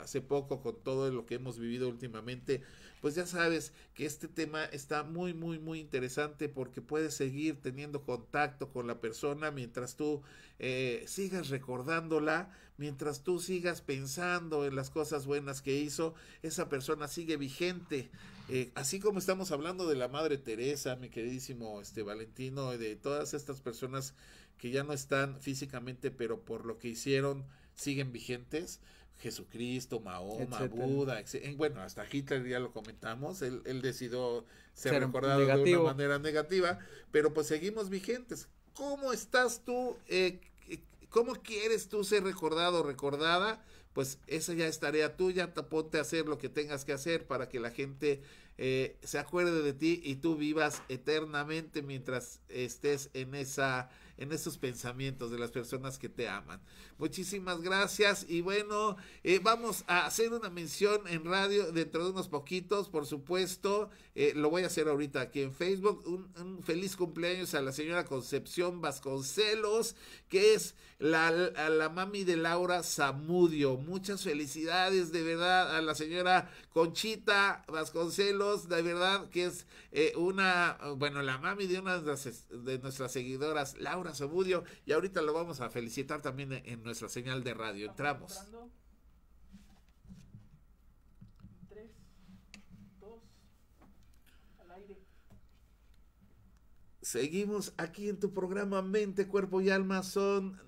hace poco con todo lo que hemos vivido últimamente, pues ya sabes que este tema está muy, muy, muy interesante porque puedes seguir teniendo contacto con la persona mientras tú eh, sigas recordándola, mientras tú sigas pensando en las cosas buenas que hizo, esa persona sigue vigente. Eh, así como estamos hablando de la Madre Teresa, mi queridísimo este, Valentino, y de todas estas personas que ya no están físicamente, pero por lo que hicieron siguen vigentes. Jesucristo, Mahoma, Buda, etc. Eh, bueno, hasta Hitler ya lo comentamos, él, decidió ser, recordado de una manera negativa, pero pues seguimos vigentes. ¿Cómo estás tú? Eh, eh, ¿Cómo quieres tú ser recordado o recordada? Pues esa ya es tarea tuya, ponte a hacer lo que tengas que hacer para que la gente se acuerde de ti y tú vivas eternamente mientras estés en esa en esos pensamientos de las personas que te aman. Muchísimas gracias y bueno, eh, vamos a hacer una mención en radio dentro de unos poquitos, por supuesto, eh, lo voy a hacer ahorita aquí en Facebook, un, feliz cumpleaños a la señora Concepción Vasconcelos, que es la, mami de Laura Zamudio. Muchas felicidades de verdad a la señora Conchita Vasconcelos, de verdad que es eh, una, bueno, la mami de una de nuestras seguidoras, Laura. Laura y ahorita lo vamos a felicitar también en nuestra señal de radio. Entramos. Seguimos aquí en tu programa Mente, Cuerpo y Alma. Son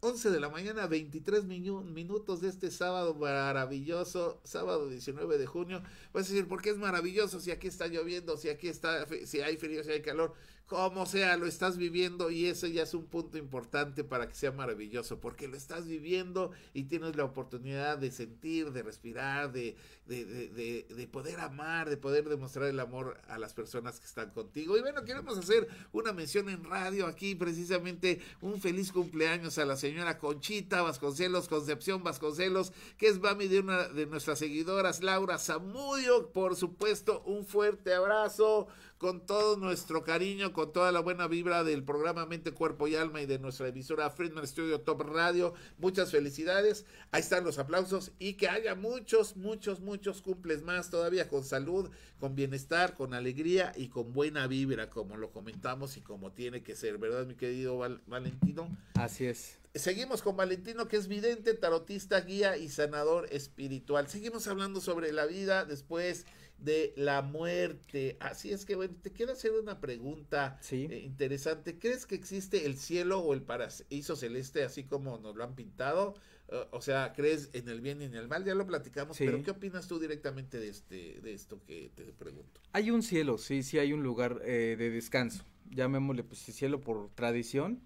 11 mm, de la mañana, 23 minutos de este sábado maravilloso, sábado 19 de junio. Vas a decir, ¿por qué es maravilloso si aquí está lloviendo, si aquí está, si hay frío, si hay calor? como sea, lo estás viviendo y eso ya es un punto importante para que sea maravilloso, porque lo estás viviendo y tienes la oportunidad de sentir, de respirar, de, de, de, de, poder amar, de poder demostrar el amor a las personas que están contigo. Y bueno, queremos hacer una mención en radio aquí, precisamente un feliz cumpleaños a la señora Conchita Vasconcelos, Concepción Vasconcelos, que es mami de una de nuestras seguidoras, Laura Zamudio, por supuesto, un fuerte abrazo con todo nuestro cariño, con toda la buena vibra del programa Mente, Cuerpo y Alma y de nuestra emisora Friedman Studio Top Radio. Muchas felicidades. Ahí están los aplausos y que haya muchos, muchos, muchos cumples más todavía con salud, con bienestar, con alegría y con buena vibra, como lo comentamos y como tiene que ser, ¿verdad, mi querido Valentino? Así es. Seguimos con Valentino, que es vidente, tarotista, guía y sanador espiritual. Seguimos hablando sobre la vida después de la muerte. Así es que, bueno, te quiero hacer una pregunta eh, interesante. ¿Crees que existe el cielo o el paraíso celeste así como nos lo han pintado? Eh, o sea, ¿crees en el bien y en el mal? Ya lo platicamos, pero ¿qué opinas tú directamente de, este, de esto que te pregunto? Hay un cielo, sí, sí hay un lugar eh, de descanso. Llamémosle, pues, cielo por tradición.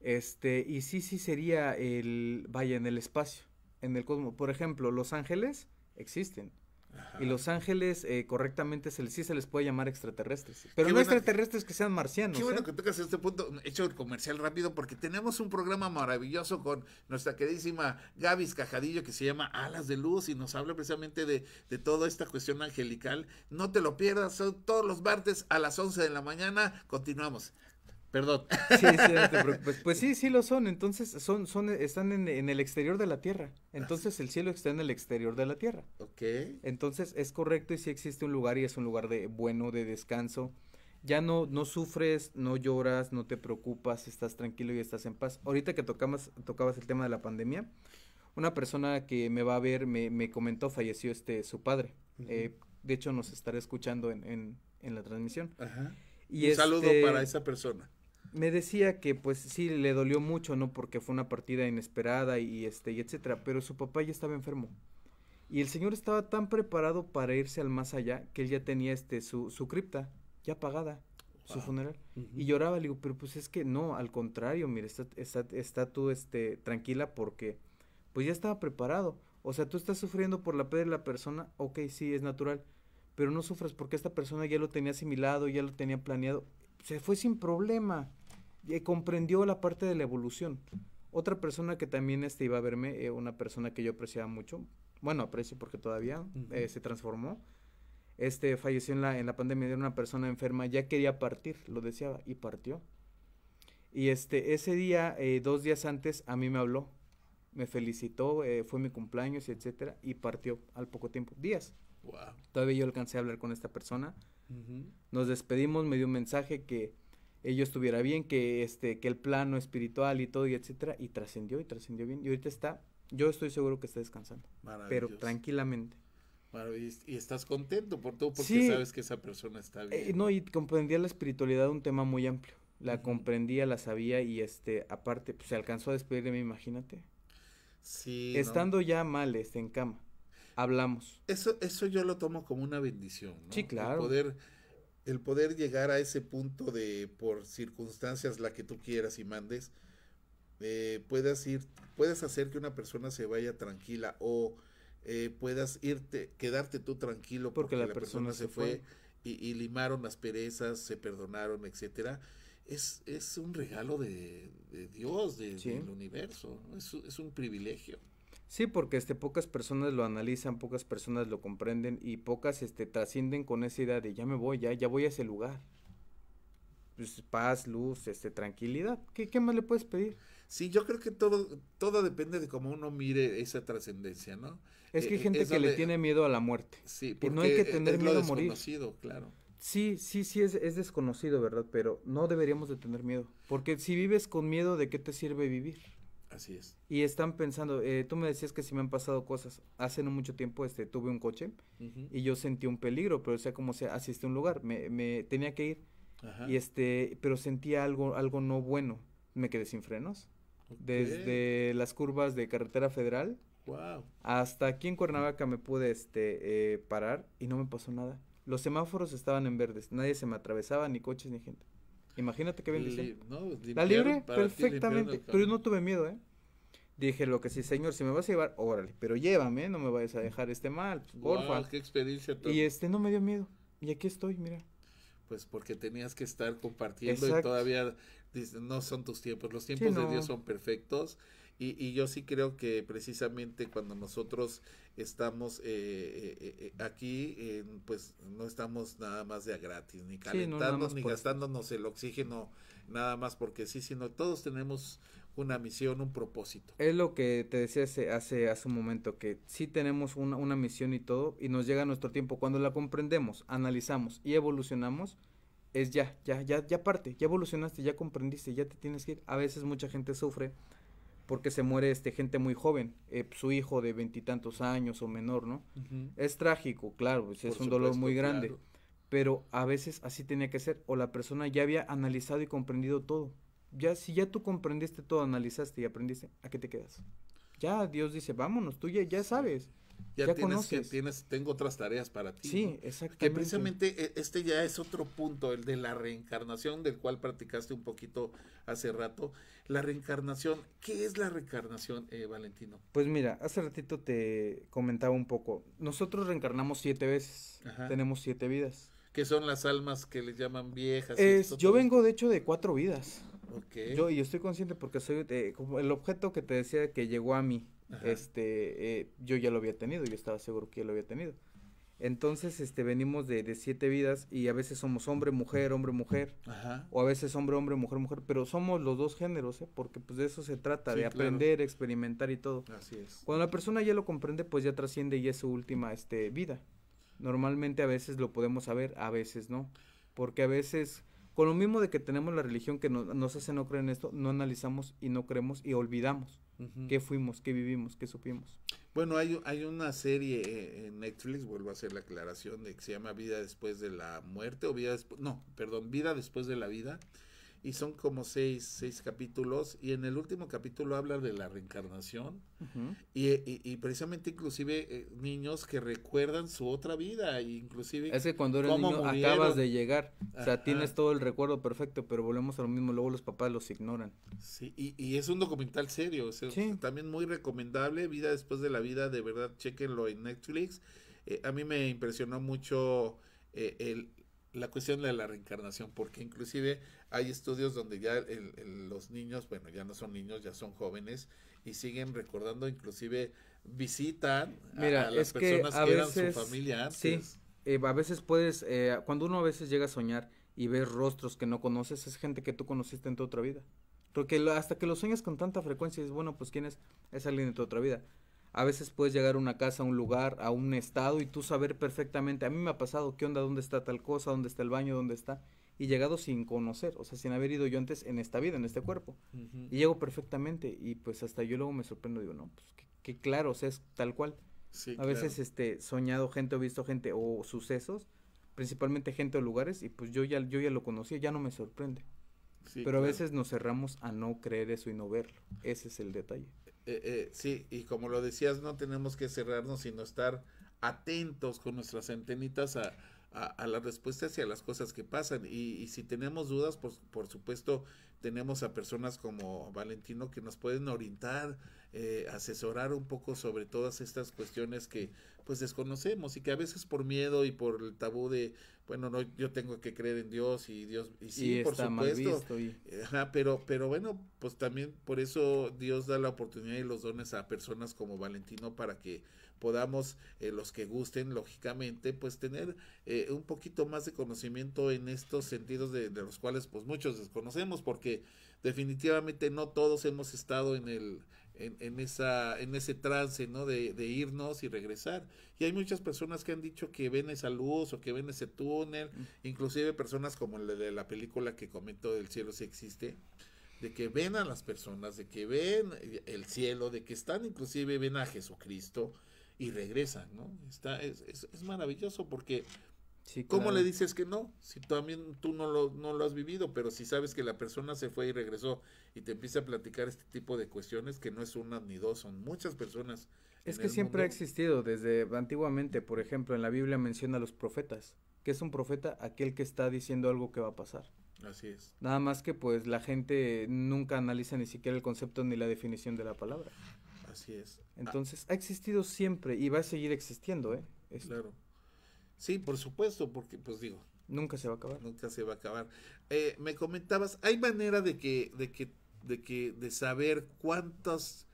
Este, y sí, sí sería el, vaya, en el espacio, en el cosmos. Por ejemplo, los ángeles existen y los ángeles, eh, correctamente, se les, sí se les puede llamar extraterrestres. Pero no extraterrestres que sean marcianos. Qué bueno ¿eh? que tocas este punto, hecho el comercial rápido, porque tenemos un programa maravilloso con nuestra queridísima Gaby Cajadillo que se llama Alas de Luz y nos habla precisamente de, toda esta cuestión angelical. No te lo pierdas, todos los martes a las 11 de la mañana. Continuamos. Perdón. Sí, sí, Pues sí, sí lo son. Entonces, son, son, están en, el exterior de la Tierra. Entonces, el cielo está en el exterior de la Tierra. Ok. Entonces, es correcto y si existe un lugar y es un lugar de bueno, de descanso. Ya no, no sufres, no lloras, no te preocupas, estás tranquilo y estás en paz. Ahorita que tocamos, tocabas el tema de la pandemia, una persona que me va a ver me, me comentó, falleció este su padre. Eh, de hecho, nos estará escuchando en, en, en la transmisión. Ajá. Y un saludo este para esa persona me decía que pues sí le dolió mucho, ¿no? Porque fue una partida inesperada y este y etcétera, pero su papá ya estaba enfermo. Y el señor estaba tan preparado para irse al más allá que él ya tenía este su, su cripta ya pagada, su funeral. Y lloraba, le digo, pero pues es que no, al contrario, mire, está, está, está, tú este, tranquila porque pues ya estaba preparado. O sea, tú estás sufriendo por la pérdida de la persona, ok, sí, es natural, pero no sufras porque esta persona ya lo tenía asimilado, ya lo tenía planeado, se fue sin problema comprendió la parte de la evolución. Otra persona que también este, iba a verme, eh, una persona que yo apreciaba mucho, bueno, aprecio porque todavía eh, se transformó, este, falleció en la, en la pandemia, era una persona enferma, ya quería partir, lo deseaba, y partió. Y este, ese día, eh, dos días antes, a mí me habló, me felicitó, fue mi cumpleaños, etcétera, y partió al poco tiempo, días. Todavía yo alcancé a hablar con esta persona. Nos despedimos, me dio un mensaje que ellos estuviera bien, que este, que el plano espiritual y todo y etcétera, y trascendió y trascendió bien. Y ahorita está, yo estoy seguro que está descansando, pero tranquilamente. Y estás contento por todo porque sabes que esa persona está eh, bien. no, y comprendía la espiritualidad un tema muy amplio. La comprendía, la sabía y este, aparte, pues, se alcanzó a despedir de mí, imagínate. Sí. Estando ya mal, este, en cama, hablamos. Eso, eso yo lo tomo como una bendición, Sí, claro. El poder el poder llegar a ese punto de por circunstancias la que tú quieras y mandes eh, puedes ir puedes hacer que una persona se vaya tranquila o eh, puedas irte quedarte tú tranquilo porque, la, persona, se fue, y, limaron las perezas se perdonaron etcétera es, es un regalo de, Dios de, del universo es, es un privilegio Sí, porque este, pocas personas lo analizan, pocas personas lo comprenden y pocas este, trascienden con esa idea de ya me voy, ya, ya voy a ese lugar. Pues, paz, luz, este, tranquilidad. ¿Qué, ¿Qué, más le puedes pedir? Sí, yo creo que todo, todo depende de cómo uno mire esa trascendencia, ¿no? Es que eh, hay gente que le tiene miedo a la muerte. Sí, porque no hay que tener es miedo a morir. Desconocido, claro. Sí, sí, sí, es, es, desconocido, ¿verdad? Pero no deberíamos de tener miedo. Porque si vives con miedo, ¿de qué te sirve vivir? Así es. Y están pensando, eh, tú me decías que si me han pasado cosas. Hace no mucho tiempo este, tuve un coche y yo sentí un peligro, pero sea como sea, asiste a un lugar, me, tenía que ir. Y este, pero sentía algo, algo no bueno. Me quedé sin frenos. Desde las curvas de carretera federal. Hasta aquí en Cuernavaca me pude este, eh, parar y no me pasó nada. Los semáforos estaban en verdes, nadie se me atravesaba, ni coches ni gente. Imagínate qué bien No, pues, la libre perfectamente, pero yo no tuve miedo, ¿eh? Dije, lo que sí, señor, si me vas a llevar, órale, pero llévame, no me vayas a dejar este mal, pues, porfa. qué experiencia Y este no me dio miedo. Y aquí estoy, mira. Pues porque tenías que estar compartiendo y todavía no son tus tiempos. Los tiempos de Dios son perfectos y, yo sí creo que precisamente cuando nosotros estamos eh, eh, eh, aquí, pues no estamos nada más de a gratis, ni calentándonos, ni gastándonos el oxígeno, nada más porque sí, sino todos tenemos una misión, un propósito. Es lo que te decía hace, hace, hace un momento, que sí tenemos una, una misión y todo, y nos llega nuestro tiempo. Cuando la comprendemos, analizamos y evolucionamos, es ya, ya, ya, ya parte, ya evolucionaste, ya comprendiste, ya te tienes que ir. A veces mucha gente sufre porque se muere este gente muy joven, eh, su hijo de veintitantos años o menor, ¿no? Es trágico, claro, pues, es un dolor muy grande, pero a veces así tenía que ser, o la persona ya había analizado y comprendido todo. Ya, si ya tú comprendiste todo, analizaste y aprendiste, ¿a qué te quedas? Ya Dios dice, vámonos, tú ya, ya sabes ya, tienes que tienes tengo otras tareas para ti. Sí, exactamente. Que precisamente eh, este ya es otro punto, el de la reencarnación del cual practicaste un poquito hace rato. La reencarnación, ¿qué es la reencarnación, eh, Valentino? Pues mira, hace ratito te comentaba un poco. Nosotros reencarnamos siete veces. Tenemos siete vidas. Que son las almas que les llaman viejas. yo vengo de hecho de cuatro vidas. Okay. Yo, yo estoy consciente porque soy eh, el objeto que te decía que llegó a mí este, eh, yo ya lo había tenido, yo estaba seguro que ya lo había tenido. Entonces, este, venimos de, siete vidas y a veces somos hombre, mujer, hombre, mujer. O a veces hombre, hombre, mujer, mujer. Pero somos los dos géneros, ¿eh? Porque pues de eso se trata, de aprender, experimentar y todo. Así es. Cuando la persona ya lo comprende, pues ya trasciende y es su última, este, vida. Normalmente a veces lo podemos saber, a veces no. Porque a veces, con lo mismo de que tenemos la religión que no, nos hace no creer en esto, no analizamos y no creemos y olvidamos que fuimos, que vivimos, que supimos. Bueno, hay, hay una serie eh, en Netflix, vuelvo a hacer la aclaración, de que se llama Vida después de la muerte o Vida después, no, perdón, Vida después de la vida, y son como seis, seis capítulos y en el último capítulo habla de la reencarnación y, y, precisamente inclusive eh, niños que recuerdan su otra vida e inclusive es que cuando eres niño acabas de llegar o sea tienes todo el recuerdo perfecto pero volvemos a lo mismo luego los papás los ignoran sí y, y es un documental serio también muy recomendable vida después de la vida de verdad chequenlo en Netflix eh, a mí me impresionó mucho eh, el, la cuestión de la reencarnación, porque inclusive hay estudios donde ya los niños, bueno, ya no son niños, ya son jóvenes y siguen recordando, inclusive visitan a, las personas que, eran su familia antes. Sí, eh, a veces puedes, eh, cuando uno a veces llega a soñar y ves rostros que no conoces, es gente que tú conociste en tu otra vida. Porque hasta que lo sueñas con tanta frecuencia, es bueno, pues quién es, es alguien de tu otra vida. A veces puedes llegar a una casa, a un lugar, a un estado y tú saber perfectamente, a mí me ha pasado, qué onda, dónde está tal cosa, dónde está el baño, dónde está. Y llegado sin conocer, o sea, sin haber ido yo antes en esta vida, en este cuerpo. Y llego perfectamente y pues hasta yo luego me sorprendo, digo, no, pues que, claro, o sea, es tal cual. a veces este, soñado gente o visto gente o sucesos, principalmente gente o lugares, y pues yo ya, yo ya lo conocía, ya no me sorprende. Pero a veces nos cerramos a no creer eso y no verlo. Ese es el detalle. Eh, eh, sí, y como lo decías, no tenemos que cerrarnos, sino estar atentos con nuestras antenitas a, a, a las respuestas y a las cosas que pasan. Y, si tenemos dudas, por, por, supuesto, tenemos a personas como Valentino que nos pueden orientar, eh, asesorar un poco sobre todas estas cuestiones que pues desconocemos y que a veces por miedo y por el tabú de, bueno, no, yo tengo que creer en Dios y Dios, y sí, por supuesto. pero, pero bueno, pues también por eso Dios da la oportunidad y los dones a personas como Valentino para que podamos eh, los que gusten, lógicamente, pues tener eh, un poquito más de conocimiento en estos sentidos de, los cuales pues muchos desconocemos porque definitivamente no todos hemos estado en el, en, esa, en ese trance, ¿no? De, irnos y regresar. Y hay muchas personas que han dicho que ven esa luz o que ven ese túnel, inclusive personas como la de la película que comento del cielo si existe, de que ven a las personas, de que ven el cielo, de que están inclusive ven a Jesucristo, y regresa, ¿no? Está, es, maravilloso porque ¿Cómo le dices que no? Si también tú no lo, no lo has vivido, pero si sabes que la persona se fue y regresó y te empieza a platicar este tipo de cuestiones, que no es una ni dos, son muchas personas. Es que siempre ha existido desde antiguamente, por ejemplo, en la Biblia menciona a los profetas, que es un profeta aquel que está diciendo algo que va a pasar. Así es. Nada más que pues la gente nunca analiza ni siquiera el concepto ni la definición de la palabra. Así es. Ah. Entonces, ha existido siempre y va a seguir existiendo, ¿eh? Claro. Sí, por supuesto, porque pues digo. Nunca se va a acabar. Nunca se va a acabar. Eh, me comentabas, ¿hay manera de que, de que, de que, de saber cuántas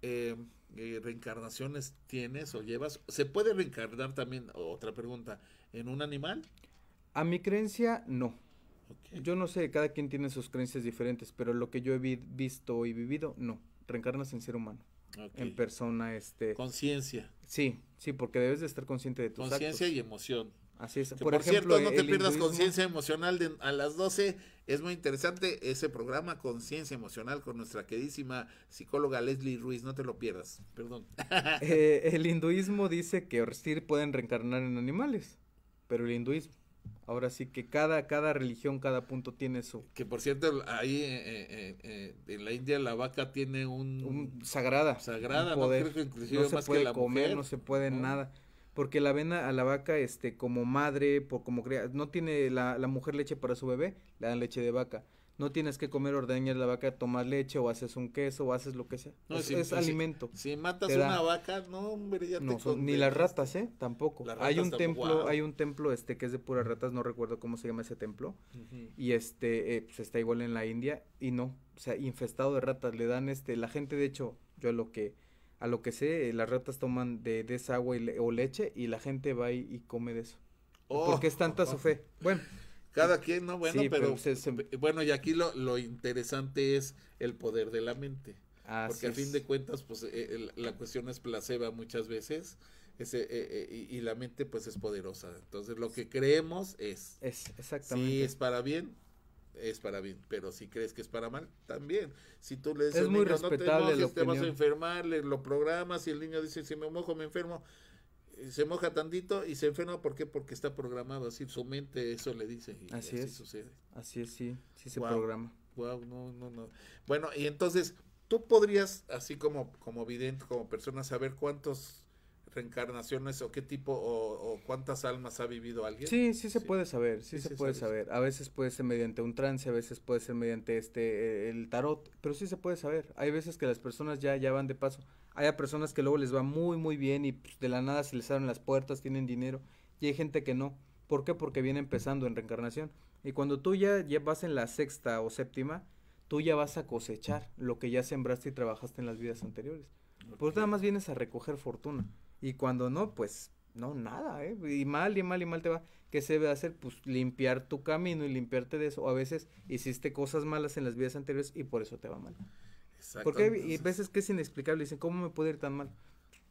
eh, eh, reencarnaciones tienes o llevas? ¿Se puede reencarnar también, otra pregunta, en un animal? A mi creencia, no. Yo no sé, cada quien tiene sus creencias diferentes, pero lo que yo he visto y vivido, no. Reencarnas en ser humano en persona. Este, Conciencia. Sí, sí, porque debes de estar consciente de tus Conciencia y emoción. Así es. por, ejemplo, cierto, no te pierdas conciencia emocional a las 12. Es muy interesante ese programa Conciencia Emocional con nuestra queridísima psicóloga Leslie Ruiz. No te lo pierdas. Perdón. Eh, el hinduismo dice que Orsir pueden reencarnar en animales, pero el hinduismo. Ahora sí que cada, cada religión, cada punto tiene su... Que por cierto, ahí eh, eh, eh, en la India la vaca tiene un... sagrada. Sagrada, no se puede comer, no se puede nada. Porque la avena a, la vaca este, como madre, por, como no tiene la, la mujer leche para su bebé, le dan leche de vaca no tienes que comer ordeñas la vaca, tomas leche o haces un queso o haces lo que sea. No, es, alimento. Si matas una vaca, no, hombre, ya te Ni las ratas, ¿eh? Tampoco. hay un templo, hay un templo este que es de puras ratas, no recuerdo cómo se llama ese templo. Y este, eh, pues, está igual en la India y no, o sea, infestado de ratas. Le dan este, la gente, de hecho, yo a lo que, a lo que sé, eh, las ratas toman de, desagüe agua o leche y la gente va y, come de eso. Oh. Porque es tanta su fe. Bueno. Cada quien, no, bueno, pero, bueno, y aquí lo, lo, interesante es el poder de la mente. porque a fin de cuentas, pues e, e, la cuestión es placebo muchas veces. Ese, e, y, la mente pues es poderosa. Entonces lo que creemos es. Es, exactamente. Si es para bien, es para bien, pero si crees que es para mal, también. Si tú le dices, es muy niño, no te, te vas a enfermar, lo programas, y el niño dice, si me mojo, me enfermo, eh, se moja tantito y se enferma, ¿por qué? Porque está programado así, su mente eso le dice. así, es. Sucede. Así es, sí, sí se programa. Wow, no, no, no. Bueno, y entonces, tú podrías, así como, como vidente, como persona, saber cuántas reencarnaciones o qué tipo o, cuántas almas ha vivido alguien? Sí, sí se puede saber, sí, se, puede saber. A veces puede ser mediante un trance, a veces puede ser mediante este el tarot, pero sí se puede saber. Hay veces que las personas ya ya van de paso. Hay personas que luego les va muy, muy bien y pues, de la nada se les abren las puertas, tienen dinero. Y hay gente que no. ¿Por qué? Porque viene empezando en reencarnación. Y cuando tú ya, vas en la sexta o séptima, tú ya vas a cosechar lo que ya sembraste y trabajaste en las vidas anteriores. Porque Pues nada más vienes a recoger fortuna. Y cuando no, pues no, nada, ¿eh? Y mal, y mal, y mal te va. ¿Qué se debe hacer? Pues limpiar tu camino y limpiarte de eso. O a veces hiciste cosas malas en las vidas anteriores y por eso te va mal. Porque hay veces que es inexplicable, dicen, ¿cómo me puede ir tan mal?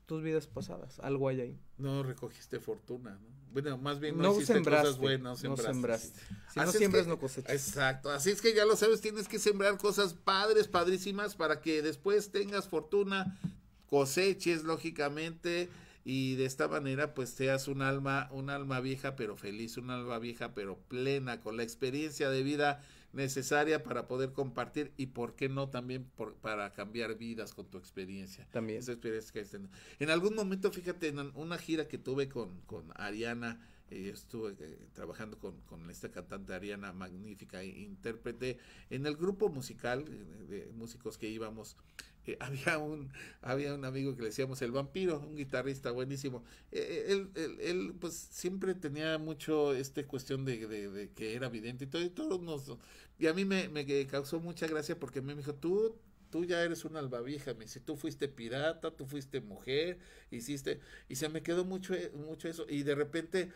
Tus vidas pasadas, algo hay ahí. No recogiste fortuna, ¿no? Bueno, más bien no, cosas buenas, sembraste. No sembraste. Si no siembras, no cosechas. Exacto, así es que ya lo sabes, tienes que sembrar cosas padres, padrísimas, para que después tengas fortuna, coseches, lógicamente, y de esta manera pues seas un alma, un alma vieja pero feliz, un alma vieja pero plena, con la experiencia de vida necesaria para poder compartir y por qué no también por, para cambiar vidas con tu experiencia. También. Esa experiencia que En algún momento, fíjate, en una gira que tuve con, con Ariana, eh, estuve eh, trabajando con, esta cantante Ariana, magnífica e intérprete, en el grupo musical eh, de músicos que íbamos, había, un, había un amigo que le decíamos el vampiro, un guitarrista buenísimo. Eh, eh, él, él, él, pues siempre tenía mucho esta cuestión de, que era vidente y todo, y todos nos, y a mí me, causó mucha gracia porque me dijo, tú tú ya eres una albavija. me dice, tú fuiste pirata, tú fuiste mujer, hiciste, y se me quedó mucho, eh, mucho eso, y de repente,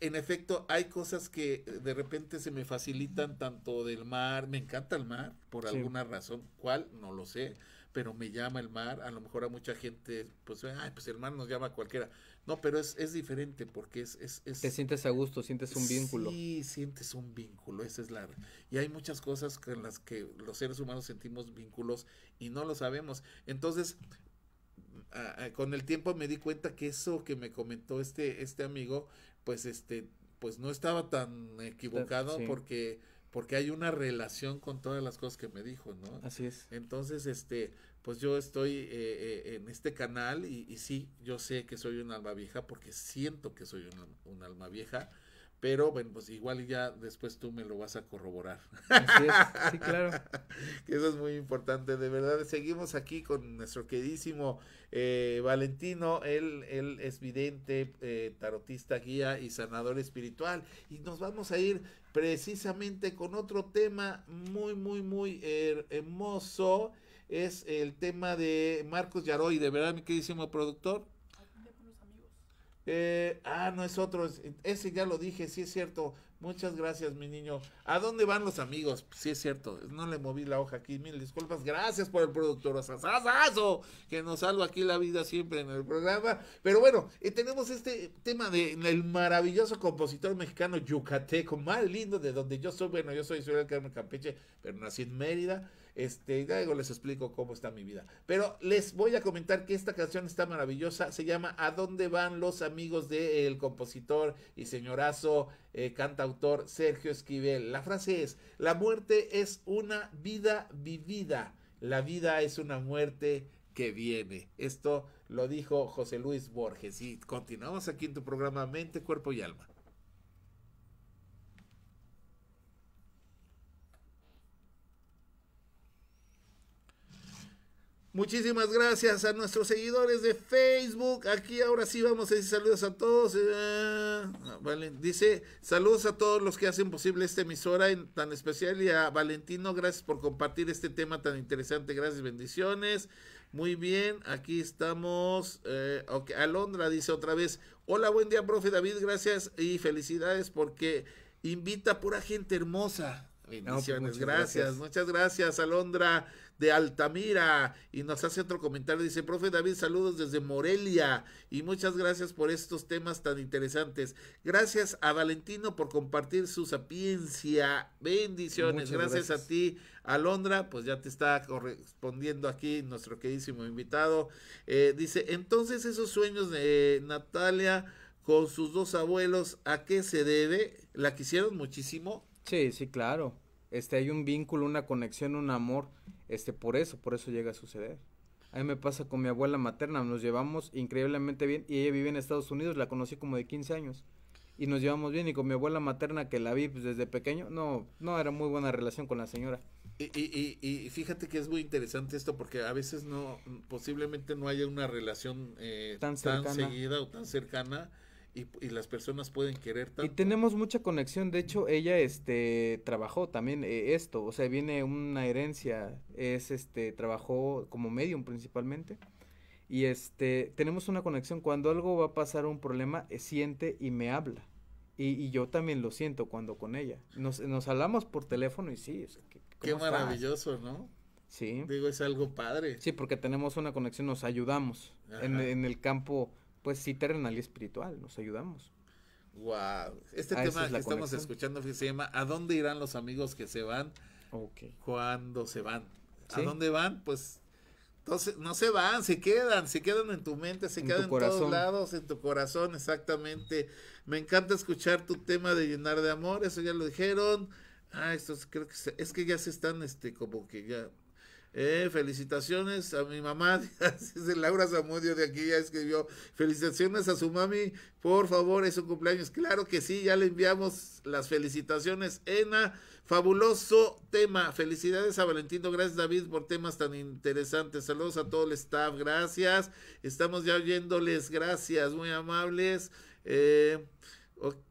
en efecto, hay cosas que de repente se me facilitan tanto del mar, me encanta el mar, por alguna razón, ¿cuál? No lo sé, pero me llama el mar. A lo mejor a mucha gente, pues, ay, pues el mar nos llama a cualquiera. No, pero es, diferente porque es, Te sientes a gusto, sientes un vínculo. Sí, sientes un vínculo, esa es la... Y hay muchas cosas con las que los seres humanos sentimos vínculos y no lo sabemos. Entonces, con el tiempo me di cuenta que eso que me comentó este, este amigo, pues, este, pues no estaba tan equivocado porque porque hay una relación con todas las cosas que me dijo, ¿no? Así es. Entonces, este, pues yo estoy eh, eh, en este canal y, sí, yo sé que soy un alma vieja porque siento que soy un, alma vieja, pero bueno, pues igual ya después tú me lo vas a corroborar. Así es, sí, claro. que eso es muy importante, de verdad. Seguimos aquí con nuestro queridísimo eh, Valentino, él es vidente, tarotista, guía y sanador espiritual. Y nos vamos a ir precisamente con otro tema muy, muy, muy hermoso. Es el tema de Marcos Yaroy, de verdad, mi queridísimo productor. Eh, ah, no es otro, ese ya lo dije, sí es cierto. Muchas gracias, mi niño. ¿A dónde van los amigos? Sí, es cierto. No le moví la hoja aquí. Mil disculpas. Gracias por el productor Asasazo, que nos salva aquí la vida siempre en el programa. Pero bueno, eh, tenemos este tema del maravilloso compositor mexicano yucateco, más lindo de donde yo soy. Bueno, yo soy Israel Carmen Campeche, pero nací en Mérida. Este, luego les explico cómo está mi vida. Pero les voy a comentar que esta canción está maravillosa. Se llama ¿A dónde van los amigos del compositor y señorazo? Canta eh, cantautor Sergio Esquivel. La frase es, la muerte es una vida vivida, la vida es una muerte que viene. Esto lo dijo José Luis Borges. Y continuamos aquí en tu programa Mente, Cuerpo y Alma. Muchísimas gracias a nuestros seguidores de Facebook. Aquí ahora sí vamos a decir saludos a todos. Eh, vale, dice saludos a todos los que hacen posible esta emisora en, tan especial y a Valentino, gracias por compartir este tema tan interesante. Gracias, bendiciones. Muy bien, aquí estamos. Eh, Alondra dice otra vez, hola, buen día, profe David, gracias y felicidades porque invita pura gente hermosa. Pues, bendiciones, gracias. gracias. Muchas gracias, Alondra de Altamira y nos hace otro comentario. Dice, profe David, saludos desde Morelia y muchas gracias por estos temas tan interesantes. Gracias a Valentino por compartir su sapiencia. Bendiciones. Gracias, a ti, Alondra. Pues ya te está correspondiendo aquí nuestro queridísimo invitado. Eh, dice, entonces esos sueños de Natalia con sus dos abuelos, ¿a qué se debe? ¿La quisieron muchísimo? Sí, sí, claro. Este, hay un vínculo, una conexión, un amor este, por eso, por eso llega a suceder. A mí me pasa con mi abuela materna, nos llevamos increíblemente bien y ella vive en Estados Unidos, la conocí como de 15 años y nos llevamos bien y con mi abuela materna que la vi pues, desde pequeño, no, no era muy buena relación con la señora. Y, y, y, fíjate que es muy interesante esto porque a veces no, posiblemente no haya una relación eh, tan, seguida o tan cercana y, las personas pueden querer tanto. Y tenemos mucha conexión, de hecho ella este trabajó también eh, esto, o sea, viene una herencia, es este trabajó como medium principalmente. Y este tenemos una conexión cuando algo va a pasar un problema, eh, siente y me habla. Y, y, yo también lo siento cuando con ella. Nos, nos hablamos por teléfono y sí, qué maravilloso, ¿no? Sí. Digo, es algo padre. Sí, porque tenemos una conexión, nos ayudamos en, en el campo pues sí terrenal y espiritual, nos ayudamos. Wow, este ah, tema que estamos escuchando se llama ¿A dónde irán los amigos que se van? Okay. Cuando se van. ¿A dónde van? Pues entonces no se van, se quedan, se quedan en tu mente, se quedan en todos lados, en tu corazón, exactamente. Me encanta escuchar tu tema de llenar de amor, eso ya lo dijeron. Ah, estos creo que es que ya se están este como que ya eh, felicitaciones a mi mamá, Laura Zamudio de aquí, ya escribió. Felicitaciones a su mami, por favor, es un cumpleaños. Claro que sí, ya le enviamos las felicitaciones. Ena, fabuloso tema. Felicidades a Valentino, gracias David por temas tan interesantes. Saludos a todo el staff, gracias. Estamos ya oyéndoles, gracias, muy amables. Eh,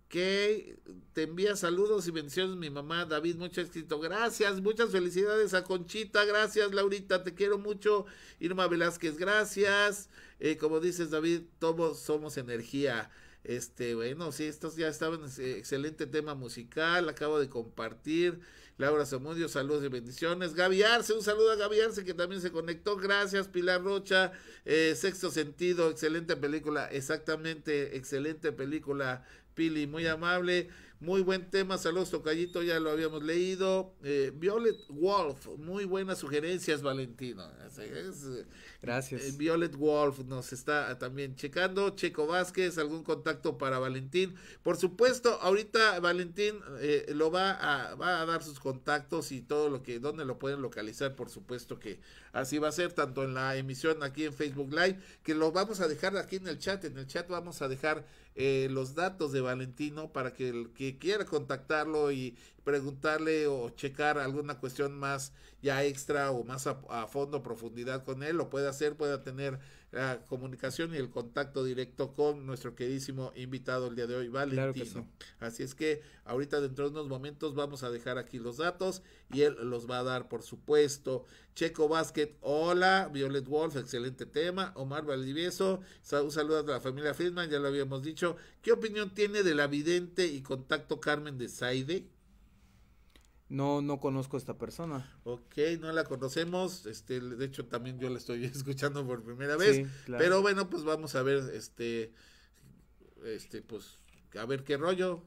que te envía saludos y bendiciones, mi mamá David, mucho escrito gracias, muchas felicidades a Conchita, gracias Laurita, te quiero mucho, Irma Velázquez, gracias, eh, como dices David, todos somos energía, este, bueno, sí, estos ya estaban, eh, excelente tema musical, acabo de compartir, Laura Zamudio, saludos y bendiciones, Gaby un saludo a Gaby que también se conectó, gracias, Pilar Rocha, eh, Sexto Sentido, excelente película, exactamente, excelente película, Pili, muy amable. Muy buen tema, saludos Tocallito, ya lo habíamos leído. Eh, Violet Wolf, muy buenas sugerencias, Valentino. Eh, Gracias. Eh, Violet Wolf nos está ah, también checando. Checo Vázquez, algún contacto para Valentín. Por supuesto, ahorita Valentín lo va a, va a dar sus contactos y todo lo que, donde lo pueden localizar, por supuesto que así va a ser, tanto en la emisión aquí en Facebook Live, que lo vamos a dejar aquí en el chat. En el chat vamos a dejar eh, los datos de Valentino para que el que quiera contactarlo y preguntarle o checar alguna cuestión más ya extra o más a, fondo, profundidad con él, lo puede hacer, pueda tener la comunicación y el contacto directo con nuestro queridísimo invitado el día de hoy, Valentino. Así es que ahorita dentro de unos momentos vamos a dejar aquí los datos y él los va a dar, por supuesto. Checo Basket, hola, Violet Wolf, excelente tema. Omar Valdivieso, un saludo a la familia Friedman, ya lo habíamos dicho. ¿Qué opinión tiene del la vidente y contacto Carmen de Saide? No, no conozco a esta persona. Ok, no la conocemos. Este, de hecho, también yo la estoy escuchando por primera vez. Pero bueno, pues vamos a ver, este, este, pues a ver qué rollo,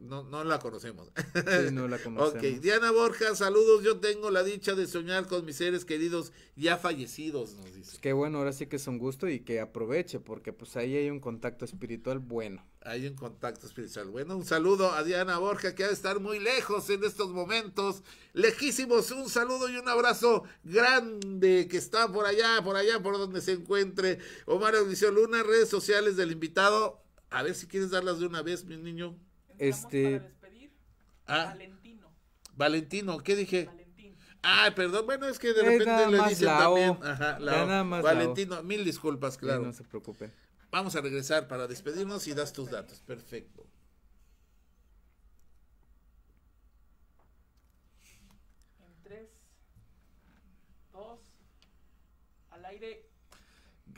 no, no la conocemos. Sí, no la conocemos. ok, Diana Borja, saludos, yo tengo la dicha de soñar con mis seres queridos ya fallecidos, nos dice. Pues qué bueno, ahora sí que es un gusto y que aproveche, porque pues ahí hay un contacto espiritual bueno. Hay un contacto espiritual bueno. Un saludo a Diana Borja, que ha de estar muy lejos en estos momentos, lejísimos, un saludo y un abrazo grande que está por allá, por allá, por donde se encuentre. Omar Audición Luna, redes sociales del invitado a ver si quieres darlas de una vez, mi niño. este. despedir. Ah, Valentino. Valentino, ¿qué dije? Valentín. Ah, perdón, bueno, es que de eh, repente le dicen también. Ajá, Valentino, mil disculpas, claro. no se preocupe. Vamos a regresar para despedirnos y das tus datos. Perfecto. En tres, dos, al aire.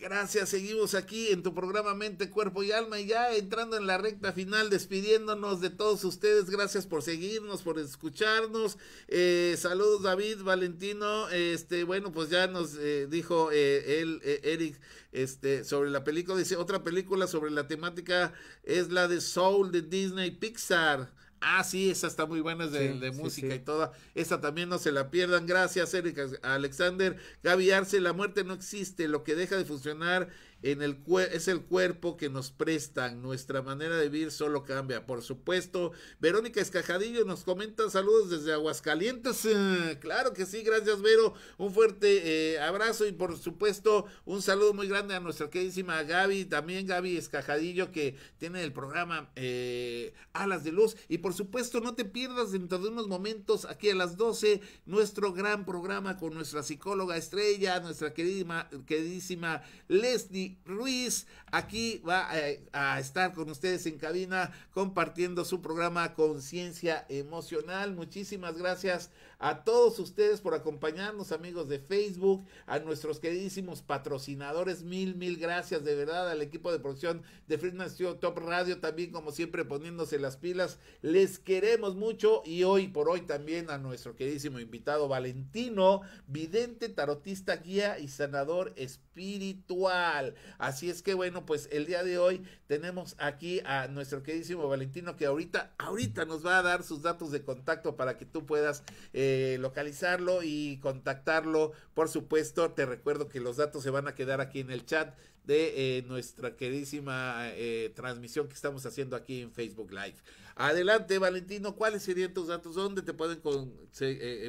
Gracias, seguimos aquí en tu programa Mente, Cuerpo y Alma y ya entrando en la recta final, despidiéndonos de todos ustedes. Gracias por seguirnos, por escucharnos. Eh, saludos David, Valentino. Este, bueno, pues ya nos eh, dijo eh, él, Eric, este, sobre la película. Dice, otra película sobre la temática es la de Soul de Disney Pixar. Ah, sí, esa está muy buena, es de, música y toda. Esa también no se la pierdan. Gracias, Erika Alexander. Gaby Arce, la muerte no existe. Lo que deja de funcionar en el es el cuerpo que nos prestan, nuestra manera de vivir solo cambia. Por supuesto, Verónica Escajadillo nos comenta saludos desde Aguascalientes. claro que sí, gracias Vero, un fuerte eh, abrazo y por supuesto un saludo muy grande a nuestra queridísima Gaby, también Gaby Escajadillo que tiene el programa eh, Alas de Luz. Y por supuesto, no te pierdas dentro de unos momentos, aquí a las 12, nuestro gran programa con nuestra psicóloga estrella, nuestra queridísima, queridísima Leslie Luis, Ruiz. Aquí va eh, a, estar con ustedes en cabina compartiendo su programa Conciencia Emocional. Muchísimas gracias a todos ustedes por acompañarnos, amigos de Facebook, a nuestros queridísimos patrocinadores. Mil, mil gracias de verdad al equipo de producción de Friedman Studio Top Radio, también como siempre poniéndose las pilas. Les queremos mucho y hoy por hoy también a nuestro queridísimo invitado Valentino, vidente, tarotista, guía y sanador espiritual. Así es que bueno, pues el día de hoy tenemos aquí a nuestro queridísimo Valentino que ahorita, ahorita nos va a dar sus datos de contacto para que tú puedas eh, localizarlo y contactarlo. Por supuesto, te recuerdo que los datos se van a quedar aquí en el chat de eh, nuestra queridísima eh, transmisión que estamos haciendo aquí en Facebook Live. Adelante, Valentino, ¿cuáles serían tus datos? ¿Dónde te pueden,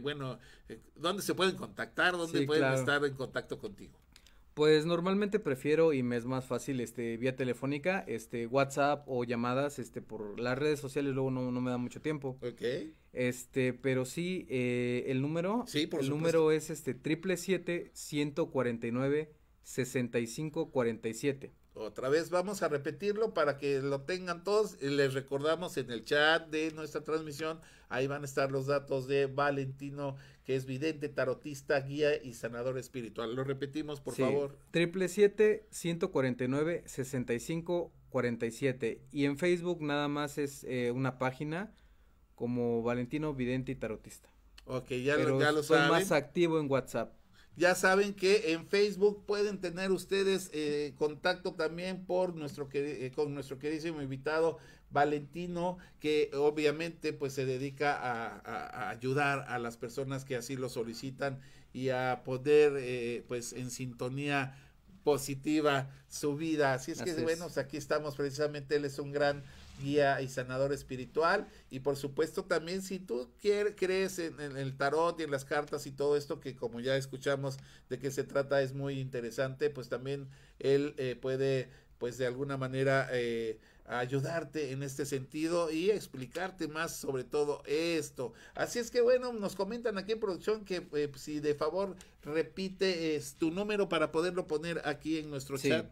bueno, dónde se pueden contactar? ¿Dónde pueden estar en contacto contigo? Pues normalmente prefiero y me es más fácil este vía telefónica, este WhatsApp o llamadas, este por las redes sociales luego no, no me da mucho tiempo. Ok. Este, pero sí eh, el número. por El número es este triple siete ciento cuarenta Otra vez vamos a repetirlo para que lo tengan todos. Eh, les recordamos en el chat de nuestra transmisión, ahí van a estar los datos de Valentino que es vidente, tarotista, guía y sanador espiritual. Lo repetimos, por favor. Triple 149 6547 Y en Facebook nada más es eh, una página como Valentino Vidente y Tarotista. Ok, ya, ya lo soy más activo en WhatsApp. Ya saben que en Facebook pueden tener ustedes eh, contacto también por nuestro eh, con nuestro queridísimo invitado Valentino, que obviamente pues se dedica a, ayudar a las personas que así lo solicitan y a poder eh, pues en sintonía positiva su vida. Así es que, bueno, pues, aquí estamos precisamente, él es un gran guía y sanador espiritual. Y por supuesto también si tú quieres, crees en, el tarot y en las cartas y todo esto que como ya escuchamos de qué se trata es muy interesante, pues también él eh, puede pues de alguna manera eh, ayudarte en este sentido y explicarte más sobre todo esto. Así es que bueno, nos comentan aquí en producción que eh, si de favor repite tu número para poderlo poner aquí en nuestro chat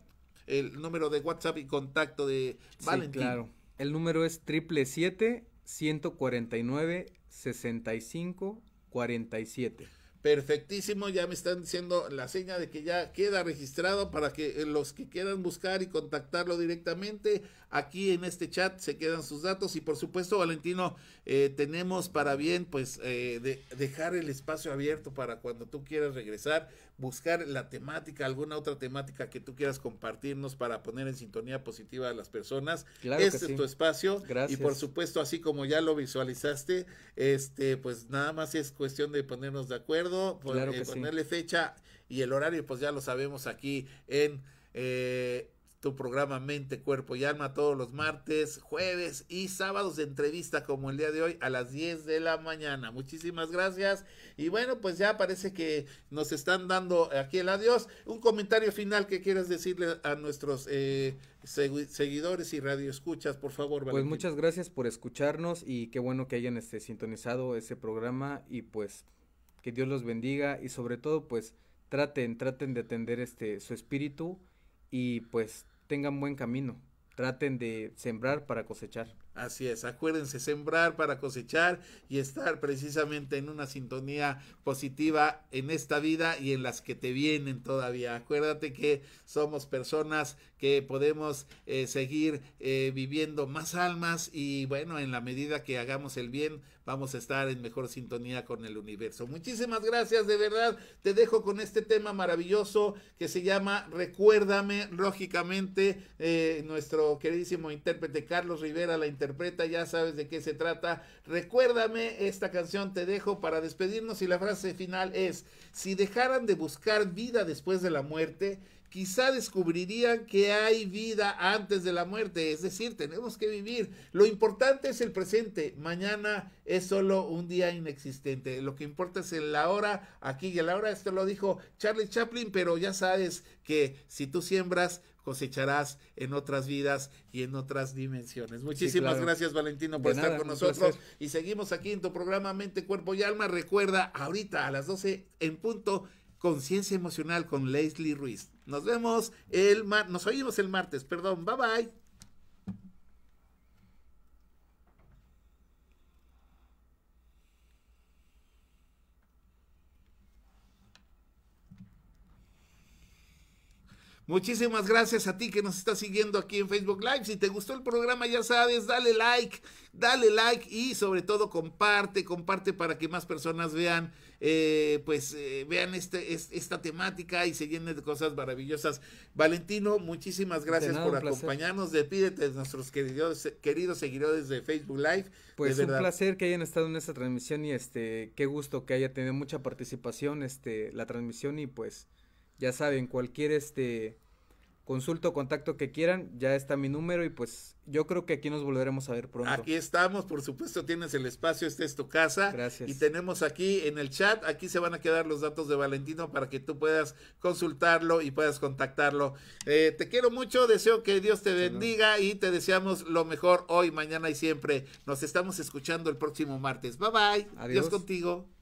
el número de WhatsApp y contacto de Valentín. Sí, claro. El número es triple 7 149 65 47. Perfectísimo, ya me están diciendo la seña de que ya queda registrado para que eh, los que quieran buscar y contactarlo directamente, aquí en este chat se quedan sus datos y por supuesto Valentino, eh, tenemos para bien pues eh, dejar el espacio abierto para cuando tú quieras regresar, buscar la temática, alguna otra temática que tú quieras compartirnos para poner en sintonía positiva a las personas. este es tu espacio y por supuesto así como ya lo visualizaste, este pues nada más es cuestión de ponernos de acuerdo por, eh, ponerle fecha y el horario, pues ya lo sabemos aquí en eh, tu programa Mente, Cuerpo y Alma todos los martes, jueves y sábados de entrevista como el día de hoy a las 10 de la mañana. Muchísimas gracias. Y bueno, pues ya parece que nos están dando aquí el adiós. Un comentario final que quieras decirle a nuestros eh, seguidores y radioescuchas, por favor. Pues muchas gracias por escucharnos y qué bueno que hayan este, sintonizado ese programa y pues que Dios los bendiga y sobre todo pues traten, traten de atender este, su espíritu y pues tengan buen camino. Traten de sembrar para cosechar. Así es, acuérdense, sembrar para cosechar y estar precisamente en una sintonía positiva en esta vida y en las que te vienen todavía. Acuérdate que somos personas que podemos eh, seguir eh, viviendo más almas y bueno, en la medida que hagamos el bien, vamos a estar en mejor sintonía con el universo. Muchísimas gracias, de verdad. Te dejo con este tema maravilloso que se llama Recuérdame, lógicamente, eh, nuestro queridísimo intérprete Carlos Rivera la interpreta, ya sabes de qué se trata. Recuérdame, esta canción te dejo para despedirnos y la frase final es, si dejaran de buscar vida después de la muerte, quizá descubrirían que hay vida antes de la muerte. Es decir, tenemos que vivir. Lo importante es el presente. Mañana es solo un día inexistente. Lo que importa es la hora aquí y la hora. Esto lo dijo Charlie Chaplin, pero ya sabes que si tú siembras, cosecharás en otras vidas y en otras dimensiones. Muchísimas gracias Valentino por estar con nosotros y seguimos aquí en tu programa Mente, Cuerpo y Alma. Recuerda, ahorita a las 12 en punto, conciencia emocional con Leslie Ruiz. Nos vemos el martes, nos oímos el martes, perdón. Bye bye. Muchísimas gracias a ti que nos estás siguiendo aquí en Facebook Live. Si te gustó el programa, ya sabes, dale like, dale like y sobre todo comparte, comparte para que más personas vean eh, pues eh, vean este, esta temática y se llenen de cosas maravillosas. Valentino, muchísimas gracias por acompañarnos. Despídete de nuestros queridos, queridos seguidores de Facebook Live. Pues un placer que hayan estado en esta transmisión y este, qué gusto que haya tenido mucha participación este, la transmisión y pues ya saben, cualquier este consulto, contacto que quieran, ya está mi número y pues yo creo que aquí nos volveremos a ver pronto. Aquí estamos, por supuesto tienes el espacio, esta es tu casa. Gracias. Y tenemos aquí en el chat, aquí se van a quedar los datos de Valentino para que tú puedas consultarlo y puedas contactarlo. Eh, te quiero mucho, deseo que Dios te bendiga y te deseamos lo mejor hoy, mañana y siempre. Nos estamos escuchando el próximo martes. Bye bye. Adiós. Dios contigo.